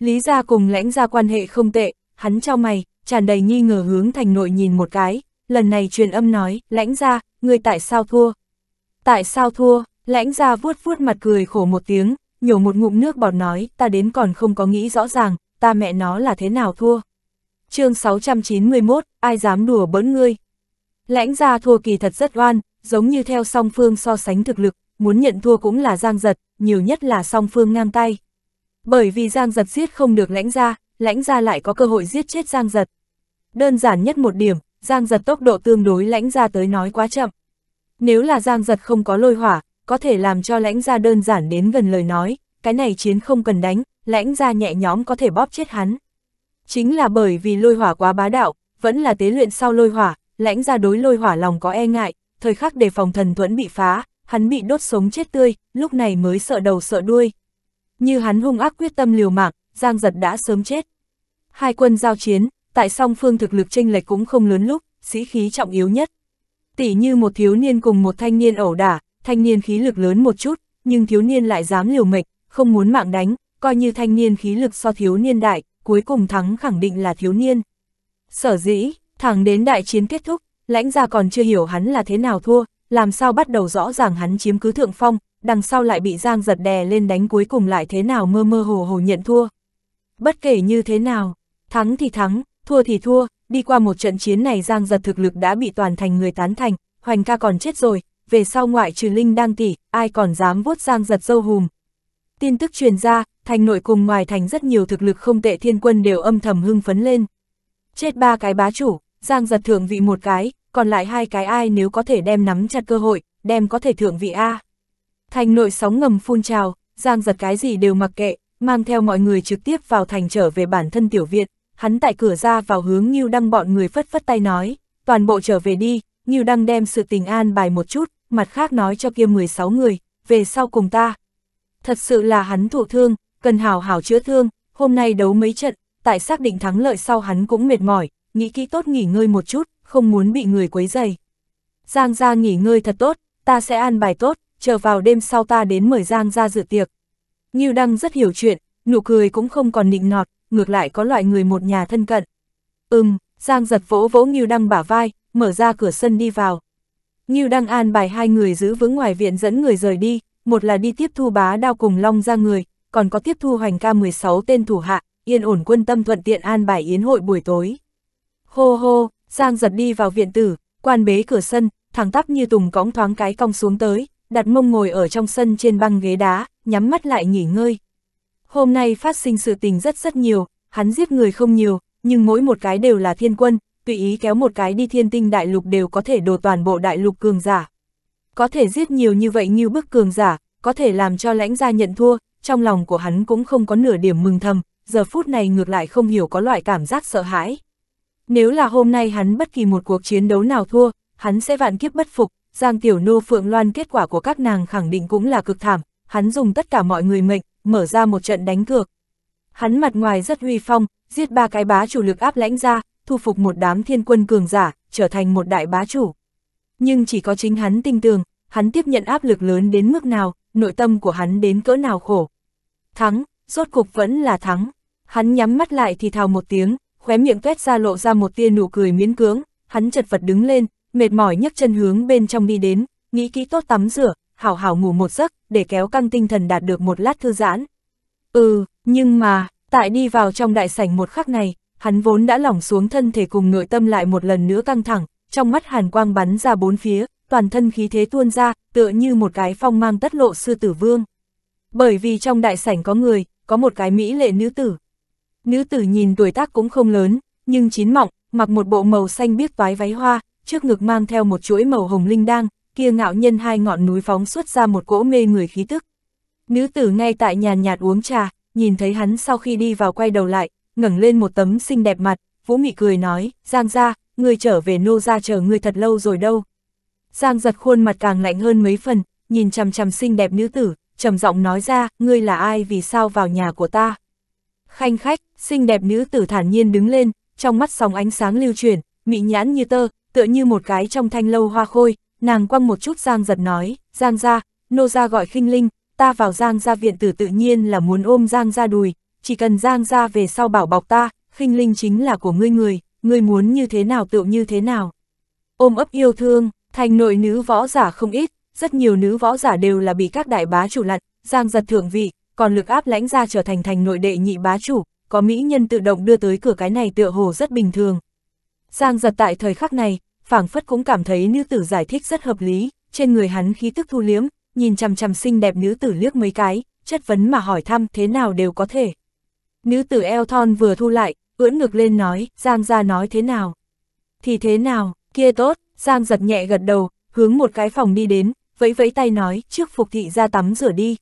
Lý ra cùng lãnh ra quan hệ không tệ, hắn cho mày, tràn đầy nghi ngờ hướng thành nội nhìn một cái, lần này truyền âm nói, lãnh ra, người tại sao thua? Tại sao thua? Lãnh gia vuốt vuốt mặt cười khổ một tiếng, nhổ một ngụm nước bọt nói, ta đến còn không có nghĩ rõ ràng, ta mẹ nó là thế nào thua. chương 691, ai dám đùa bỡn ngươi. Lãnh gia thua kỳ thật rất oan, giống như theo song phương so sánh thực lực, muốn nhận thua cũng là giang giật, nhiều nhất là song phương ngang tay. Bởi vì giang giật giết không được lãnh gia lãnh gia lại có cơ hội giết chết giang giật. Đơn giản nhất một điểm, giang giật tốc độ tương đối lãnh gia tới nói quá chậm. Nếu là giang giật không có lôi hỏa, có thể làm cho lãnh gia đơn giản đến gần lời nói, cái này chiến không cần đánh, lãnh gia nhẹ nhóm có thể bóp chết hắn. Chính là bởi vì lôi hỏa quá bá đạo, vẫn là tế luyện sau lôi hỏa, lãnh gia đối lôi hỏa lòng có e ngại, thời khắc đề phòng thần thuẫn bị phá, hắn bị đốt sống chết tươi, lúc này mới sợ đầu sợ đuôi. Như hắn hung ác quyết tâm liều mạng, Giang Giật đã sớm chết. Hai quân giao chiến, tại song phương thực lực chênh lệch cũng không lớn lúc, sĩ khí trọng yếu nhất. Tỷ như một thiếu niên cùng một thanh niên ẩu đả, thanh niên khí lực lớn một chút, nhưng thiếu niên lại dám liều mệnh, không muốn mạng đánh, coi như thanh niên khí lực so thiếu niên đại, cuối cùng thắng khẳng định là thiếu niên. Sở dĩ, thẳng đến đại chiến kết thúc, lãnh gia còn chưa hiểu hắn là thế nào thua, làm sao bắt đầu rõ ràng hắn chiếm cứ thượng phong, đằng sau lại bị Giang giật đè lên đánh cuối cùng lại thế nào mơ mơ hồ hồ nhận thua. Bất kể như thế nào, thắng thì thắng, thua thì thua, đi qua một trận chiến này Giang giật thực lực đã bị toàn thành người tán thành, Hoành ca còn chết rồi, về sau ngoại trừ Linh Đan tỷ, ai còn dám vuốt giang giật dâu hùm. Tin tức truyền ra, thành nội cùng ngoài thành rất nhiều thực lực không tệ thiên quân đều âm thầm hưng phấn lên. Chết ba cái bá chủ, giang giật thượng vị một cái, còn lại hai cái ai nếu có thể đem nắm chặt cơ hội, đem có thể thượng vị A. Thành nội sóng ngầm phun trào, giang giật cái gì đều mặc kệ, mang theo mọi người trực tiếp vào thành trở về bản thân tiểu viện, hắn tại cửa ra vào hướng như đăng bọn người phất phất tay nói, toàn bộ trở về đi, Ngưu Đăng đem sự tình an bài một chút, mặt khác nói cho kia 16 người, về sau cùng ta. Thật sự là hắn thụ thương, cần hào hảo chữa thương, hôm nay đấu mấy trận, tại xác định thắng lợi sau hắn cũng mệt mỏi, nghĩ kỹ tốt nghỉ ngơi một chút, không muốn bị người quấy dày. Giang ra nghỉ ngơi thật tốt, ta sẽ an bài tốt, chờ vào đêm sau ta đến mời Giang ra dự tiệc. Ngưu Đăng rất hiểu chuyện, nụ cười cũng không còn nịnh nọt, ngược lại có loại người một nhà thân cận. Ừm, Giang giật vỗ vỗ Ngưu Đăng bả vai, mở ra cửa sân đi vào. Ngưu Đăng An bài hai người giữ vững ngoài viện dẫn người rời đi, một là đi tiếp thu bá đao cùng long ra người, còn có tiếp thu hoành ca 16 tên thủ hạ, yên ổn quân tâm thuận tiện an bài yến hội buổi tối. Hô hô, Giang giật đi vào viện tử, quan bế cửa sân, thẳng tắp như tùng cõng thoáng cái cong xuống tới, đặt mông ngồi ở trong sân trên băng ghế đá, nhắm mắt lại nghỉ ngơi. Hôm nay phát sinh sự tình rất rất nhiều, hắn giết người không nhiều, nhưng mỗi một cái đều là thiên quân, tùy ý kéo một cái đi thiên tinh đại lục đều có thể đồ toàn bộ đại lục cường giả. Có thể giết nhiều như vậy như bức cường giả, có thể làm cho lãnh gia nhận thua, trong lòng của hắn cũng không có nửa điểm mừng thầm, giờ phút này ngược lại không hiểu có loại cảm giác sợ hãi. Nếu là hôm nay hắn bất kỳ một cuộc chiến đấu nào thua, hắn sẽ vạn kiếp bất phục, Giang Tiểu Nô Phượng Loan kết quả của các nàng khẳng định cũng là cực thảm, hắn dùng tất cả mọi người mệnh, mở ra một trận đánh cược. Hắn mặt ngoài rất huy phong, giết ba cái bá chủ lực áp lãnh ra, thu phục một đám thiên quân cường giả, trở thành một đại bá chủ. Nhưng chỉ có chính hắn tinh tường, hắn tiếp nhận áp lực lớn đến mức nào, nội tâm của hắn đến cỡ nào khổ. Thắng, rốt cục vẫn là thắng. Hắn nhắm mắt lại thì thào một tiếng, khóe miệng tuét ra lộ ra một tia nụ cười miễn cưỡng, hắn chật vật đứng lên, mệt mỏi nhấc chân hướng bên trong đi đến, nghĩ kỹ tốt tắm rửa, hảo hảo ngủ một giấc, để kéo căng tinh thần đạt được một lát thư giãn. Ừ, nhưng mà, tại đi vào trong đại sảnh một khắc này, hắn vốn đã lỏng xuống thân thể cùng nội tâm lại một lần nữa căng thẳng, trong mắt hàn quang bắn ra bốn phía, toàn thân khí thế tuôn ra, tựa như một cái phong mang tất lộ sư tử vương. Bởi vì trong đại sảnh có người, có một cái mỹ lệ nữ tử. Nữ tử nhìn tuổi tác cũng không lớn, nhưng chín mọng, mặc một bộ màu xanh biếc vái váy hoa, trước ngực mang theo một chuỗi màu hồng linh đang, kia ngạo nhân hai ngọn núi phóng xuất ra một cỗ mê người khí tức. Nữ tử ngay tại nhàn nhạt uống trà, nhìn thấy hắn sau khi đi vào quay đầu lại, ngẩng lên một tấm xinh đẹp mặt, Vũ Mị cười nói, Giang ra, người trở về nô ra chờ người thật lâu rồi đâu. Giang giật khuôn mặt càng lạnh hơn mấy phần, nhìn chằm chằm xinh đẹp nữ tử, trầm giọng nói ra, ngươi là ai vì sao vào nhà của ta. Khanh khách, xinh đẹp nữ tử thản nhiên đứng lên, trong mắt sóng ánh sáng lưu chuyển, mị nhãn như tơ, tựa như một cái trong thanh lâu hoa khôi, nàng quăng một chút Giang giật nói, Giang ra, nô ra gọi khinh linh, ta vào Giang ra viện tử tự nhiên là muốn ôm Giang ra đùi, chỉ cần Giang ra về sau bảo bọc ta, khinh linh chính là của ngươi người, ngươi muốn như thế nào tựu như thế nào. Ôm ấp yêu thương, thành nội nữ võ giả không ít, rất nhiều nữ võ giả đều là bị các đại bá chủ lặn, Giang giật thượng vị, còn lực áp lãnh ra trở thành thành nội đệ nhị bá chủ, có mỹ nhân tự động đưa tới cửa cái này tựa hồ rất bình thường. Giang giật tại thời khắc này, phảng phất cũng cảm thấy nữ tử giải thích rất hợp lý, trên người hắn khí tức thu liếm, nhìn chằm chằm xinh đẹp nữ tử liếc mấy cái, chất vấn mà hỏi thăm thế nào đều có thể. Nữ tử eo thon vừa thu lại, ưỡn ngực lên nói, Giang ra nói thế nào? Thì thế nào, kia tốt, Giang giật nhẹ gật đầu, hướng một cái phòng đi đến, vẫy vẫy tay nói, trước phục thị ra tắm rửa đi.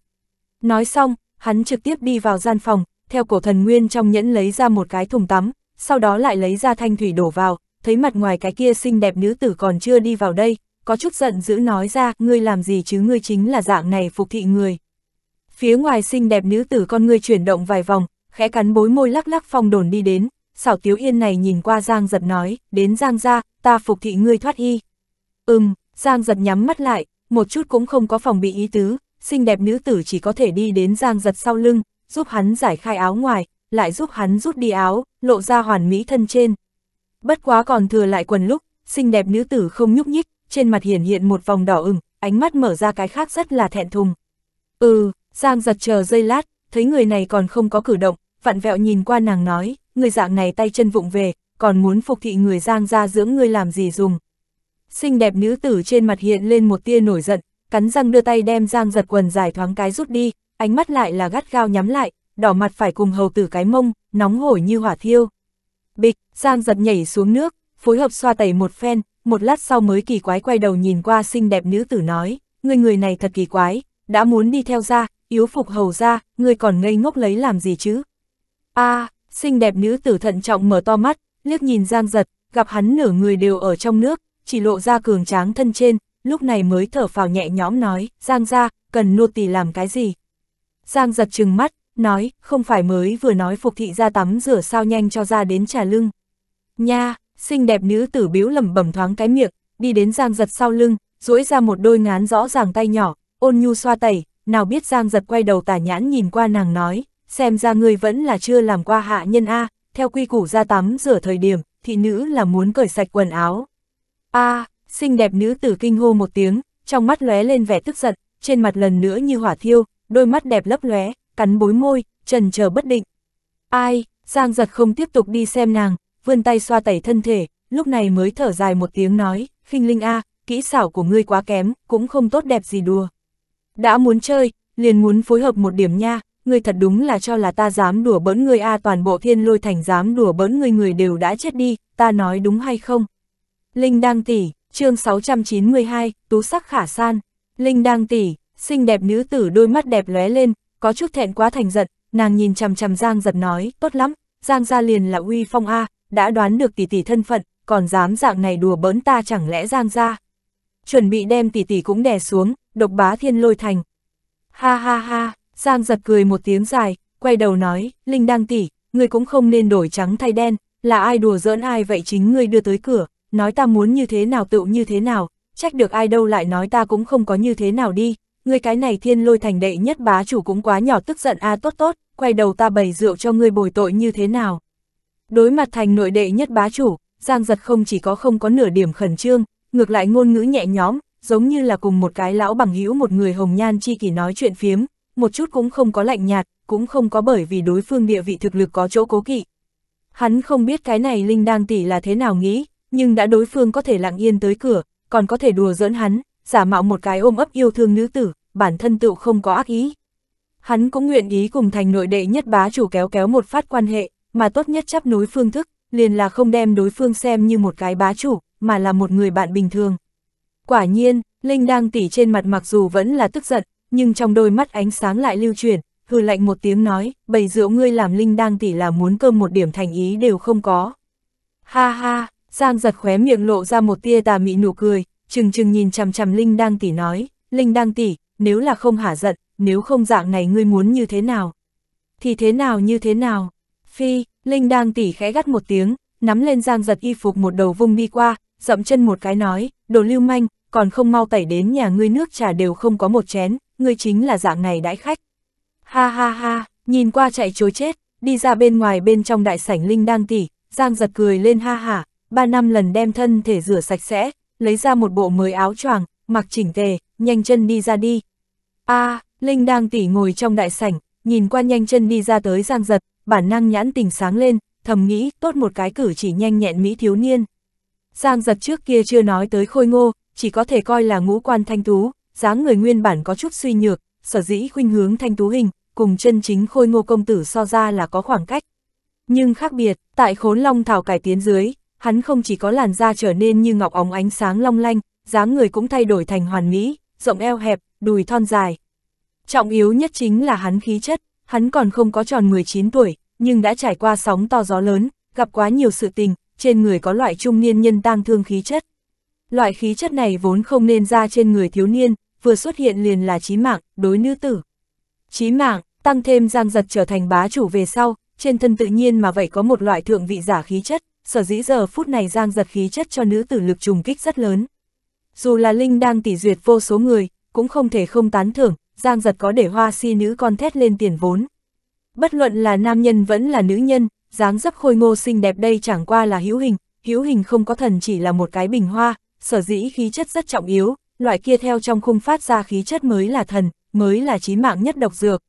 Nói xong, hắn trực tiếp đi vào gian phòng, theo cổ thần nguyên trong nhẫn lấy ra một cái thùng tắm, sau đó lại lấy ra thanh thủy đổ vào, thấy mặt ngoài cái kia xinh đẹp nữ tử còn chưa đi vào đây, có chút giận dữ nói ra, ngươi làm gì chứ ngươi chính là dạng này phục thị người. Phía ngoài xinh đẹp nữ tử con ngươi chuyển động vài vòng, khẽ cắn bối môi lắc lắc phong đồn đi đến, xảo tiếu yên này nhìn qua Giang giật nói, đến Giang ra, ta phục thị ngươi thoát y. Ừm, Giang giật nhắm mắt lại, một chút cũng không có phòng bị ý tứ, xinh đẹp nữ tử chỉ có thể đi đến Giang giật sau lưng, giúp hắn giải khai áo ngoài, lại giúp hắn rút đi áo, lộ ra hoàn mỹ thân trên. Bất quá còn thừa lại quần lúc, xinh đẹp nữ tử không nhúc nhích, trên mặt hiển hiện một vòng đỏ ửng, ánh mắt mở ra cái khác rất là thẹn thùng. Ừ, Giang giật chờ giây lát, thấy người này còn không có cử động, vặn vẹo nhìn qua nàng nói, người dạng này tay chân vụng về, còn muốn phục thị người giang ra dưỡng người làm gì dùng. Xinh đẹp nữ tử trên mặt hiện lên một tia nổi giận, cắn răng đưa tay đem giang giật quần dài thoáng cái rút đi, ánh mắt lại là gắt gao nhắm lại, đỏ mặt phải cùng hầu tử cái mông, nóng hổi như hỏa thiêu. Bịch, giang giật nhảy xuống nước, phối hợp xoa tẩy một phen, một lát sau mới kỳ quái quay đầu nhìn qua xinh đẹp nữ tử nói, người người này thật kỳ quái, đã muốn đi theo ra, yếu phục hầu ra, người còn ngây ngốc lấy làm gì chứ a à, xinh đẹp nữ tử thận trọng mở to mắt, liếc nhìn Giang Giật, gặp hắn nửa người đều ở trong nước, chỉ lộ ra cường tráng thân trên, lúc này mới thở phào nhẹ nhõm nói, Giang ra, cần nô tỳ làm cái gì? Giang Giật trừng mắt, nói, không phải mới vừa nói phục thị ra tắm rửa sao nhanh cho ra đến trà lưng. Nha, xinh đẹp nữ tử biếu lẩm bẩm thoáng cái miệng, đi đến Giang Giật sau lưng, duỗi ra một đôi ngán rõ ràng tay nhỏ, ôn nhu xoa tẩy, nào biết Giang Giật quay đầu tà nhãn nhìn qua nàng nói, xem ra ngươi vẫn là chưa làm qua hạ nhân A, theo quy củ ra tắm rửa thời điểm, thị nữ là muốn cởi sạch quần áo. A, à, xinh đẹp nữ tử kinh hô một tiếng, trong mắt lóe lên vẻ tức giận, trên mặt lần nữa như hỏa thiêu, đôi mắt đẹp lấp lóe, cắn bối môi, trần chờ bất định. Ai, Giang giật không tiếp tục đi xem nàng, vươn tay xoa tẩy thân thể, lúc này mới thở dài một tiếng nói, khinh linh A, kỹ xảo của ngươi quá kém, cũng không tốt đẹp gì đùa. Đã muốn chơi, liền muốn phối hợp một điểm nha, ngươi thật đúng là cho là ta dám đùa bỡn ngươi a à, toàn bộ thiên lôi thành dám đùa bỡn ngươi người đều đã chết đi, ta nói đúng hay không? Linh đang tỷ, chương 692, tú sắc khả san. Linh đang tỷ, xinh đẹp nữ tử đôi mắt đẹp lóe lên, có chút thẹn quá thành giận, nàng nhìn chằm chằm Giang giật nói, tốt lắm, Giang gia liền là uy phong a, à, đã đoán được tỷ tỷ thân phận, còn dám dạng này đùa bỡn ta chẳng lẽ Giang gia. Chuẩn bị đem tỷ tỷ cũng đè xuống, độc bá thiên lôi thành. Ha ha ha, Giang giật cười một tiếng dài, quay đầu nói, Linh đang tỉ, ngươi cũng không nên đổi trắng thay đen, là ai đùa giỡn ai vậy chính ngươi đưa tới cửa, nói ta muốn như thế nào tựu như thế nào, trách được ai đâu lại nói ta cũng không có như thế nào đi, ngươi cái này thiên lôi thành đệ nhất bá chủ cũng quá nhỏ tức giận a tốt tốt, quay đầu ta bày rượu cho ngươi bồi tội như thế nào. Đối mặt thành nội đệ nhất bá chủ, Giang giật không chỉ có không có nửa điểm khẩn trương, ngược lại ngôn ngữ nhẹ nhóm, giống như là cùng một cái lão bằng hữu một người hồng nhan chi kỷ nói chuyện phiếm, một chút cũng không có lạnh nhạt, cũng không có bởi vì đối phương địa vị thực lực có chỗ cố kỵ. Hắn không biết cái này Linh Đang Tỷ là thế nào nghĩ, nhưng đã đối phương có thể lặng yên tới cửa, còn có thể đùa giỡn hắn, giả mạo một cái ôm ấp yêu thương nữ tử, bản thân tựu không có ác ý. Hắn cũng nguyện ý cùng thành nội đệ nhất bá chủ kéo kéo một phát quan hệ, mà tốt nhất chấp nối phương thức, liền là không đem đối phương xem như một cái bá chủ, mà là một người bạn bình thường. Quả nhiên, Linh đang Tỷ trên mặt mặc dù vẫn là tức giận, nhưng trong đôi mắt ánh sáng lại lưu chuyển, hừ lạnh một tiếng nói, bầy rượu ngươi làm linh đang tỷ là muốn cơm một điểm thành ý đều không có. Ha ha, Giang giật khóe miệng lộ ra một tia tà mị nụ cười, chừng chừng nhìn chằm chằm linh đang tỷ nói, linh đang tỷ, nếu là không hả giận, nếu không dạng này ngươi muốn như thế nào? Thì thế nào như thế nào? Phi, linh đang tỷ khẽ gắt một tiếng, nắm lên Giang giật y phục một đầu vung đi qua, dậm chân một cái nói, đồ lưu manh, còn không mau tẩy đến nhà ngươi nước trà đều không có một chén, ngươi chính là dạng này đãi khách. Ha ha ha, nhìn qua chạy chối chết, đi ra bên ngoài bên trong đại sảnh linh đang tỉ, Giang giật cười lên ha hả, ba năm lần đem thân thể rửa sạch sẽ, lấy ra một bộ mới áo choàng, mặc chỉnh tề, nhanh chân đi ra đi. a à, Linh đang tỉ ngồi trong đại sảnh, nhìn qua nhanh chân đi ra tới Giang giật, bản năng nhãn tình sáng lên, thầm nghĩ tốt một cái cử chỉ nhanh nhẹn mỹ thiếu niên. Giang giật trước kia chưa nói tới khôi ngô, chỉ có thể coi là ngũ quan thanh tú, dáng người nguyên bản có chút suy nhược, sở dĩ khuynh hướng thanh tú hình, cùng chân chính khôi ngô công tử so ra là có khoảng cách. Nhưng khác biệt, tại khốn long thảo cải tiến dưới, hắn không chỉ có làn da trở nên như ngọc óng ánh sáng long lanh, dáng người cũng thay đổi thành hoàn mỹ, rộng eo hẹp, đùi thon dài. Trọng yếu nhất chính là hắn khí chất, hắn còn không có tròn 19 tuổi, nhưng đã trải qua sóng to gió lớn, gặp quá nhiều sự tình, trên người có loại trung niên nhân tang thương khí chất. Loại khí chất này vốn không nên ra trên người thiếu niên, vừa xuất hiện liền là chí mạng, đối nữ tử. Chí mạng, tăng thêm giang giật trở thành bá chủ về sau, trên thân tự nhiên mà vậy có một loại thượng vị giả khí chất, sở dĩ giờ phút này giang giật khí chất cho nữ tử lực trùng kích rất lớn. Dù là Linh đang tỉ duyệt vô số người, cũng không thể không tán thưởng, giang giật có để hoa si nữ con thét lên tiền vốn. Bất luận là nam nhân vẫn là nữ nhân, dáng dấp khôi ngô xinh đẹp đây chẳng qua là hữu hình, hữu hình không có thần chỉ là một cái bình hoa, sở dĩ khí chất rất trọng yếu, loại kia theo trong khung phát ra khí chất mới là thần, mới là chí mạng nhất độc dược.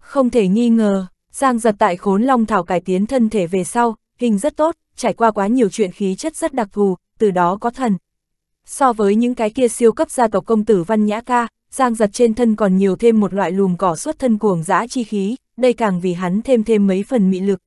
Không thể nghi ngờ, Giang giật tại khốn long thảo cải tiến thân thể về sau, hình rất tốt, trải qua quá nhiều chuyện khí chất rất đặc thù, từ đó có thần. So với những cái kia siêu cấp gia tộc công tử văn nhã ca, Giang giật trên thân còn nhiều thêm một loại lùm cỏ xuất thân cuồng dã chi khí, đây càng vì hắn thêm thêm mấy phần mị lực.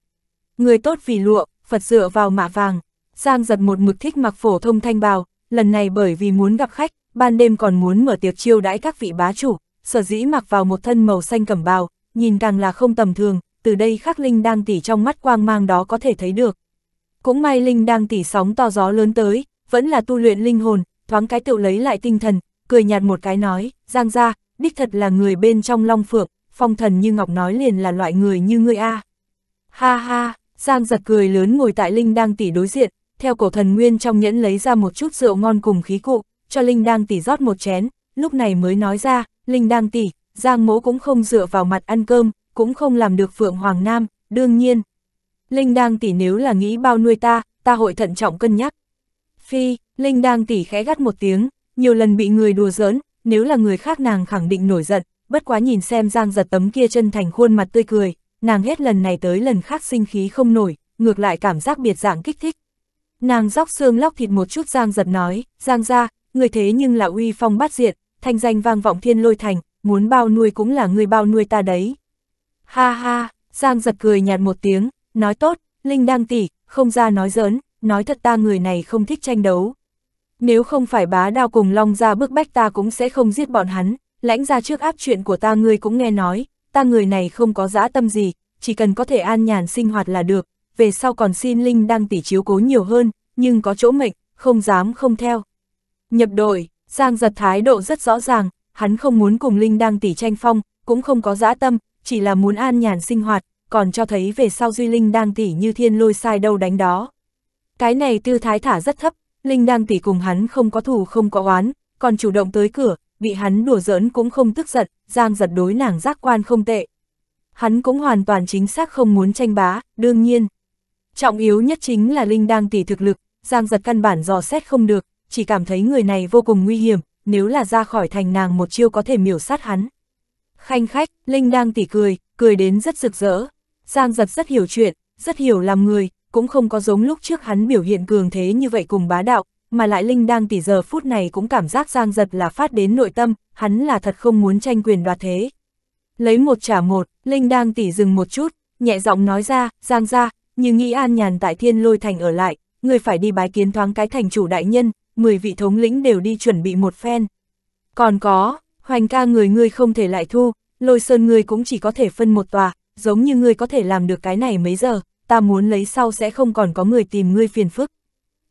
Người tốt vì lụa, Phật dựa vào mạ vàng, Giang giật một mực thích mặc phổ thông thanh bào, lần này bởi vì muốn gặp khách, ban đêm còn muốn mở tiệc chiêu đãi các vị bá chủ, sở dĩ mặc vào một thân màu xanh cẩm bào, nhìn càng là không tầm thường, từ đây khắc Linh đang tỉ trong mắt quang mang đó có thể thấy được. Cũng may Linh đang tỉ sóng to gió lớn tới, vẫn là tu luyện linh hồn, thoáng cái tự lấy lại tinh thần, cười nhạt một cái nói, Giang gia, đích thật là người bên trong long phượng, phong thần như Ngọc nói liền là loại người như ngươi a. Ha ha, Giang giật cười lớn ngồi tại Linh đang tỉ đối diện, theo cổ thần nguyên trong nhẫn lấy ra một chút rượu ngon cùng khí cụ, cho Linh Đang Tỷ rót một chén, lúc này mới nói ra, Linh Đang Tỷ, Giang Mỗ cũng không dựa vào mặt ăn cơm, cũng không làm được Phượng Hoàng Nam, đương nhiên. Linh Đang Tỷ nếu là nghĩ bao nuôi ta, ta hội thận trọng cân nhắc. Phi, Linh Đang Tỷ khẽ gắt một tiếng, nhiều lần bị người đùa giỡn, nếu là người khác nàng khẳng định nổi giận, bất quá nhìn xem Giang giật tấm kia chân thành khuôn mặt tươi cười, nàng hết lần này tới lần khác sinh khí không nổi, ngược lại cảm giác biệt dạng kích thích. Nàng dóc xương lóc thịt một chút Giang giật nói, Giang ra, người thế nhưng là uy phong bát diệt, thanh danh vang vọng thiên lôi thành, muốn bao nuôi cũng là người bao nuôi ta đấy. Ha ha, Giang giật cười nhạt một tiếng, nói tốt, Linh đang tỉ, không ra nói giỡn, nói thật ta người này không thích tranh đấu. Nếu không phải bá đao cùng long ra bức bách ta cũng sẽ không giết bọn hắn, lãnh ra trước áp chuyện của ta ngươi cũng nghe nói, ta người này không có dã tâm gì, chỉ cần có thể an nhàn sinh hoạt là được, về sau còn xin Linh đang tỉ chiếu cố nhiều hơn, nhưng có chỗ mệnh, không dám không theo. Nhập đội, Giang giật thái độ rất rõ ràng, hắn không muốn cùng Linh đang tỷ tranh phong, cũng không có dã tâm, chỉ là muốn an nhàn sinh hoạt, còn cho thấy về sau Duy Linh đang tỷ như thiên lôi sai đâu đánh đó. Cái này tư thái thả rất thấp, Linh đang tỷ cùng hắn không có thù không có oán, còn chủ động tới cửa, bị hắn đùa giỡn cũng không tức giận, Giang giật đối nàng giác quan không tệ. Hắn cũng hoàn toàn chính xác không muốn tranh bá, đương nhiên. Trọng yếu nhất chính là Linh đang tỷ thực lực, Giang giật căn bản dò xét không được, chỉ cảm thấy người này vô cùng nguy hiểm, nếu là ra khỏi thành nàng một chiêu có thể miểu sát hắn. Khanh khách, Linh đang tỉ cười, cười đến rất rực rỡ. Giang giật rất hiểu chuyện, rất hiểu làm người, cũng không có giống lúc trước hắn biểu hiện cường thế như vậy cùng bá đạo, mà lại Linh đang tỉ giờ phút này cũng cảm giác Giang giật là phát đến nội tâm, hắn là thật không muốn tranh quyền đoạt thế. Lấy một trả một, Linh đang tỉ dừng một chút, nhẹ giọng nói ra, Giang ra, như nghĩ an nhàn tại thiên lôi thành ở lại, người phải đi bái kiến thoáng cái thành chủ đại nhân, 10 vị thống lĩnh đều đi chuẩn bị một phen. Còn có, hoành ca người ngươi không thể lại thu, lôi sơn ngươi cũng chỉ có thể phân một tòa, giống như ngươi có thể làm được cái này mấy giờ, ta muốn lấy sau sẽ không còn có người tìm ngươi phiền phức.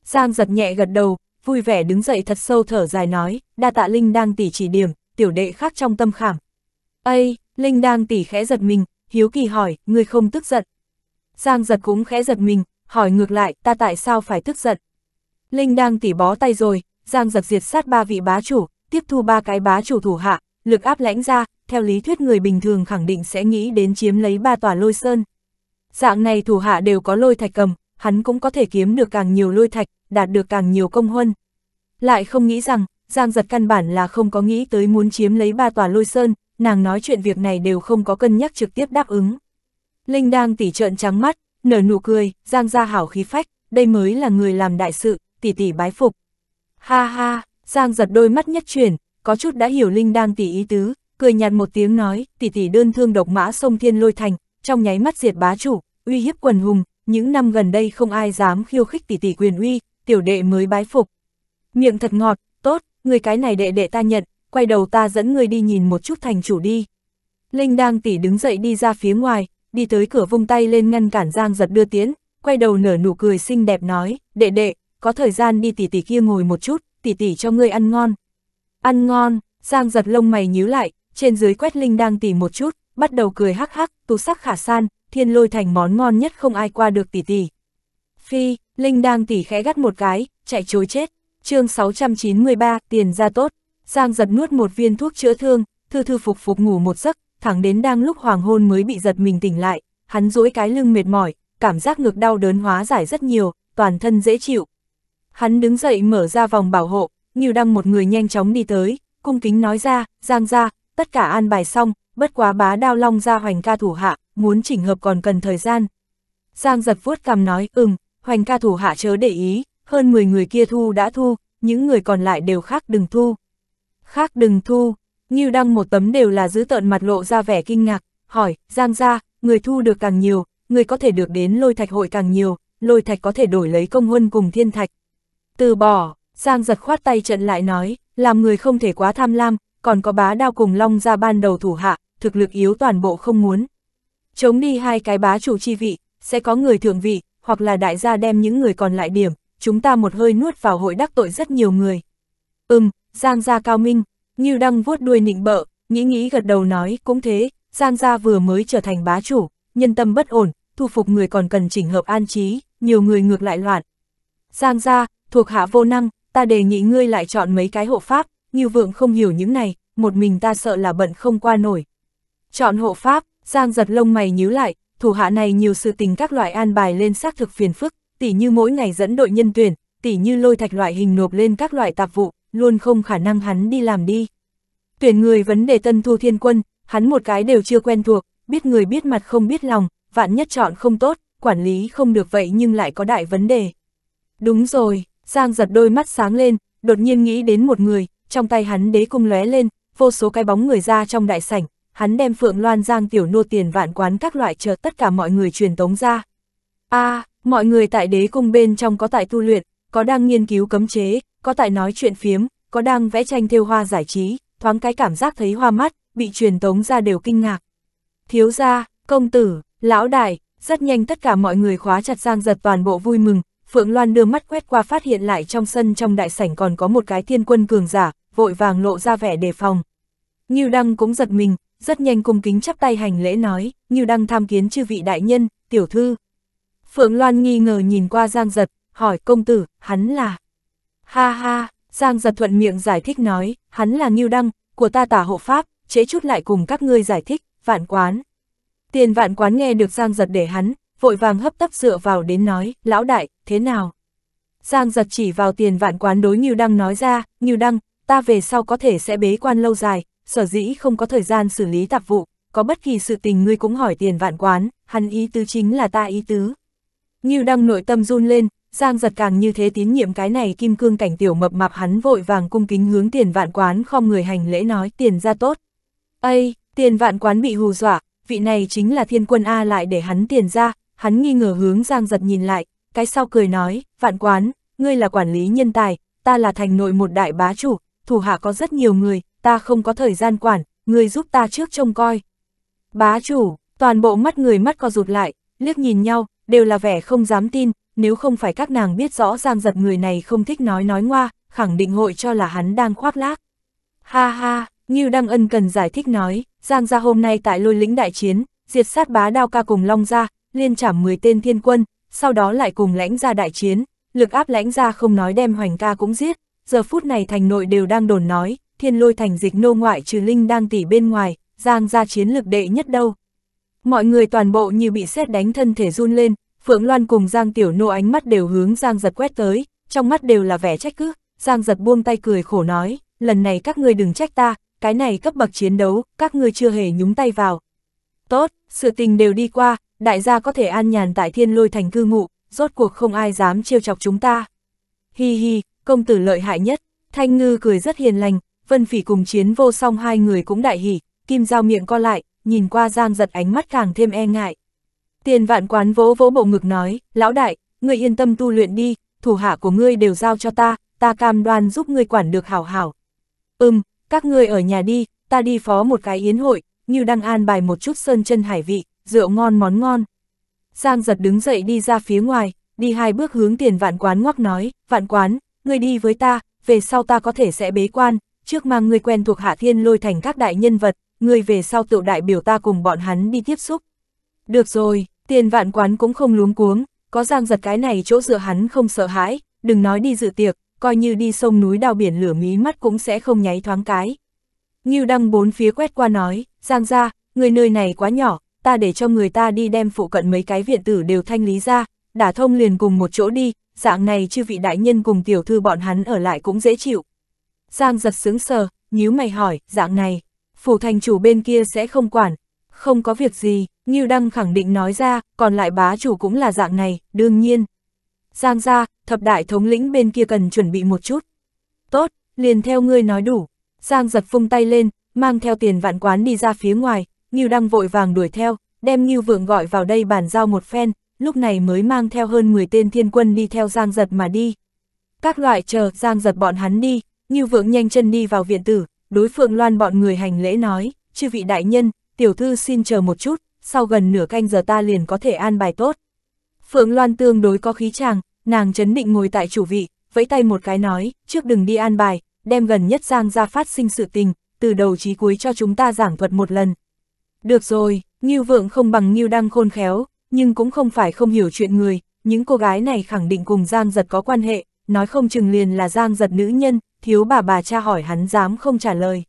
Giang giật nhẹ gật đầu, vui vẻ đứng dậy thật sâu thở dài nói, đa tạ Linh đang tỉ chỉ điểm, tiểu đệ khác trong tâm khảm. Ây, Linh đang tỉ khẽ giật mình, hiếu kỳ hỏi, ngươi không tức giận. Giang giật cũng khẽ giật mình, hỏi ngược lại, ta tại sao phải tức giận. Linh đang tỉ bó tay rồi, Giang giật diệt sát ba vị bá chủ, tiếp thu ba cái bá chủ thủ hạ, lực áp lãnh ra, theo lý thuyết người bình thường khẳng định sẽ nghĩ đến chiếm lấy ba tòa lôi sơn. Dạng này thủ hạ đều có lôi thạch cầm, hắn cũng có thể kiếm được càng nhiều lôi thạch, đạt được càng nhiều công huân. Lại không nghĩ rằng, Giang giật căn bản là không có nghĩ tới muốn chiếm lấy ba tòa lôi sơn, nàng nói chuyện việc này đều không có cân nhắc trực tiếp đáp ứng. Linh đang tỉ trợn trắng mắt, nở nụ cười, Giang ra hảo khí phách, đây mới là người làm đại sự, tỷ tỷ bái phục. Ha ha, Giang giật đôi mắt nhất chuyển, có chút đã hiểu Linh đang tỷ ý tứ, cười nhạt một tiếng nói, tỷ tỷ đơn thương độc mã sông thiên lôi thành, trong nháy mắt diệt bá chủ, uy hiếp quần hùng, những năm gần đây không ai dám khiêu khích tỷ tỷ quyền uy, tiểu đệ mới bái phục. Miệng thật ngọt, tốt, người cái này đệ đệ ta nhận, quay đầu ta dẫn người đi nhìn một chút thành chủ đi. Linh đang tỷ đứng dậy đi ra phía ngoài, đi tới cửa vung tay lên ngăn cản Giang giật đưa tiến, quay đầu nở nụ cười xinh đẹp nói, đệ đệ, có thời gian đi tỷ tỷ kia ngồi một chút, tỷ tỷ cho ngươi ăn ngon. Ăn ngon, Giang giật lông mày nhíu lại, trên dưới quét linh đang tỉ một chút, bắt đầu cười hắc hắc, tú sắc khả san, thiên lôi thành món ngon nhất không ai qua được tỷ tỷ. Phi, linh đang tỉ khẽ gắt một cái, chạy chối chết, chương 693, tiền ra tốt, Giang giật nuốt một viên thuốc chữa thương, thư thư phục phục ngủ một giấc, thẳng đến đang lúc hoàng hôn mới bị giật mình tỉnh lại, hắn duỗi cái lưng mệt mỏi, cảm giác ngực đau đớn hóa giải rất nhiều, toàn thân dễ chịu, Hắn đứng dậy mở ra vòng bảo hộ, Ngưu Đăng một người nhanh chóng đi tới, cung kính nói ra, giang ra, tất cả an bài xong, bất quá bá đao long ra hoành ca thủ hạ, muốn chỉnh hợp còn cần thời gian. Giang giật vuốt cằm nói, ừm, hoành ca thủ hạ chớ để ý, hơn 10 người kia thu đã thu, những người còn lại đều khác đừng thu. Khác đừng thu, Ngưu Đăng một tấm đều là giữ tợn mặt lộ ra vẻ kinh ngạc, hỏi, giang ra, người thu được càng nhiều, người có thể được đến lôi thạch hội càng nhiều, lôi thạch có thể đổi lấy công huân cùng thiên thạch, từ bỏ, Giang giật khoát tay trận lại nói, làm người không thể quá tham lam, còn có bá đao cùng long ra ban đầu thủ hạ, thực lực yếu toàn bộ không muốn. Chống đi hai cái bá chủ chi vị, sẽ có người thượng vị, hoặc là đại gia đem những người còn lại điểm, chúng ta một hơi nuốt vào hội đắc tội rất nhiều người. Ừm, Giang gia cao minh, như đăng vuốt đuôi nịnh bợ, nghĩ nghĩ gật đầu nói cũng thế, Giang gia vừa mới trở thành bá chủ, nhân tâm bất ổn, thu phục người còn cần chỉnh hợp an trí, nhiều người ngược lại loạn. Giang gia, thuộc hạ vô năng, ta đề nghị ngươi lại chọn mấy cái hộ pháp, như vượng không hiểu những này, một mình ta sợ là bận không qua nổi. Chọn hộ pháp, Giang giật lông mày nhíu lại, thủ hạ này nhiều sự tình các loại an bài lên xác thực phiền phức, tỉ như mỗi ngày dẫn đội nhân tuyển, tỉ như lôi thạch loại hình nộp lên các loại tạp vụ, luôn không khả năng hắn đi làm đi. Tuyển người vấn đề tân thu thiên quân, hắn một cái đều chưa quen thuộc, biết người biết mặt không biết lòng, vạn nhất chọn không tốt, quản lý không được vậy nhưng lại có đại vấn đề. Đúng rồi, Giang giật đôi mắt sáng lên, đột nhiên nghĩ đến một người, trong tay hắn đế cung lóe lên, vô số cái bóng người ra trong đại sảnh, hắn đem Phượng Loan Giang tiểu nô tiền vạn quán các loại chờ tất cả mọi người truyền tống ra. a à, mọi người tại đế cung bên trong có tại tu luyện, có đang nghiên cứu cấm chế, có tại nói chuyện phiếm, có đang vẽ tranh thêu hoa giải trí, thoáng cái cảm giác thấy hoa mắt, bị truyền tống ra đều kinh ngạc. Thiếu gia, công tử, lão đại, rất nhanh tất cả mọi người khóa chặt Giang giật toàn bộ vui mừng, Phượng Loan đưa mắt quét qua phát hiện lại trong sân trong đại sảnh còn có một cái thiên quân cường giả, vội vàng lộ ra vẻ đề phòng. Ngưu Đăng cũng giật mình, rất nhanh cung kính chắp tay hành lễ nói, Ngưu Đăng tham kiến chư vị đại nhân, tiểu thư. Phượng Loan nghi ngờ nhìn qua Giang Giật, hỏi công tử, hắn là... Ha ha, Giang Giật thuận miệng giải thích nói, hắn là Ngưu Đăng, của ta tả hộ pháp, chế chút lại cùng các ngươi giải thích, vạn quán. Tiền vạn quán nghe được Giang Giật để hắn, vội vàng hấp tấp dựa vào đến nói, lão đại, thế nào? Giang giật chỉ vào tiền vạn quán đối Nghiêu Đăng nói ra, Nghiêu Đăng, ta về sau có thể sẽ bế quan lâu dài, sở dĩ không có thời gian xử lý tạp vụ, có bất kỳ sự tình ngươi cũng hỏi tiền vạn quán, hắn ý tứ chính là ta ý tứ. Nghiêu Đăng nội tâm run lên, Giang giật càng như thế tín nhiệm cái này kim cương cảnh tiểu mập mạp hắn vội vàng cung kính hướng tiền vạn quán không người hành lễ nói tiền ra tốt. Ây, tiền vạn quán bị hù dọa, vị này chính là thiên quân A lại để hắn tiền ra, hắn nghi ngờ hướng Giang Giật nhìn lại, cái sau cười nói, vạn quán, ngươi là quản lý nhân tài, ta là thành nội một đại bá chủ, thủ hạ có rất nhiều người, ta không có thời gian quản, ngươi giúp ta trước trông coi. Bá chủ, toàn bộ mắt người mắt co rụt lại, liếc nhìn nhau, đều là vẻ không dám tin, nếu không phải các nàng biết rõ Giang Giật người này không thích nói nói ngoa, khẳng định hội cho là hắn đang khoác lác. Ha ha, Ngưu Đăng Ân cần giải thích nói, Giang gia hôm nay tại lôi lĩnh đại chiến, diệt sát bá đao ca cùng Long gia, liên chảm 10 tên thiên quân, sau đó lại cùng lãnh gia đại chiến, lực áp lãnh gia không nói đem hoành ca cũng giết, giờ phút này thành nội đều đang đồn nói, thiên lôi thành dịch nô ngoại trừ linh đang tỉ bên ngoài, giang ra chiến lực đệ nhất đâu. Mọi người toàn bộ như bị sét đánh thân thể run lên, Phượng Loan cùng Giang Tiểu Nô ánh mắt đều hướng Giang giật quét tới, trong mắt đều là vẻ trách cứ, Giang giật buông tay cười khổ nói, lần này các ngươi đừng trách ta, cái này cấp bậc chiến đấu, các ngươi chưa hề nhúng tay vào. Tốt, sự tình đều đi qua, đại gia có thể an nhàn tại thiên lôi thành cư ngụ, rốt cuộc không ai dám trêu chọc chúng ta. Hi hi, công tử lợi hại nhất, Thanh Ngư cười rất hiền lành, Vân Phỉ cùng chiến vô song hai người cũng đại hỉ, Kim Giao miệng co lại, nhìn qua Giang giật ánh mắt càng thêm e ngại. Tiền vạn quán vỗ vỗ bộ ngực nói, lão đại, ngươi yên tâm tu luyện đi, thủ hạ của ngươi đều giao cho ta, ta cam đoan giúp ngươi quản được hảo hảo. Ừm, các ngươi ở nhà đi, ta đi phó một cái yến hội, như đang an bài một chút sơn chân hải vị rượu ngon món ngon. Giang giật đứng dậy đi ra phía ngoài, đi hai bước hướng tiền vạn quán ngoắc nói, vạn quán, ngươi đi với ta, về sau ta có thể sẽ bế quan, trước mang ngươi quen thuộc hạ thiên lôi thành các đại nhân vật, ngươi về sau tự đại biểu ta cùng bọn hắn đi tiếp xúc. Được rồi, tiền vạn quán cũng không luống cuống, có giang giật cái này chỗ dựa hắn không sợ hãi, đừng nói đi dự tiệc, coi như đi sông núi đào biển lửa mí mắt cũng sẽ không nháy thoáng cái. Ngưu đăng bốn phía quét qua nói, giang ra, người nơi này quá nhỏ, ta để cho người ta đi đem phụ cận mấy cái viện tử đều thanh lý ra, đả thông liền cùng một chỗ đi, dạng này chư vị đại nhân cùng tiểu thư bọn hắn ở lại cũng dễ chịu. Giang giật sướng sờ, nhíu mày hỏi, dạng này, phủ thành chủ bên kia sẽ không quản, không có việc gì, Ngưu Đăng khẳng định nói ra, còn lại bá chủ cũng là dạng này, đương nhiên. Giang ra, thập đại thống lĩnh bên kia cần chuẩn bị một chút. Tốt, liền theo ngươi nói đủ. Giang giật phung tay lên, mang theo tiền vạn quán đi ra phía ngoài, Ngưu Đăng vội vàng đuổi theo, đem Ngưu Vượng gọi vào đây bàn giao một phen, lúc này mới mang theo hơn 10 tên thiên quân đi theo Giang Giật mà đi. Các loại chờ Giang Giật bọn hắn đi, Ngưu Vượng nhanh chân đi vào viện tử, đối Phượng Loan bọn người hành lễ nói, chư vị đại nhân, tiểu thư xin chờ một chút, sau gần nửa canh giờ ta liền có thể an bài tốt. Phượng Loan tương đối có khí chàng, nàng chấn định ngồi tại chủ vị, vẫy tay một cái nói, trước đừng đi an bài, đem gần nhất Giang ra phát sinh sự tình, từ đầu chí cuối cho chúng ta giảng thuật một lần, được rồi, Ngưu Vượng không bằng Ngưu Đăng khôn khéo, nhưng cũng không phải không hiểu chuyện người, những cô gái này khẳng định cùng Giang Giật có quan hệ, nói không chừng liền là Giang Giật nữ nhân, thiếu bà bà cha hỏi hắn dám không trả lời.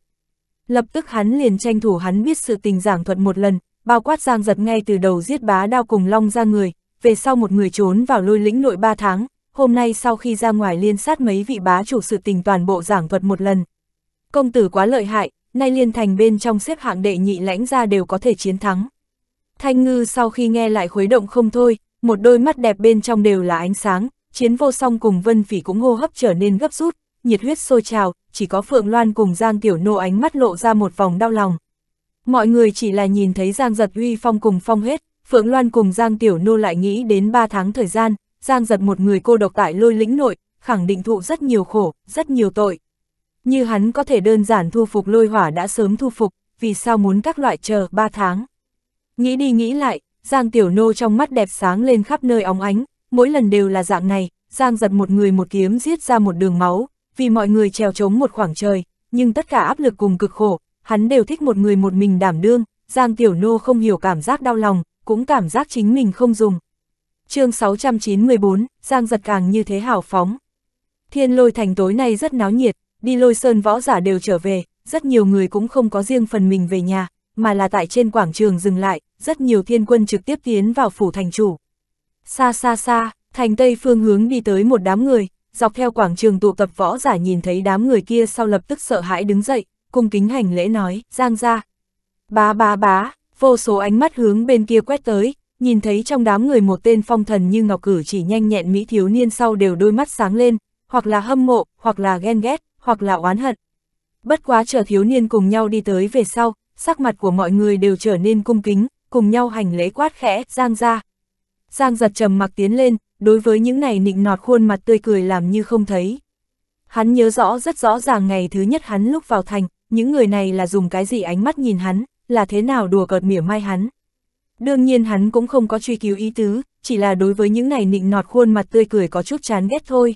Lập tức hắn liền tranh thủ hắn biết sự tình giảng thuật một lần, bao quát Giang Giật ngay từ đầu giết bá đao cùng long ra người, về sau một người trốn vào lôi lĩnh nội ba tháng, hôm nay sau khi ra ngoài liên sát mấy vị bá chủ sự tình toàn bộ giảng thuật một lần. Công tử quá lợi hại, nay liên thành bên trong xếp hạng đệ nhị lãnh ra đều có thể chiến thắng. Thanh ngư sau khi nghe lại khuấy động không thôi, một đôi mắt đẹp bên trong đều là ánh sáng, chiến vô song cùng vân phỉ cũng hô hấp trở nên gấp rút, nhiệt huyết sôi trào, chỉ có Phượng Loan cùng Giang Tiểu Nô ánh mắt lộ ra một vòng đau lòng. Mọi người chỉ là nhìn thấy Giang Giật uy phong cùng phong hết, Phượng Loan cùng Giang Tiểu Nô lại nghĩ đến 3 tháng thời gian, Giang Giật một người cô độc tại lôi lĩnh nội, khẳng định thụ rất nhiều khổ, rất nhiều tội. Như hắn có thể đơn giản thu phục lôi hỏa đã sớm thu phục, vì sao muốn các loại chờ 3 tháng. Nghĩ đi nghĩ lại, Giang Tiểu Nô trong mắt đẹp sáng lên khắp nơi óng ánh, mỗi lần đều là dạng này, Giang giật một người một kiếm giết ra một đường máu, vì mọi người trèo chống một khoảng trời, nhưng tất cả áp lực cùng cực khổ, hắn đều thích một người một mình đảm đương, Giang Tiểu Nô không hiểu cảm giác đau lòng, cũng cảm giác chính mình không dùng. chương 694, Giang giật càng như thế hào phóng. Thiên lôi thành tối nay rất náo nhiệt, đi lôi sơn võ giả đều trở về, rất nhiều người cũng không có riêng phần mình về nhà, mà là tại trên quảng trường dừng lại, rất nhiều thiên quân trực tiếp tiến vào phủ thành chủ. Xa xa xa, thành tây phương hướng đi tới một đám người, dọc theo quảng trường tụ tập võ giả nhìn thấy đám người kia sau lập tức sợ hãi đứng dậy, cung kính hành lễ nói, giang ra. Bá bá bá, vô số ánh mắt hướng bên kia quét tới, nhìn thấy trong đám người một tên phong thần như ngọc cử chỉ nhanh nhẹn mỹ thiếu niên sau đều đôi mắt sáng lên, hoặc là hâm mộ, hoặc là ghen ghét, hoặc là oán hận. Bất quá chờ thiếu niên cùng nhau đi tới về sau, sắc mặt của mọi người đều trở nên cung kính, cùng nhau hành lễ quát khẽ, giang ra. Giang giật trầm mặc tiến lên, đối với những này nịnh nọt khuôn mặt tươi cười làm như không thấy. Hắn nhớ rõ rất rõ ràng ngày thứ nhất hắn lúc vào thành, những người này là dùng cái gì ánh mắt nhìn hắn, là thế nào đùa cợt mỉa mai hắn. Đương nhiên hắn cũng không có truy cứu ý tứ, chỉ là đối với những này nịnh nọt khuôn mặt tươi cười có chút chán ghét thôi.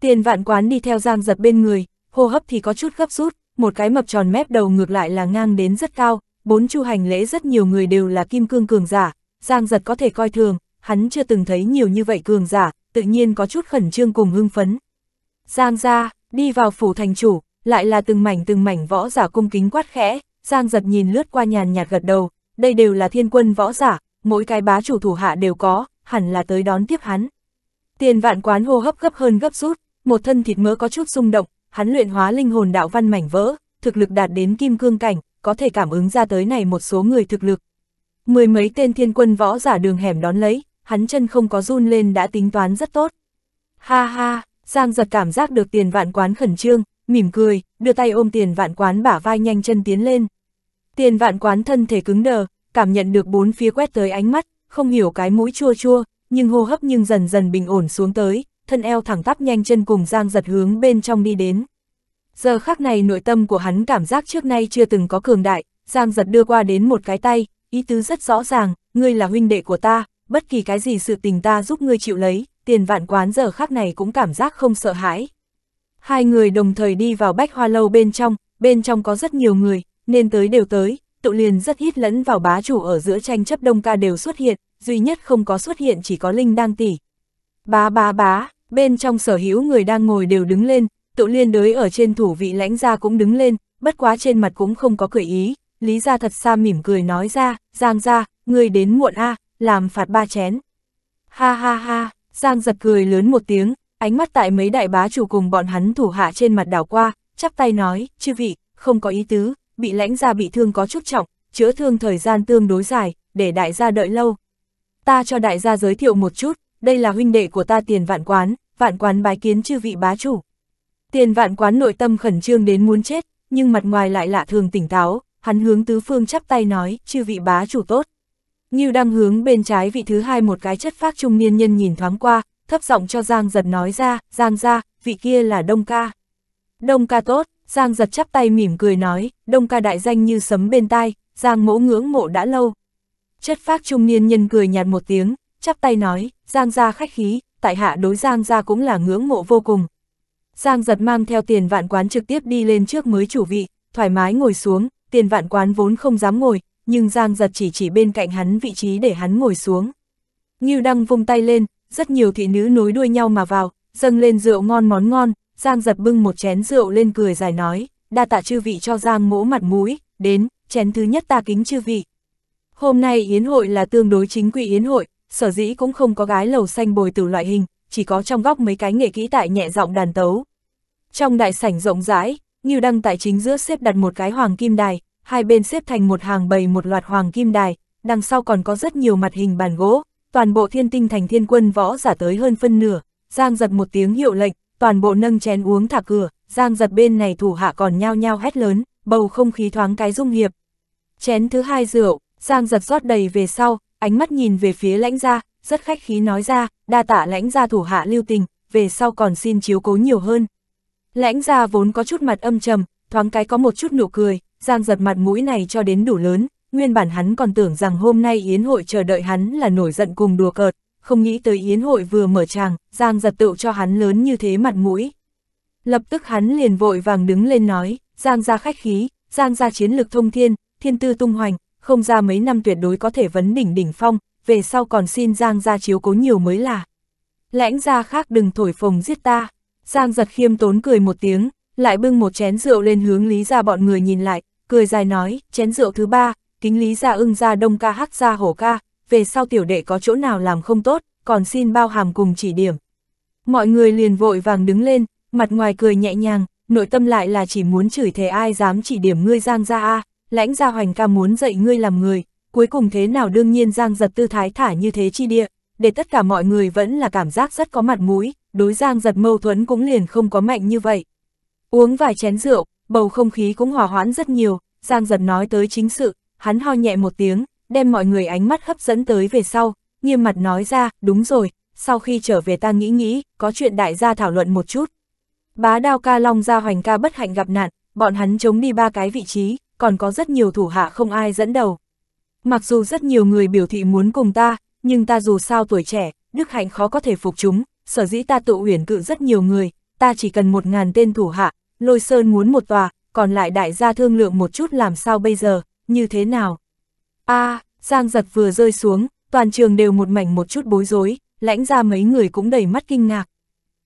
Tiền vạn quán đi theo giang giật bên người, hô hấp thì có chút gấp rút, một cái mập tròn mép đầu ngược lại là ngang đến rất cao, bốn chu hành lễ rất nhiều người đều là kim cương cường giả, giang giật có thể coi thường, hắn chưa từng thấy nhiều như vậy cường giả, tự nhiên có chút khẩn trương cùng hưng phấn. Giang ra, đi vào phủ thành chủ, lại là từng mảnh từng mảnh võ giả cung kính quát khẽ, giang giật nhìn lướt qua nhàn nhạt gật đầu, đây đều là thiên quân võ giả, mỗi cái bá chủ thủ hạ đều có, hẳn là tới đón tiếp hắn. Tiền vạn quán hô hấp gấp hơn gấp rút, một thân thịt mỡ có chút rung động, hắn luyện hóa linh hồn đạo văn mảnh vỡ, thực lực đạt đến kim cương cảnh, có thể cảm ứng ra tới này một số người thực lực. Mười mấy tên thiên quân võ giả đường hẻm đón lấy, hắn chân không có run lên đã tính toán rất tốt. Ha ha, Giang giật cảm giác được tiền vạn quán khẩn trương, mỉm cười, đưa tay ôm tiền vạn quán bả vai nhanh chân tiến lên. Tiền vạn quán thân thể cứng đờ, cảm nhận được bốn phía quét tới ánh mắt, không hiểu cái mũi chua chua, nhưng hô hấp nhưng dần dần bình ổn xuống tới, thân eo thẳng tắp nhanh chân cùng Giang giật hướng bên trong đi đến. Giờ khắc này nội tâm của hắn cảm giác trước nay chưa từng có cường đại, Giang giật đưa qua đến một cái tay, ý tứ rất rõ ràng, ngươi là huynh đệ của ta, bất kỳ cái gì sự tình ta giúp ngươi chịu lấy, tiền vạn quán giờ khắc này cũng cảm giác không sợ hãi. Hai người đồng thời đi vào bách hoa lâu bên trong, bên trong có rất nhiều người, nên tới đều tới, tụ liền rất hít lẫn vào bá chủ ở giữa tranh chấp đông ca đều xuất hiện, duy nhất không có xuất hiện chỉ có Linh đang tỷ. Bá bá bá, bên trong sở hữu người đang ngồi đều đứng lên, tụ liên đới ở trên thủ vị lãnh gia cũng đứng lên, bất quá trên mặt cũng không có cười ý, Lý Gia thật xa mỉm cười nói ra, Giang Gia, người đến muộn a làm phạt ba chén. Ha ha ha, Giang giật cười lớn một tiếng, ánh mắt tại mấy đại bá chủ cùng bọn hắn thủ hạ trên mặt đảo qua, chắp tay nói, chư vị, không có ý tứ, bị lãnh gia bị thương có chút trọng, chữa thương thời gian tương đối dài, để đại gia đợi lâu. Ta cho đại gia giới thiệu một chút, đây là huynh đệ của ta tiền vạn quán, vạn quán bái kiến chư vị bá chủ. Tiền vạn quán nội tâm khẩn trương đến muốn chết, nhưng mặt ngoài lại lạ thường tỉnh táo, hắn hướng tứ phương chắp tay nói, chư vị bá chủ tốt. như đang hướng bên trái vị thứ hai một cái chất phác trung niên nhân nhìn thoáng qua, thấp giọng cho Giang giật nói ra, Giang ra, vị kia là Đông Ca. Đông Ca tốt, Giang giật chắp tay mỉm cười nói, Đông Ca đại danh như sấm bên tai, Giang mẫu ngưỡng mộ đã lâu. Chất phác trung niên nhân cười nhạt một tiếng, chắp tay nói, Giang ra khách khí, tại hạ đối Giang ra cũng là ngưỡng mộ vô cùng. Giang giật mang theo tiền vạn quán trực tiếp đi lên trước mới chủ vị, thoải mái ngồi xuống, tiền vạn quán vốn không dám ngồi, nhưng Giang giật chỉ chỉ bên cạnh hắn vị trí để hắn ngồi xuống. Ngưu Đăng vung tay lên, rất nhiều thị nữ nối đuôi nhau mà vào, dâng lên rượu ngon món ngon, Giang giật bưng một chén rượu lên cười dài nói, đa tạ chư vị cho Giang mỗ mặt mũi, đến, chén thứ nhất ta kính chư vị. Hôm nay yến hội là tương đối chính quy yến hội, sở dĩ cũng không có gái lầu xanh bồi từ loại hình, chỉ có trong góc mấy cái nghệ kỹ tại nhẹ giọng đàn tấu. Trong đại sảnh rộng rãi, Ngưu Đăng tại chính giữa xếp đặt một cái hoàng kim đài, hai bên xếp thành một hàng bầy một loạt hoàng kim đài, đằng sau còn có rất nhiều mặt hình bàn gỗ, toàn bộ thiên tinh thành thiên quân võ giả tới hơn phân nửa, Giang giật một tiếng hiệu lệnh, toàn bộ nâng chén uống thả cửa, Giang giật bên này thủ hạ còn nhao nhao hét lớn, bầu không khí thoáng cái dung hiệp. Chén thứ hai rượu, Giang giật rót đầy về sau, ánh mắt nhìn về phía lãnh gia, rất khách khí nói ra, đa tạ lãnh gia thủ hạ lưu tình, về sau còn xin chiếu cố nhiều hơn. Lãnh gia vốn có chút mặt âm trầm, thoáng cái có một chút nụ cười, giang giật mặt mũi này cho đến đủ lớn, nguyên bản hắn còn tưởng rằng hôm nay yến hội chờ đợi hắn là nổi giận cùng đùa cợt, không nghĩ tới yến hội vừa mở tràng, giang giật tựu cho hắn lớn như thế mặt mũi. Lập tức hắn liền vội vàng đứng lên nói, giang gia khách khí, giang gia chiến lực thông thiên, thiên tư tung hoành, không ra mấy năm tuyệt đối có thể vấn đỉnh đỉnh phong, về sau còn xin Giang ra chiếu cố nhiều mới là. Lãnh ra khác đừng thổi phồng giết ta. Giang giật khiêm tốn cười một tiếng, lại bưng một chén rượu lên hướng lý ra bọn người nhìn lại, cười dài nói, chén rượu thứ ba, kính lý ra ưng ra đông ca hắc ra hổ ca, về sau tiểu đệ có chỗ nào làm không tốt, còn xin bao hàm cùng chỉ điểm. Mọi người liền vội vàng đứng lên, mặt ngoài cười nhẹ nhàng, nội tâm lại là chỉ muốn chửi thề ai dám chỉ điểm ngươi Giang ra a à, lãnh gia hoành ca muốn dạy ngươi làm người, cuối cùng thế nào đương nhiên giang giật tư thái thả như thế chi địa, để tất cả mọi người vẫn là cảm giác rất có mặt mũi, đối giang giật mâu thuẫn cũng liền không có mạnh như vậy. Uống vài chén rượu, bầu không khí cũng hòa hoãn rất nhiều, giang giật nói tới chính sự, hắn ho nhẹ một tiếng, đem mọi người ánh mắt hấp dẫn tới về sau, nghiêm mặt nói ra, đúng rồi, sau khi trở về ta nghĩ nghĩ, có chuyện đại gia thảo luận một chút. Bá đao ca long gia hoành ca bất hạnh gặp nạn, bọn hắn chống đi ba cái vị trí, còn có rất nhiều thủ hạ không ai dẫn đầu. Mặc dù rất nhiều người biểu thị muốn cùng ta, nhưng ta dù sao tuổi trẻ, đức hạnh khó có thể phục chúng, sở dĩ ta tự uyển cự rất nhiều người, ta chỉ cần một ngàn tên thủ hạ, lôi sơn muốn một tòa, còn lại đại gia thương lượng một chút làm sao bây giờ, như thế nào. a à, Giang giật vừa rơi xuống, toàn trường đều một mảnh một chút bối rối, lãnh ra mấy người cũng đầy mắt kinh ngạc.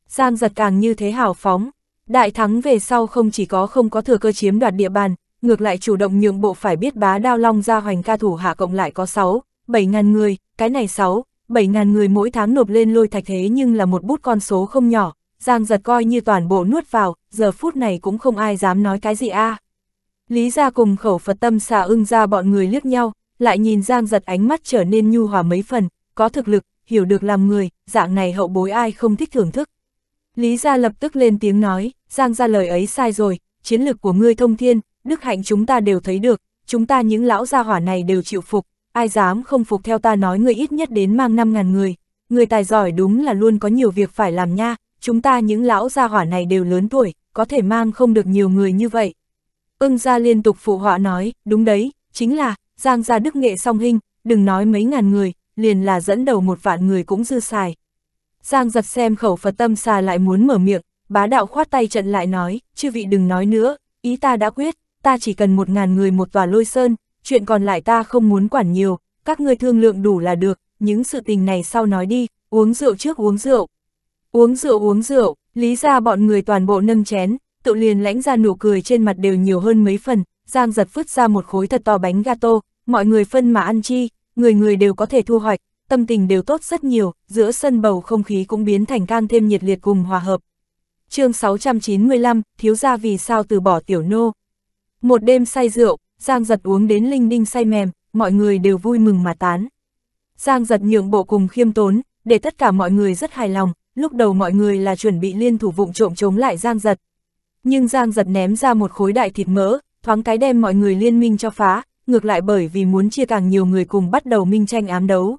Giang giật càng như thế hào phóng, đại thắng về sau không chỉ có không có thừa cơ chiếm đoạt địa bàn, ngược lại chủ động nhượng bộ phải biết bá đao long ra hoành ca thủ hạ cộng lại có 6, 7 ngàn người, cái này 6, 7 ngàn người mỗi tháng nộp lên lôi thạch thế nhưng là một bút con số không nhỏ, Giang giật coi như toàn bộ nuốt vào, giờ phút này cũng không ai dám nói cái gì a. À. Lý ra cùng khẩu Phật tâm xà ưng ra bọn người liếc nhau, lại nhìn Giang giật ánh mắt trở nên nhu hòa mấy phần, có thực lực, hiểu được làm người, dạng này hậu bối ai không thích thưởng thức. Lý gia lập tức lên tiếng nói, Giang ra lời ấy sai rồi, chiến lược của ngươi thông thiên, đức hạnh chúng ta đều thấy được, chúng ta những lão gia hỏa này đều chịu phục, ai dám không phục theo ta nói người ít nhất đến mang 5.000 người, người tài giỏi đúng là luôn có nhiều việc phải làm nha, chúng ta những lão gia hỏa này đều lớn tuổi, có thể mang không được nhiều người như vậy. Ưng gia liên tục phụ họa nói, đúng đấy, chính là, giang gia đức nghệ song hình, đừng nói mấy ngàn người, liền là dẫn đầu một vạn người cũng dư xài. Giang giật xem khẩu Phật tâm xà lại muốn mở miệng, bá đạo khoát tay trận lại nói, chư vị đừng nói nữa, ý ta đã quyết, ta chỉ cần một ngàn người một tòa lôi sơn, chuyện còn lại ta không muốn quản nhiều, các ngươi thương lượng đủ là được, những sự tình này sau nói đi, uống rượu trước uống rượu. Uống rượu uống rượu, lý ra bọn người toàn bộ nâng chén, tự liền lãnh ra nụ cười trên mặt đều nhiều hơn mấy phần, Giang giật vứt ra một khối thật to bánh gato, mọi người phân mà ăn chi, người người đều có thể thu hoạch, tâm tình đều tốt rất nhiều, giữa sân bầu không khí cũng biến thành càng thêm nhiệt liệt cùng hòa hợp. chương 695, thiếu gia vì sao từ bỏ tiểu nô. Một đêm say rượu, Giang giật uống đến linh đinh say mềm, mọi người đều vui mừng mà tán. Giang giật nhượng bộ cùng khiêm tốn, để tất cả mọi người rất hài lòng, lúc đầu mọi người là chuẩn bị liên thủ vụng trộm chống lại Giang giật. Nhưng Giang giật ném ra một khối đại thịt mỡ, thoáng cái đem mọi người liên minh cho phá, ngược lại bởi vì muốn chia càng nhiều người cùng bắt đầu minh tranh ám đấu.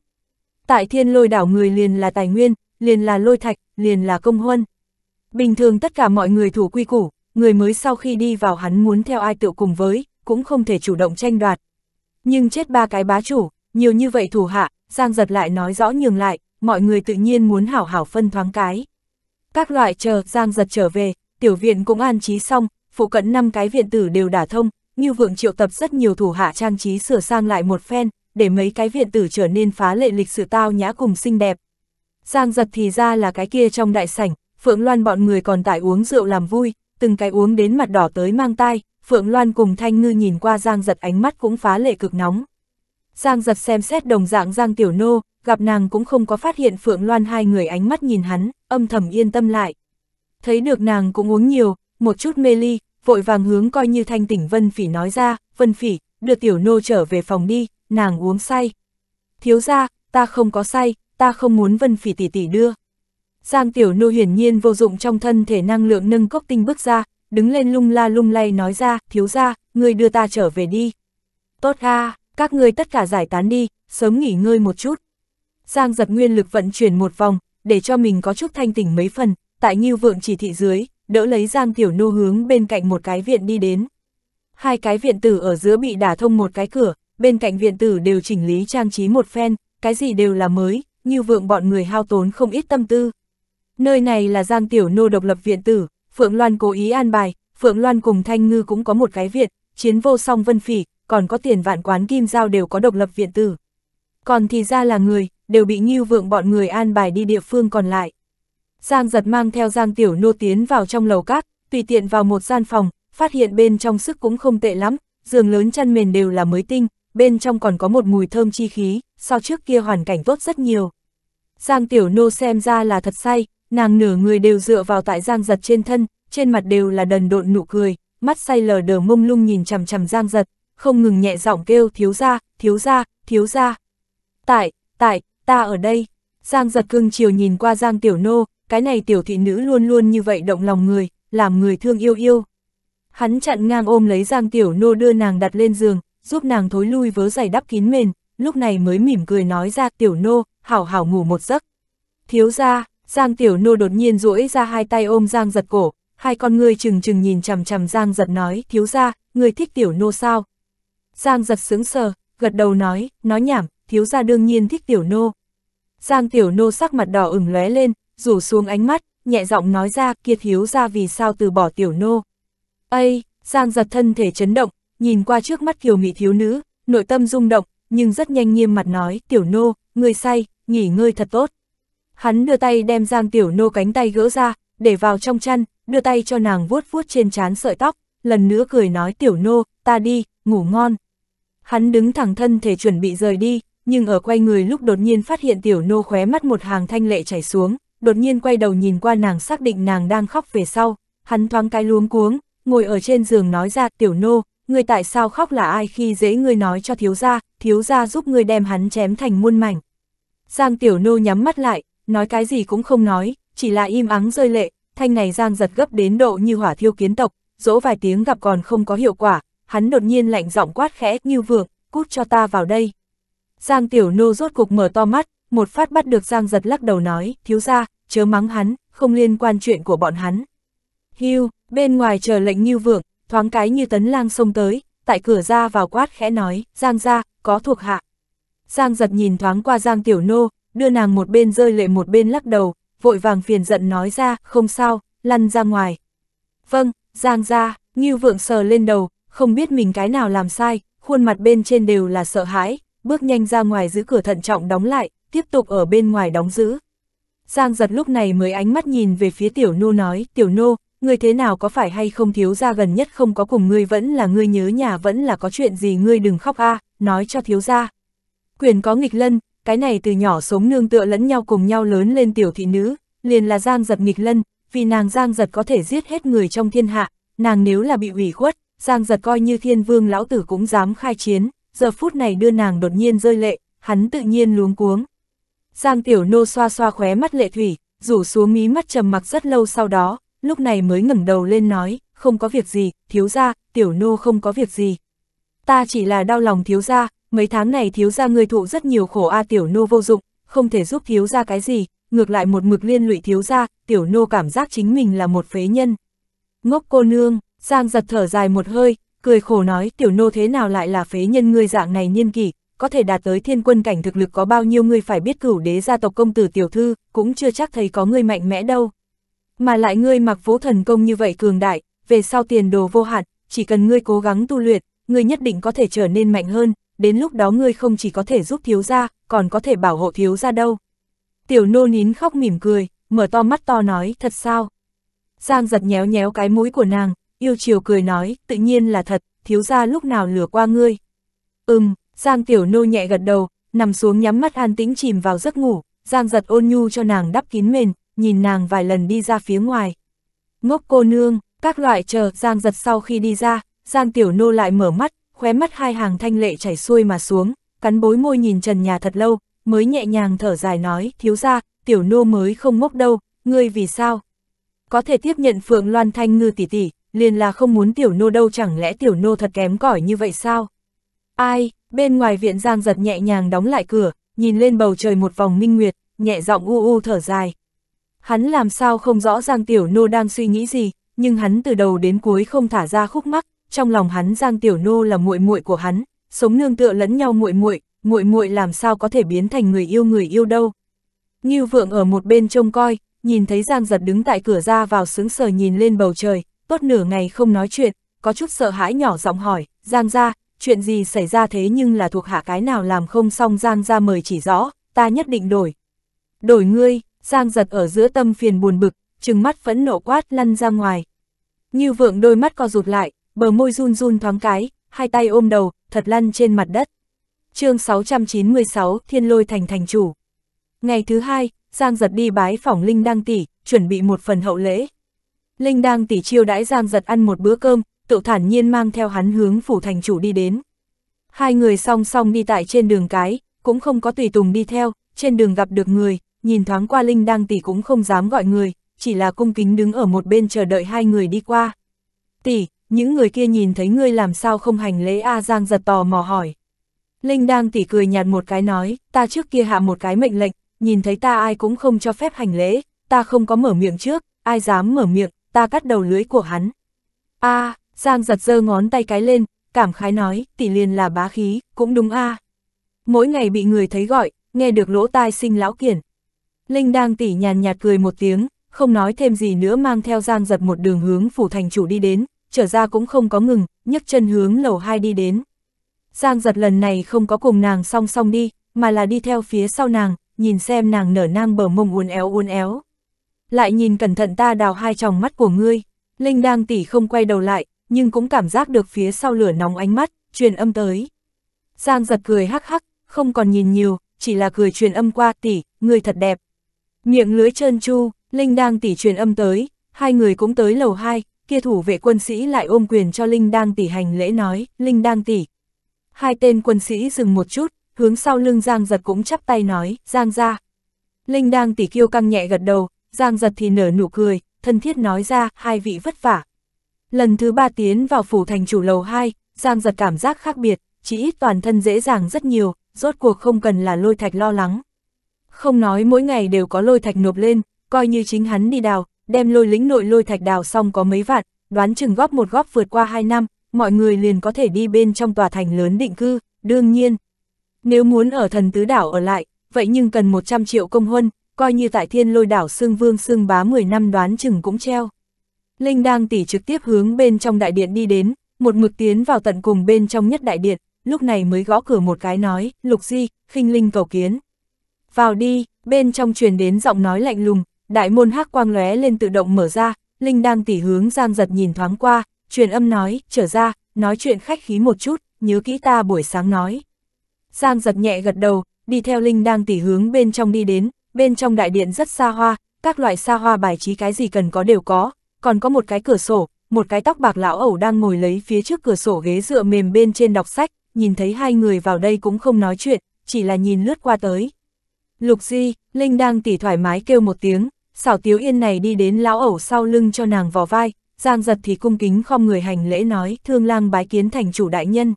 Tại thiên lôi đảo người liền là tài nguyên, liền là lôi thạch, liền là công huân. Bình thường tất cả mọi người thủ quy củ, người mới sau khi đi vào hắn muốn theo ai tựu cùng với, cũng không thể chủ động tranh đoạt. Nhưng chết ba cái bá chủ, nhiều như vậy thủ hạ, Giang giật lại nói rõ nhường lại, mọi người tự nhiên muốn hảo hảo phân thoáng cái. Các loại chờ Giang giật trở về, tiểu viện cũng an trí xong, phụ cận năm cái viện tử đều đả thông, như vượng triệu tập rất nhiều thủ hạ trang trí sửa sang lại một phen, để mấy cái viện tử trở nên phá lệ lịch sự tao nhã cùng xinh đẹp. Giang giật thì ra là cái kia trong đại sảnh, Phượng Loan bọn người còn tại uống rượu làm vui, từng cái uống đến mặt đỏ tới mang tai, Phượng Loan cùng Thanh Ngư nhìn qua Giang Giật ánh mắt cũng phá lệ cực nóng. Giang Giật xem xét đồng dạng Giang Tiểu Nô, gặp nàng cũng không có phát hiện Phượng Loan hai người ánh mắt nhìn hắn, âm thầm yên tâm lại. Thấy được nàng cũng uống nhiều, một chút mê ly, vội vàng hướng coi như Thanh Tỉnh Vân Phỉ nói ra, Vân Phỉ, đưa Tiểu Nô trở về phòng đi, nàng uống say. Thiếu ra, ta không có say, ta không muốn Vân Phỉ tỷ tỷ đưa. Giang Tiểu Nô hiển nhiên vô dụng trong thân thể năng lượng nâng cốc tinh bước ra, đứng lên lung la lung lay nói ra, thiếu ra, người đưa ta trở về đi. Tốt ha, các ngươi tất cả giải tán đi, sớm nghỉ ngơi một chút. Giang giật nguyên lực vận chuyển một vòng, để cho mình có chút thanh tỉnh mấy phần, tại nghiêu vượng chỉ thị dưới, đỡ lấy Giang Tiểu Nô hướng bên cạnh một cái viện đi đến. Hai cái viện tử ở giữa bị đả thông một cái cửa, bên cạnh viện tử đều chỉnh lý trang trí một phen, cái gì đều là mới, Như vượng bọn người hao tốn không ít tâm tư. Nơi này là Giang Tiểu Nô độc lập viện tử, Phượng Loan cố ý an bài, Phượng Loan cùng Thanh Ngư cũng có một cái viện, chiến vô song vân phỉ, còn có tiền vạn quán kim giao đều có độc lập viện tử. Còn thì ra là người, đều bị nghiêu vượng bọn người an bài đi địa phương còn lại. Giang giật mang theo Giang Tiểu Nô tiến vào trong lầu các, tùy tiện vào một gian phòng, phát hiện bên trong sức cũng không tệ lắm, giường lớn chăn mền đều là mới tinh, bên trong còn có một mùi thơm chi khí, so trước kia hoàn cảnh tốt rất nhiều. Giang Tiểu Nô xem ra là thật say, Nàng nửa người đều dựa vào tại Giang Giật trên thân, trên mặt đều là đần độn nụ cười, mắt say lờ đờ mông lung nhìn chằm chằm Giang Giật, không ngừng nhẹ giọng kêu thiếu ra, thiếu ra, thiếu ra. Tại, tại, ta ở đây. Giang Giật cương chiều nhìn qua Giang Tiểu Nô, cái này tiểu thị nữ luôn luôn như vậy động lòng người, làm người thương yêu yêu. Hắn chặn ngang ôm lấy Giang Tiểu Nô đưa nàng đặt lên giường, giúp nàng thối lui vớ giày đắp kín mền, lúc này mới mỉm cười nói ra Tiểu Nô, hảo hảo ngủ một giấc. Thiếu ra, Giang Tiểu Nô đột nhiên duỗi ra hai tay ôm Giang giật cổ, hai con ngươi chừng chừng nhìn chằm chằm Giang giật nói, thiếu ra, người thích Tiểu Nô sao? Giang giật sướng sờ, gật đầu nói, nói nhảm, thiếu ra đương nhiên thích Tiểu Nô. Giang Tiểu Nô sắc mặt đỏ ửng lóe lên, rủ xuống ánh mắt, nhẹ giọng nói ra kia thiếu ra vì sao từ bỏ Tiểu Nô. Ây, Giang giật thân thể chấn động, nhìn qua trước mắt kiều mị thiếu nữ, nội tâm rung động, nhưng rất nhanh nghiêm mặt nói, Tiểu Nô, người say, nghỉ ngơi thật tốt. Hắn đưa tay đem Giang Tiểu Nô cánh tay gỡ ra, để vào trong chăn, đưa tay cho nàng vuốt vuốt trên trán sợi tóc, lần nữa cười nói Tiểu Nô, ta đi, ngủ ngon. Hắn đứng thẳng thân thể chuẩn bị rời đi, nhưng ở quay người lúc đột nhiên phát hiện Tiểu Nô khóe mắt một hàng thanh lệ chảy xuống, đột nhiên quay đầu nhìn qua nàng xác định nàng đang khóc về sau, hắn thoáng cái luống cuống, ngồi ở trên giường nói ra Tiểu Nô, người tại sao khóc là ai khi dễ ngươi nói cho thiếu gia, thiếu gia giúp ngươi đem hắn chém thành muôn mảnh. Giang Tiểu Nô nhắm mắt lại, nói cái gì cũng không nói, chỉ là im ắng rơi lệ, thanh này giang giật gấp đến độ như hỏa thiêu kiến tộc, dỗ vài tiếng gặp còn không có hiệu quả, hắn đột nhiên lạnh giọng quát khẽ như vượng, cút cho ta vào đây. Giang tiểu nô rốt cục mở to mắt, một phát bắt được giang giật lắc đầu nói, thiếu ra, chớ mắng hắn, không liên quan chuyện của bọn hắn. Hưu, bên ngoài chờ lệnh như vượng, thoáng cái như tấn lang xông tới, tại cửa ra vào quát khẽ nói, giang ra, có thuộc hạ. Giang giật nhìn thoáng qua giang tiểu nô, đưa nàng một bên rơi lệ một bên lắc đầu, vội vàng phiền giận nói ra, không sao, lăn ra ngoài. Vâng, Giang ra, như Vượng sờ lên đầu, không biết mình cái nào làm sai, khuôn mặt bên trên đều là sợ hãi, bước nhanh ra ngoài giữ cửa thận trọng đóng lại, tiếp tục ở bên ngoài đóng giữ. Giang giật lúc này mới ánh mắt nhìn về phía tiểu nô nói, tiểu nô, người thế nào có phải hay không thiếu gia gần nhất không có cùng ngươi vẫn là ngươi nhớ nhà vẫn là có chuyện gì ngươi đừng khóc a à, nói cho thiếu gia. Quyền có nghịch lân, cái này từ nhỏ sống nương tựa lẫn nhau cùng nhau lớn lên tiểu thị nữ, liền là Giang giật nghịch lân, vì nàng Giang giật có thể giết hết người trong thiên hạ, nàng nếu là bị ủy khuất, Giang giật coi như thiên vương lão tử cũng dám khai chiến, giờ phút này đưa nàng đột nhiên rơi lệ, hắn tự nhiên luống cuống. Giang tiểu nô xoa xoa khóe mắt lệ thủy, rủ xuống mí mắt trầm mặc rất lâu sau đó, lúc này mới ngẩng đầu lên nói, không có việc gì, thiếu ra, tiểu nô không có việc gì. Ta chỉ là đau lòng thiếu ra, mấy tháng này thiếu gia ngươi thụ rất nhiều khổ a tiểu nô vô dụng, không thể giúp thiếu gia cái gì, ngược lại một mực liên lụy thiếu gia, tiểu nô cảm giác chính mình là một phế nhân. Ngốc cô nương, Giang giật thở dài một hơi, cười khổ nói tiểu nô thế nào lại là phế nhân ngươi dạng này niên kỷ, có thể đạt tới thiên quân cảnh thực lực có bao nhiêu ngươi phải biết cửu đế gia tộc công tử tiểu thư, cũng chưa chắc thấy có ngươi mạnh mẽ đâu. Mà lại ngươi mặc vũ thần công như vậy cường đại, về sau tiền đồ vô hạn, chỉ cần ngươi cố gắng tu luyện, ngươi nhất định có thể trở nên mạnh hơn, đến lúc đó ngươi không chỉ có thể giúp thiếu gia, còn có thể bảo hộ thiếu gia đâu. Tiểu nô nín khóc mỉm cười, mở to mắt to nói, thật sao? Giang giật nhéo nhéo cái mũi của nàng, yêu chiều cười nói, tự nhiên là thật, thiếu gia lúc nào lừa qua ngươi. Ừm, Giang tiểu nô nhẹ gật đầu, nằm xuống nhắm mắt an tĩnh chìm vào giấc ngủ, Giang giật ôn nhu cho nàng đắp kín mền, nhìn nàng vài lần đi ra phía ngoài. Ngốc cô nương, các loại chờ Giang giật sau khi đi ra, Giang tiểu nô lại mở mắt, khóe mắt hai hàng thanh lệ chảy xuôi mà xuống, cắn bối môi nhìn trần nhà thật lâu, mới nhẹ nhàng thở dài nói, thiếu ra, tiểu nô mới không ngốc đâu, ngươi vì sao? Có thể tiếp nhận Phượng Loan Thanh ngư tỷ tỷ, liền là không muốn tiểu nô đâu chẳng lẽ tiểu nô thật kém cỏi như vậy sao? Ai, bên ngoài viện giang giật nhẹ nhàng đóng lại cửa, nhìn lên bầu trời một vòng minh nguyệt, nhẹ giọng u u thở dài. Hắn làm sao không rõ ràng tiểu nô đang suy nghĩ gì, nhưng hắn từ đầu đến cuối không thả ra khúc mắc, trong lòng hắn Giang Tiểu Nô là muội muội của hắn, sống nương tựa lẫn nhau muội muội, muội muội làm sao có thể biến thành người yêu người yêu đâu. Ngưu Vượng ở một bên trông coi, nhìn thấy Giang Giật đứng tại cửa ra vào sững sờ nhìn lên bầu trời, tốt nửa ngày không nói chuyện, có chút sợ hãi nhỏ giọng hỏi, Giang gia, chuyện gì xảy ra thế nhưng là thuộc hạ cái nào làm không xong Giang gia mời chỉ rõ, ta nhất định đổi. Đổi ngươi, Giang Giật ở giữa tâm phiền buồn bực, trừng mắt phẫn nộ quát lăn ra ngoài. Ngưu Vượng đôi mắt co rụt lại, bờ môi run run thoáng cái, hai tay ôm đầu, thật lăn trên mặt đất. chương 696, Thiên Lôi Thành Thành Chủ. Ngày thứ hai, Giang Giật đi bái phỏng Linh Đăng Tỷ, chuẩn bị một phần hậu lễ. Linh Đăng Tỷ chiêu đãi Giang Giật ăn một bữa cơm, tự thản nhiên mang theo hắn hướng phủ thành chủ đi đến. Hai người song song đi tại trên đường cái, cũng không có tùy tùng đi theo, trên đường gặp được người, nhìn thoáng qua Linh Đăng Tỷ cũng không dám gọi người, chỉ là cung kính đứng ở một bên chờ đợi hai người đi qua. Tỷ, những người kia nhìn thấy ngươi làm sao không hành lễ A Giang giật tò mò hỏi. Linh đang tỉ cười nhạt một cái nói, ta trước kia hạ một cái mệnh lệnh, nhìn thấy ta ai cũng không cho phép hành lễ, ta không có mở miệng trước, ai dám mở miệng, ta cắt đầu lưới của hắn. A, Giang giật giơ ngón tay cái lên, cảm khái nói, tỷ liền là bá khí, cũng đúng a. Mỗi ngày bị người thấy gọi, nghe được lỗ tai sinh lão kiển. Linh đang tỉ nhàn nhạt cười một tiếng, không nói thêm gì nữa mang theo Giang giật một đường hướng phủ thành chủ đi đến, trở ra cũng không có ngừng, nhấc chân hướng lầu 2 đi đến. Giang giật lần này không có cùng nàng song song đi, mà là đi theo phía sau nàng, nhìn xem nàng nở nang bờ mông uốn éo uốn éo. Lại nhìn cẩn thận ta đào hai tròng mắt của ngươi, Linh đang tỉ không quay đầu lại, nhưng cũng cảm giác được phía sau lửa nóng ánh mắt, truyền âm tới. Giang giật cười hắc hắc, không còn nhìn nhiều, chỉ là cười truyền âm qua tỉ, người thật đẹp. Miệng lưới trơn chu, Linh đang tỉ truyền âm tới, hai người cũng tới lầu 2, kia thủ vệ quân sĩ lại ôm quyền cho Linh Đang Tỷ hành lễ nói, Linh Đang Tỷ. Hai tên quân sĩ dừng một chút, hướng sau lưng Giang Giật cũng chắp tay nói, Giang ra. Linh Đang Tỷ kêu căng nhẹ gật đầu, Giang Giật thì nở nụ cười, thân thiết nói ra, hai vị vất vả. Lần thứ ba tiến vào phủ thành chủ lầu hai Giang Giật cảm giác khác biệt, chỉ ít toàn thân dễ dàng rất nhiều, rốt cuộc không cần là lôi thạch lo lắng. Không nói mỗi ngày đều có lôi thạch nộp lên, coi như chính hắn đi đào, đem lôi lính nội lôi thạch đào xong có mấy vạn, đoán chừng góp một góp vượt qua 2 năm, mọi người liền có thể đi bên trong tòa thành lớn định cư, đương nhiên. Nếu muốn ở thần tứ đảo ở lại, vậy nhưng cần 100 triệu công huân, coi như tại thiên lôi đảo xương vương xương bá 10 năm đoán chừng cũng treo. Linh đang tỉ trực tiếp hướng bên trong đại điện đi đến, một mực tiến vào tận cùng bên trong nhất đại điện, lúc này mới gõ cửa một cái nói, lục di, khinh linh cầu kiến. Vào đi, bên trong truyền đến giọng nói lạnh lùng, đại môn hắc quang lóe lên tự động mở ra, Linh đang tỉ hướng Giang Giật nhìn thoáng qua, truyền âm nói, trở ra, nói chuyện khách khí một chút, nhớ kỹ ta buổi sáng nói. Giang Giật nhẹ gật đầu, đi theo Linh đang tỉ hướng bên trong đi đến, bên trong đại điện rất xa hoa, các loại xa hoa bài trí cái gì cần có đều có, còn có một cái cửa sổ, một cái tóc bạc lão ẩu đang ngồi lấy phía trước cửa sổ ghế dựa mềm bên trên đọc sách, nhìn thấy hai người vào đây cũng không nói chuyện, chỉ là nhìn lướt qua tới. Lục Di, Linh đang tỉ thoải mái kêu một tiếng, xảo tiếu yên này đi đến lão ẩu sau lưng cho nàng vò vai, giang giật thì cung kính khom người hành lễ nói thương lang bái kiến thành chủ đại nhân.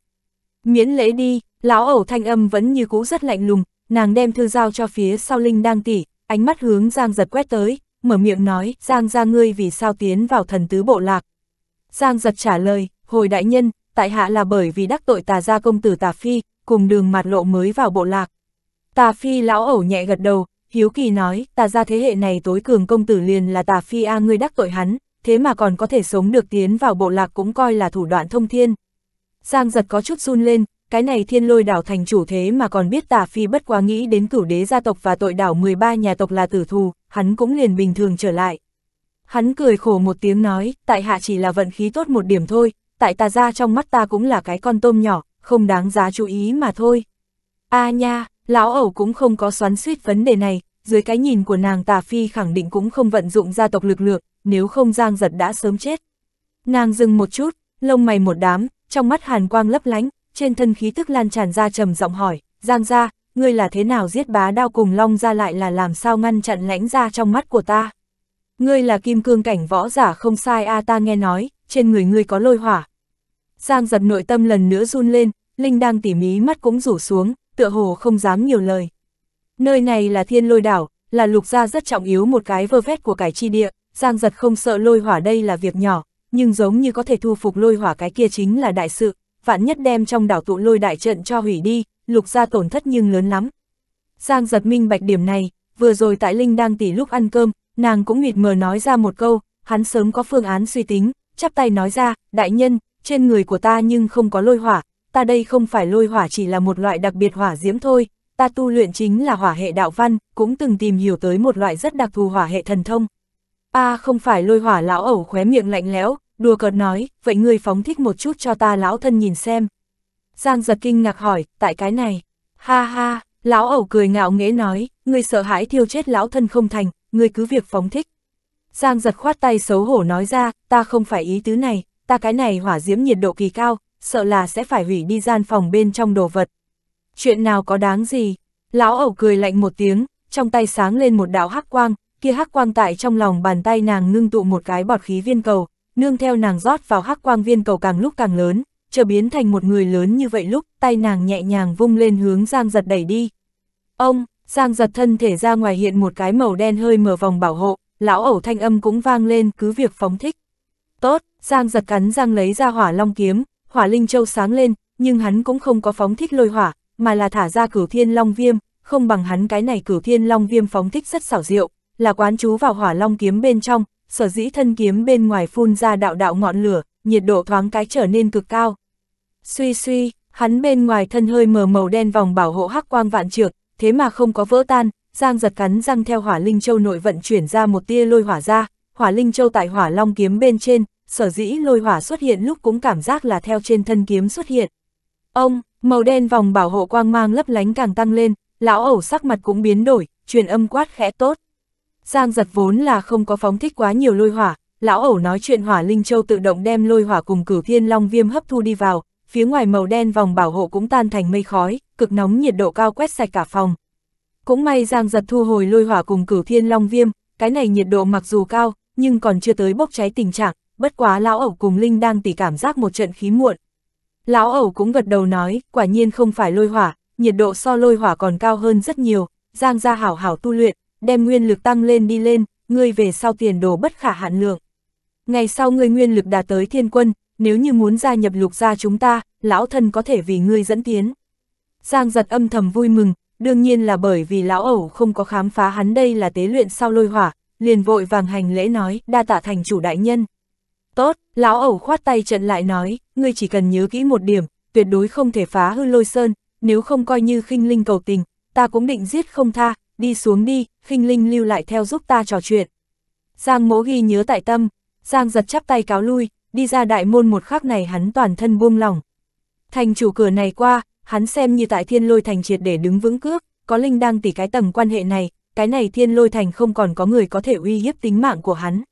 Miễn lễ đi, lão ẩu thanh âm vẫn như cũ rất lạnh lùng, nàng đem thư giao cho phía sau linh đang tỉ, ánh mắt hướng giang giật quét tới, mở miệng nói giang ra ngươi vì sao tiến vào thần tứ bộ lạc. Giang giật trả lời, hồi đại nhân, tại hạ là bởi vì đắc tội tà gia công tử tà phi, cùng đường mạt lộ mới vào bộ lạc. Tà phi lão ẩu nhẹ gật đầu, Hiếu Kỳ nói, tà ra thế hệ này tối cường công tử liền là tà phi A ngươi đắc tội hắn, thế mà còn có thể sống được tiến vào bộ lạc cũng coi là thủ đoạn thông thiên. Giang giật có chút run lên, cái này thiên lôi đảo thành chủ thế mà còn biết tà phi bất quá nghĩ đến cửu đế gia tộc và tội đảo 13 nhà tộc là tử thù, hắn cũng liền bình thường trở lại. Hắn cười khổ một tiếng nói, tại hạ chỉ là vận khí tốt một điểm thôi, tại ta ra trong mắt ta cũng là cái con tôm nhỏ, không đáng giá chú ý mà thôi. A nha, Lão ẩu cũng không có xoắn suýt vấn đề này, dưới cái nhìn của nàng tà phi khẳng định cũng không vận dụng gia tộc lực lượng, nếu không giang giật đã sớm chết. Nàng dừng một chút, lông mày một đám, trong mắt hàn quang lấp lánh, trên thân khí tức lan tràn ra trầm giọng hỏi, giang gia ngươi là thế nào giết bá đao cùng long ra lại là làm sao ngăn chặn lãnh ra trong mắt của ta. Ngươi là kim cương cảnh võ giả không sai a ta nghe nói, trên người ngươi có lôi hỏa. Giang giật nội tâm lần nữa run lên, Linh đang tỉ mí mắt cũng rủ xuống, tựa hồ không dám nhiều lời. Nơi này là thiên lôi đảo, là lục gia rất trọng yếu một cái vơ vét của cải chi địa, Giang giật không sợ lôi hỏa đây là việc nhỏ, nhưng giống như có thể thu phục lôi hỏa cái kia chính là đại sự, vạn nhất đem trong đảo tụ lôi đại trận cho hủy đi, lục gia tổn thất nhưng lớn lắm. Giang giật minh bạch điểm này, vừa rồi tại Linh đang tỉ lúc ăn cơm, nàng cũng nguyệt mờ nói ra một câu, hắn sớm có phương án suy tính, chắp tay nói ra, đại nhân, trên người của ta nhưng không có lôi hỏa, ta đây không phải lôi hỏa chỉ là một loại đặc biệt hỏa diễm thôi, ta tu luyện chính là hỏa hệ đạo văn, cũng từng tìm hiểu tới một loại rất đặc thù hỏa hệ thần thông. a à, không phải lôi hỏa lão ẩu khóe miệng lạnh lẽo, đùa cợt nói, vậy ngươi phóng thích một chút cho ta lão thân nhìn xem. Giang giật kinh ngạc hỏi, tại cái này, ha ha, lão ẩu cười ngạo nghễ nói, ngươi sợ hãi thiêu chết lão thân không thành, ngươi cứ việc phóng thích. Giang giật khoát tay xấu hổ nói ra, ta không phải ý tứ này, ta cái này hỏa diễm nhiệt độ kỳ cao, sợ là sẽ phải hủy đi gian phòng bên trong đồ vật. Chuyện nào có đáng gì? Lão ẩu cười lạnh một tiếng, trong tay sáng lên một đạo hắc quang, kia hắc quang tại trong lòng bàn tay nàng ngưng tụ một cái bọt khí viên cầu, nương theo nàng rót vào hắc quang viên cầu càng lúc càng lớn, trở biến thành một người lớn như vậy lúc tay nàng nhẹ nhàng vung lên hướng Giang giật đẩy đi. Ông, Giang giật thân thể ra ngoài hiện một cái màu đen hơi mở vòng bảo hộ, lão ẩu thanh âm cũng vang lên cứ việc phóng thích. Tốt, Giang giật cắn Giang lấy ra hỏa long kiếm, hỏa linh châu sáng lên, nhưng hắn cũng không có phóng thích lôi hỏa, mà là thả ra cửu thiên long viêm, không bằng hắn cái này cửu thiên long viêm phóng thích rất xảo diệu, là quán chú vào hỏa long kiếm bên trong, sở dĩ thân kiếm bên ngoài phun ra đạo đạo ngọn lửa, nhiệt độ thoáng cái trở nên cực cao. Suy suy, hắn bên ngoài thân hơi mờ màu đen vòng bảo hộ hắc quang vạn trược, thế mà không có vỡ tan, Giang giật cắn răng theo hỏa linh châu nội vận chuyển ra một tia lôi hỏa ra, hỏa linh châu tại hỏa long kiếm bên trên, sở dĩ lôi hỏa xuất hiện lúc cũng cảm giác là theo trên thân kiếm xuất hiện. Ông, màu đen vòng bảo hộ quang mang lấp lánh càng tăng lên, lão ẩu sắc mặt cũng biến đổi, truyền âm quát khẽ tốt. Giang giật vốn là không có phóng thích quá nhiều lôi hỏa, lão ẩu nói chuyện hỏa linh châu tự động đem lôi hỏa cùng cửu thiên long viêm hấp thu đi vào, phía ngoài màu đen vòng bảo hộ cũng tan thành mây khói, cực nóng nhiệt độ cao quét sạch cả phòng. Cũng may Giang giật thu hồi lôi hỏa cùng cửu thiên long viêm, cái này nhiệt độ mặc dù cao, nhưng còn chưa tới bốc cháy tình trạng, bất quá lão ẩu cùng Linh đang tỉ cảm giác một trận khí muộn. Lão ẩu cũng gật đầu nói, quả nhiên không phải lôi hỏa, nhiệt độ so lôi hỏa còn cao hơn rất nhiều, giang ra hảo hảo tu luyện, đem nguyên lực tăng lên đi lên, ngươi về sau tiền đồ bất khả hạn lượng. Ngày sau ngươi nguyên lực đạt tới thiên quân, nếu như muốn gia nhập lục gia chúng ta, lão thân có thể vì ngươi dẫn tiến. Giang giật âm thầm vui mừng, đương nhiên là bởi vì lão ẩu không có khám phá hắn đây là tế luyện sau lôi hỏa, liền vội vàng hành lễ nói, đa tạ thành chủ đại nhân. Tốt, lão ẩu khoát tay trận lại nói, ngươi chỉ cần nhớ kỹ một điểm, tuyệt đối không thể phá hư lôi sơn, nếu không coi như khinh linh cầu tình, ta cũng định giết không tha, đi xuống đi, khinh linh lưu lại theo giúp ta trò chuyện. Giang mỗ ghi nhớ tại tâm, Giang giật chắp tay cáo lui, đi ra đại môn một khắc này hắn toàn thân buông lỏng. Thành chủ cửa này qua, hắn xem như tại thiên lôi thành triệt để đứng vững cước, có linh đang tỉ cái tầng quan hệ này, cái này thiên lôi thành không còn có người có thể uy hiếp tính mạng của hắn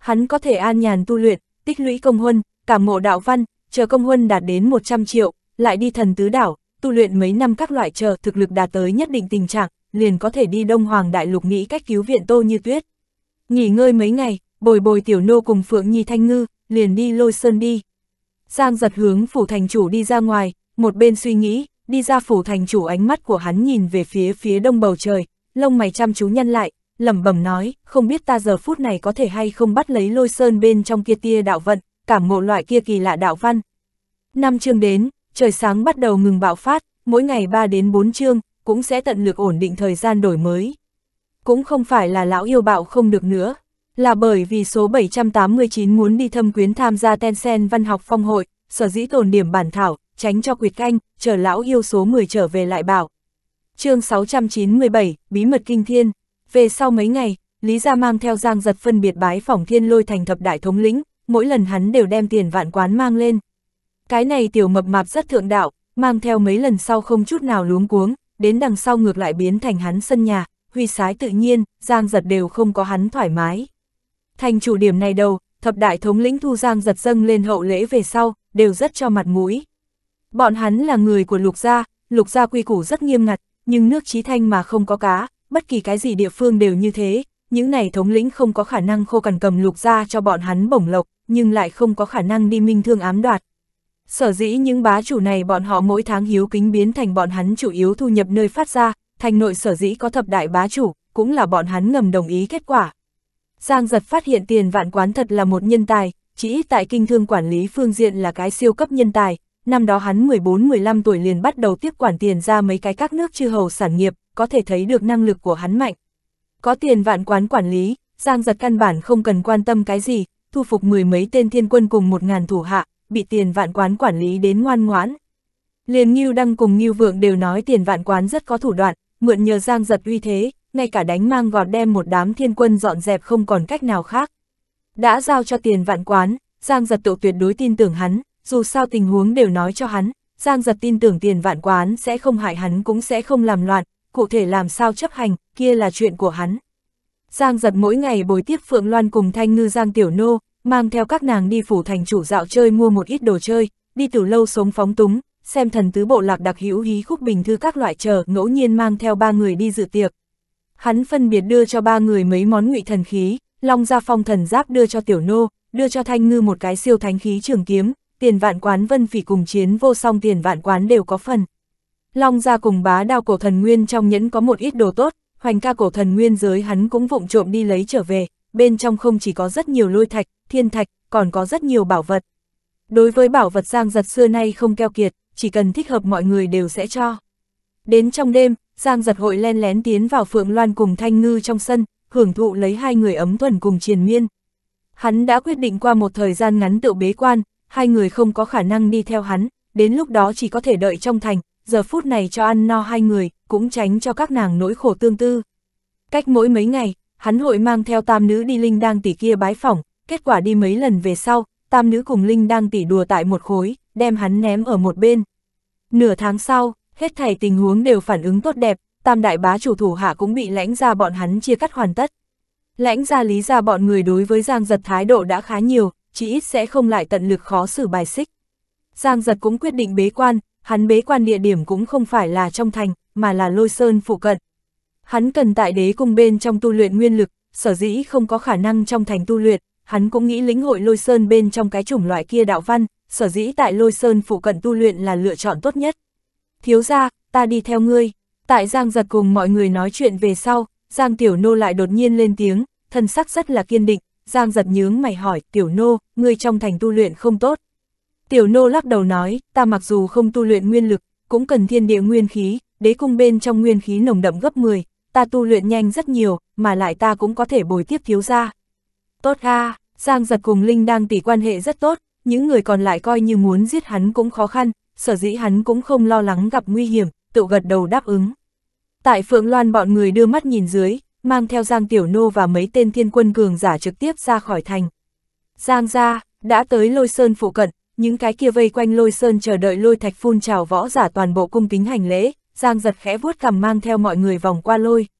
hắn có thể an nhàn tu luyện, tích lũy công huân, cảm ngộ đạo văn, chờ công huân đạt đến 100 triệu, lại đi thần tứ đảo, tu luyện mấy năm các loại chờ thực lực đạt tới nhất định tình trạng, liền có thể đi Đông Hoàng Đại Lục nghĩ cách cứu viện Tô Như Tuyết. Nghỉ ngơi mấy ngày, bồi bồi tiểu nô cùng Phượng Nhi Thanh Ngư, liền đi lôi sơn đi. Giang giật hướng phủ thành chủ đi ra ngoài, một bên suy nghĩ, đi ra phủ thành chủ ánh mắt của hắn nhìn về phía phía đông bầu trời, lông mày chăm chú nhăn lại, lẩm bẩm nói, không biết ta giờ phút này có thể hay không bắt lấy lôi sơn bên trong kia tia đạo vận, cảm ngộ loại kia kỳ lạ đạo văn. Năm chương đến, trời sáng bắt đầu ngừng bạo phát, mỗi ngày 3 đến 4 chương, cũng sẽ tận lực ổn định thời gian đổi mới. Cũng không phải là lão yêu bạo không được nữa, là bởi vì số 789 muốn đi thâm quyến tham gia Tencent văn học phong hội, sở dĩ tồn điểm bản thảo, tránh cho quyệt canh, chờ lão yêu số 10 trở về lại bảo. chương 697, Bí mật Kinh Thiên về sau mấy ngày, Lý Gia mang theo Giang Giật phân biệt bái phỏng thiên lôi thành thập đại thống lĩnh, mỗi lần hắn đều đem tiền vạn quán mang lên. Cái này tiểu mập mạp rất thượng đạo, mang theo mấy lần sau không chút nào luống cuống, đến đằng sau ngược lại biến thành hắn sân nhà, huy sái tự nhiên, Giang Giật đều không có hắn thoải mái. Thành chủ điểm này đầu, thập đại thống lĩnh thu Giang Giật dâng lên hậu lễ về sau, đều rất cho mặt mũi. Bọn hắn là người của lục gia, lục gia quy củ rất nghiêm ngặt, nhưng nước trí thanh mà không có cá, bất kỳ cái gì địa phương đều như thế, những này thống lĩnh không có khả năng khô cằn cầm lục ra cho bọn hắn bổng lộc, nhưng lại không có khả năng đi minh thương ám đoạt. Sở dĩ những bá chủ này bọn họ mỗi tháng hiếu kính biến thành bọn hắn chủ yếu thu nhập nơi phát ra, thành nội sở dĩ có thập đại bá chủ, cũng là bọn hắn ngầm đồng ý kết quả. Giang giật phát hiện tiền vạn quán thật là một nhân tài, chỉ tại kinh thương quản lý phương diện là cái siêu cấp nhân tài, năm đó hắn 14-15 tuổi liền bắt đầu tiếp quản tiền ra mấy cái các nước chư hầu sản nghiệp, có thể thấy được năng lực của hắn mạnh. Có tiền vạn quán quản lý, Giang giật căn bản không cần quan tâm cái gì, thu phục mười mấy tên thiên quân cùng một ngàn thủ hạ, bị tiền vạn quán quản lý đến ngoan ngoãn. Liền Ngưu Đăng cùng Ngưu Vượng đều nói tiền vạn quán rất có thủ đoạn, mượn nhờ Giang giật uy thế, ngay cả đánh mang gọt đem một đám thiên quân dọn dẹp không còn cách nào khác. Đã giao cho tiền vạn quán, Giang giật tự tuyệt đối tin tưởng hắn, dù sao tình huống đều nói cho hắn, Giang giật tin tưởng tiền vạn quán sẽ không hại hắn cũng sẽ không làm loạn, cụ thể làm sao chấp hành, kia là chuyện của hắn. Giang giật mỗi ngày bồi tiếp Phượng Loan cùng Thanh Ngư Giang Tiểu Nô, mang theo các nàng đi phủ thành chủ dạo chơi mua một ít đồ chơi, đi từ lâu sống phóng túng, xem thần tứ bộ lạc đặc hữu hí khúc bình thư các loại chờ ngẫu nhiên mang theo ba người đi dự tiệc. Hắn phân biệt đưa cho ba người mấy món ngụy thần khí, long gia phong thần giáp đưa cho Tiểu Nô, đưa cho Thanh Ngư một cái siêu thánh khí trường kiếm, tiền vạn quán vân phỉ cùng chiến vô song tiền vạn quán đều có phần. Long ra cùng bá đao cổ thần nguyên trong nhẫn có một ít đồ tốt, hoành ca cổ thần nguyên giới hắn cũng vụng trộm đi lấy trở về, bên trong không chỉ có rất nhiều lôi thạch, thiên thạch, còn có rất nhiều bảo vật. Đối với bảo vật Giang Giật xưa nay không keo kiệt, chỉ cần thích hợp mọi người đều sẽ cho. Đến trong đêm, Giang Giật hội len lén tiến vào Phượng Loan cùng Thanh Ngư trong sân, hưởng thụ lấy hai người ấm thuần cùng triền miên. Hắn đã quyết định qua một thời gian ngắn tự bế quan, hai người không có khả năng đi theo hắn, đến lúc đó chỉ có thể đợi trong thành, giờ phút này cho ăn no hai người, cũng tránh cho các nàng nỗi khổ tương tư. Cách mỗi mấy ngày, hắn hội mang theo tam nữ đi Linh đang tỷ kia bái phỏng, kết quả đi mấy lần về sau, tam nữ cùng Linh đang tỷ đùa tại một khối, đem hắn ném ở một bên. Nửa tháng sau, hết thảy tình huống đều phản ứng tốt đẹp, tam đại bá chủ thủ hạ cũng bị lãnh ra bọn hắn chia cắt hoàn tất. Lãnh ra lý ra bọn người đối với Giang Giật thái độ đã khá nhiều, chỉ ít sẽ không lại tận lực khó xử bài xích. Giang Giật cũng quyết định bế quan, hắn bế quan địa điểm cũng không phải là trong thành, mà là lôi sơn phụ cận. Hắn cần tại đế cung bên trong tu luyện nguyên lực, sở dĩ không có khả năng trong thành tu luyện, hắn cũng nghĩ lĩnh hội lôi sơn bên trong cái chủng loại kia đạo văn, sở dĩ tại lôi sơn phụ cận tu luyện là lựa chọn tốt nhất. Thiếu ra, ta đi theo ngươi. Tại Giang giật cùng mọi người nói chuyện về sau, Giang Tiểu Nô lại đột nhiên lên tiếng, thân sắc rất là kiên định, Giang giật nhướng mày hỏi, Tiểu Nô, ngươi trong thành tu luyện không tốt. Tiểu nô lắc đầu nói, ta mặc dù không tu luyện nguyên lực, cũng cần thiên địa nguyên khí, đế cung bên trong nguyên khí nồng đậm gấp 10, ta tu luyện nhanh rất nhiều, mà lại ta cũng có thể bồi tiếp thiếu gia. Tốt ha, Giang giật cùng Linh đang tỷ quan hệ rất tốt, những người còn lại coi như muốn giết hắn cũng khó khăn, sở dĩ hắn cũng không lo lắng gặp nguy hiểm, tự gật đầu đáp ứng. Tại Phượng Loan bọn người đưa mắt nhìn dưới, mang theo Giang Tiểu Nô và mấy tên thiên quân cường giả trực tiếp ra khỏi thành. Giang ra, đã tới lôi sơn phụ cận, những cái kia vây quanh lôi sơn chờ đợi lôi thạch phun trào võ giả toàn bộ cung kính hành lễ, giang giật khẽ vuốt cằm mang theo mọi người vòng qua lôi,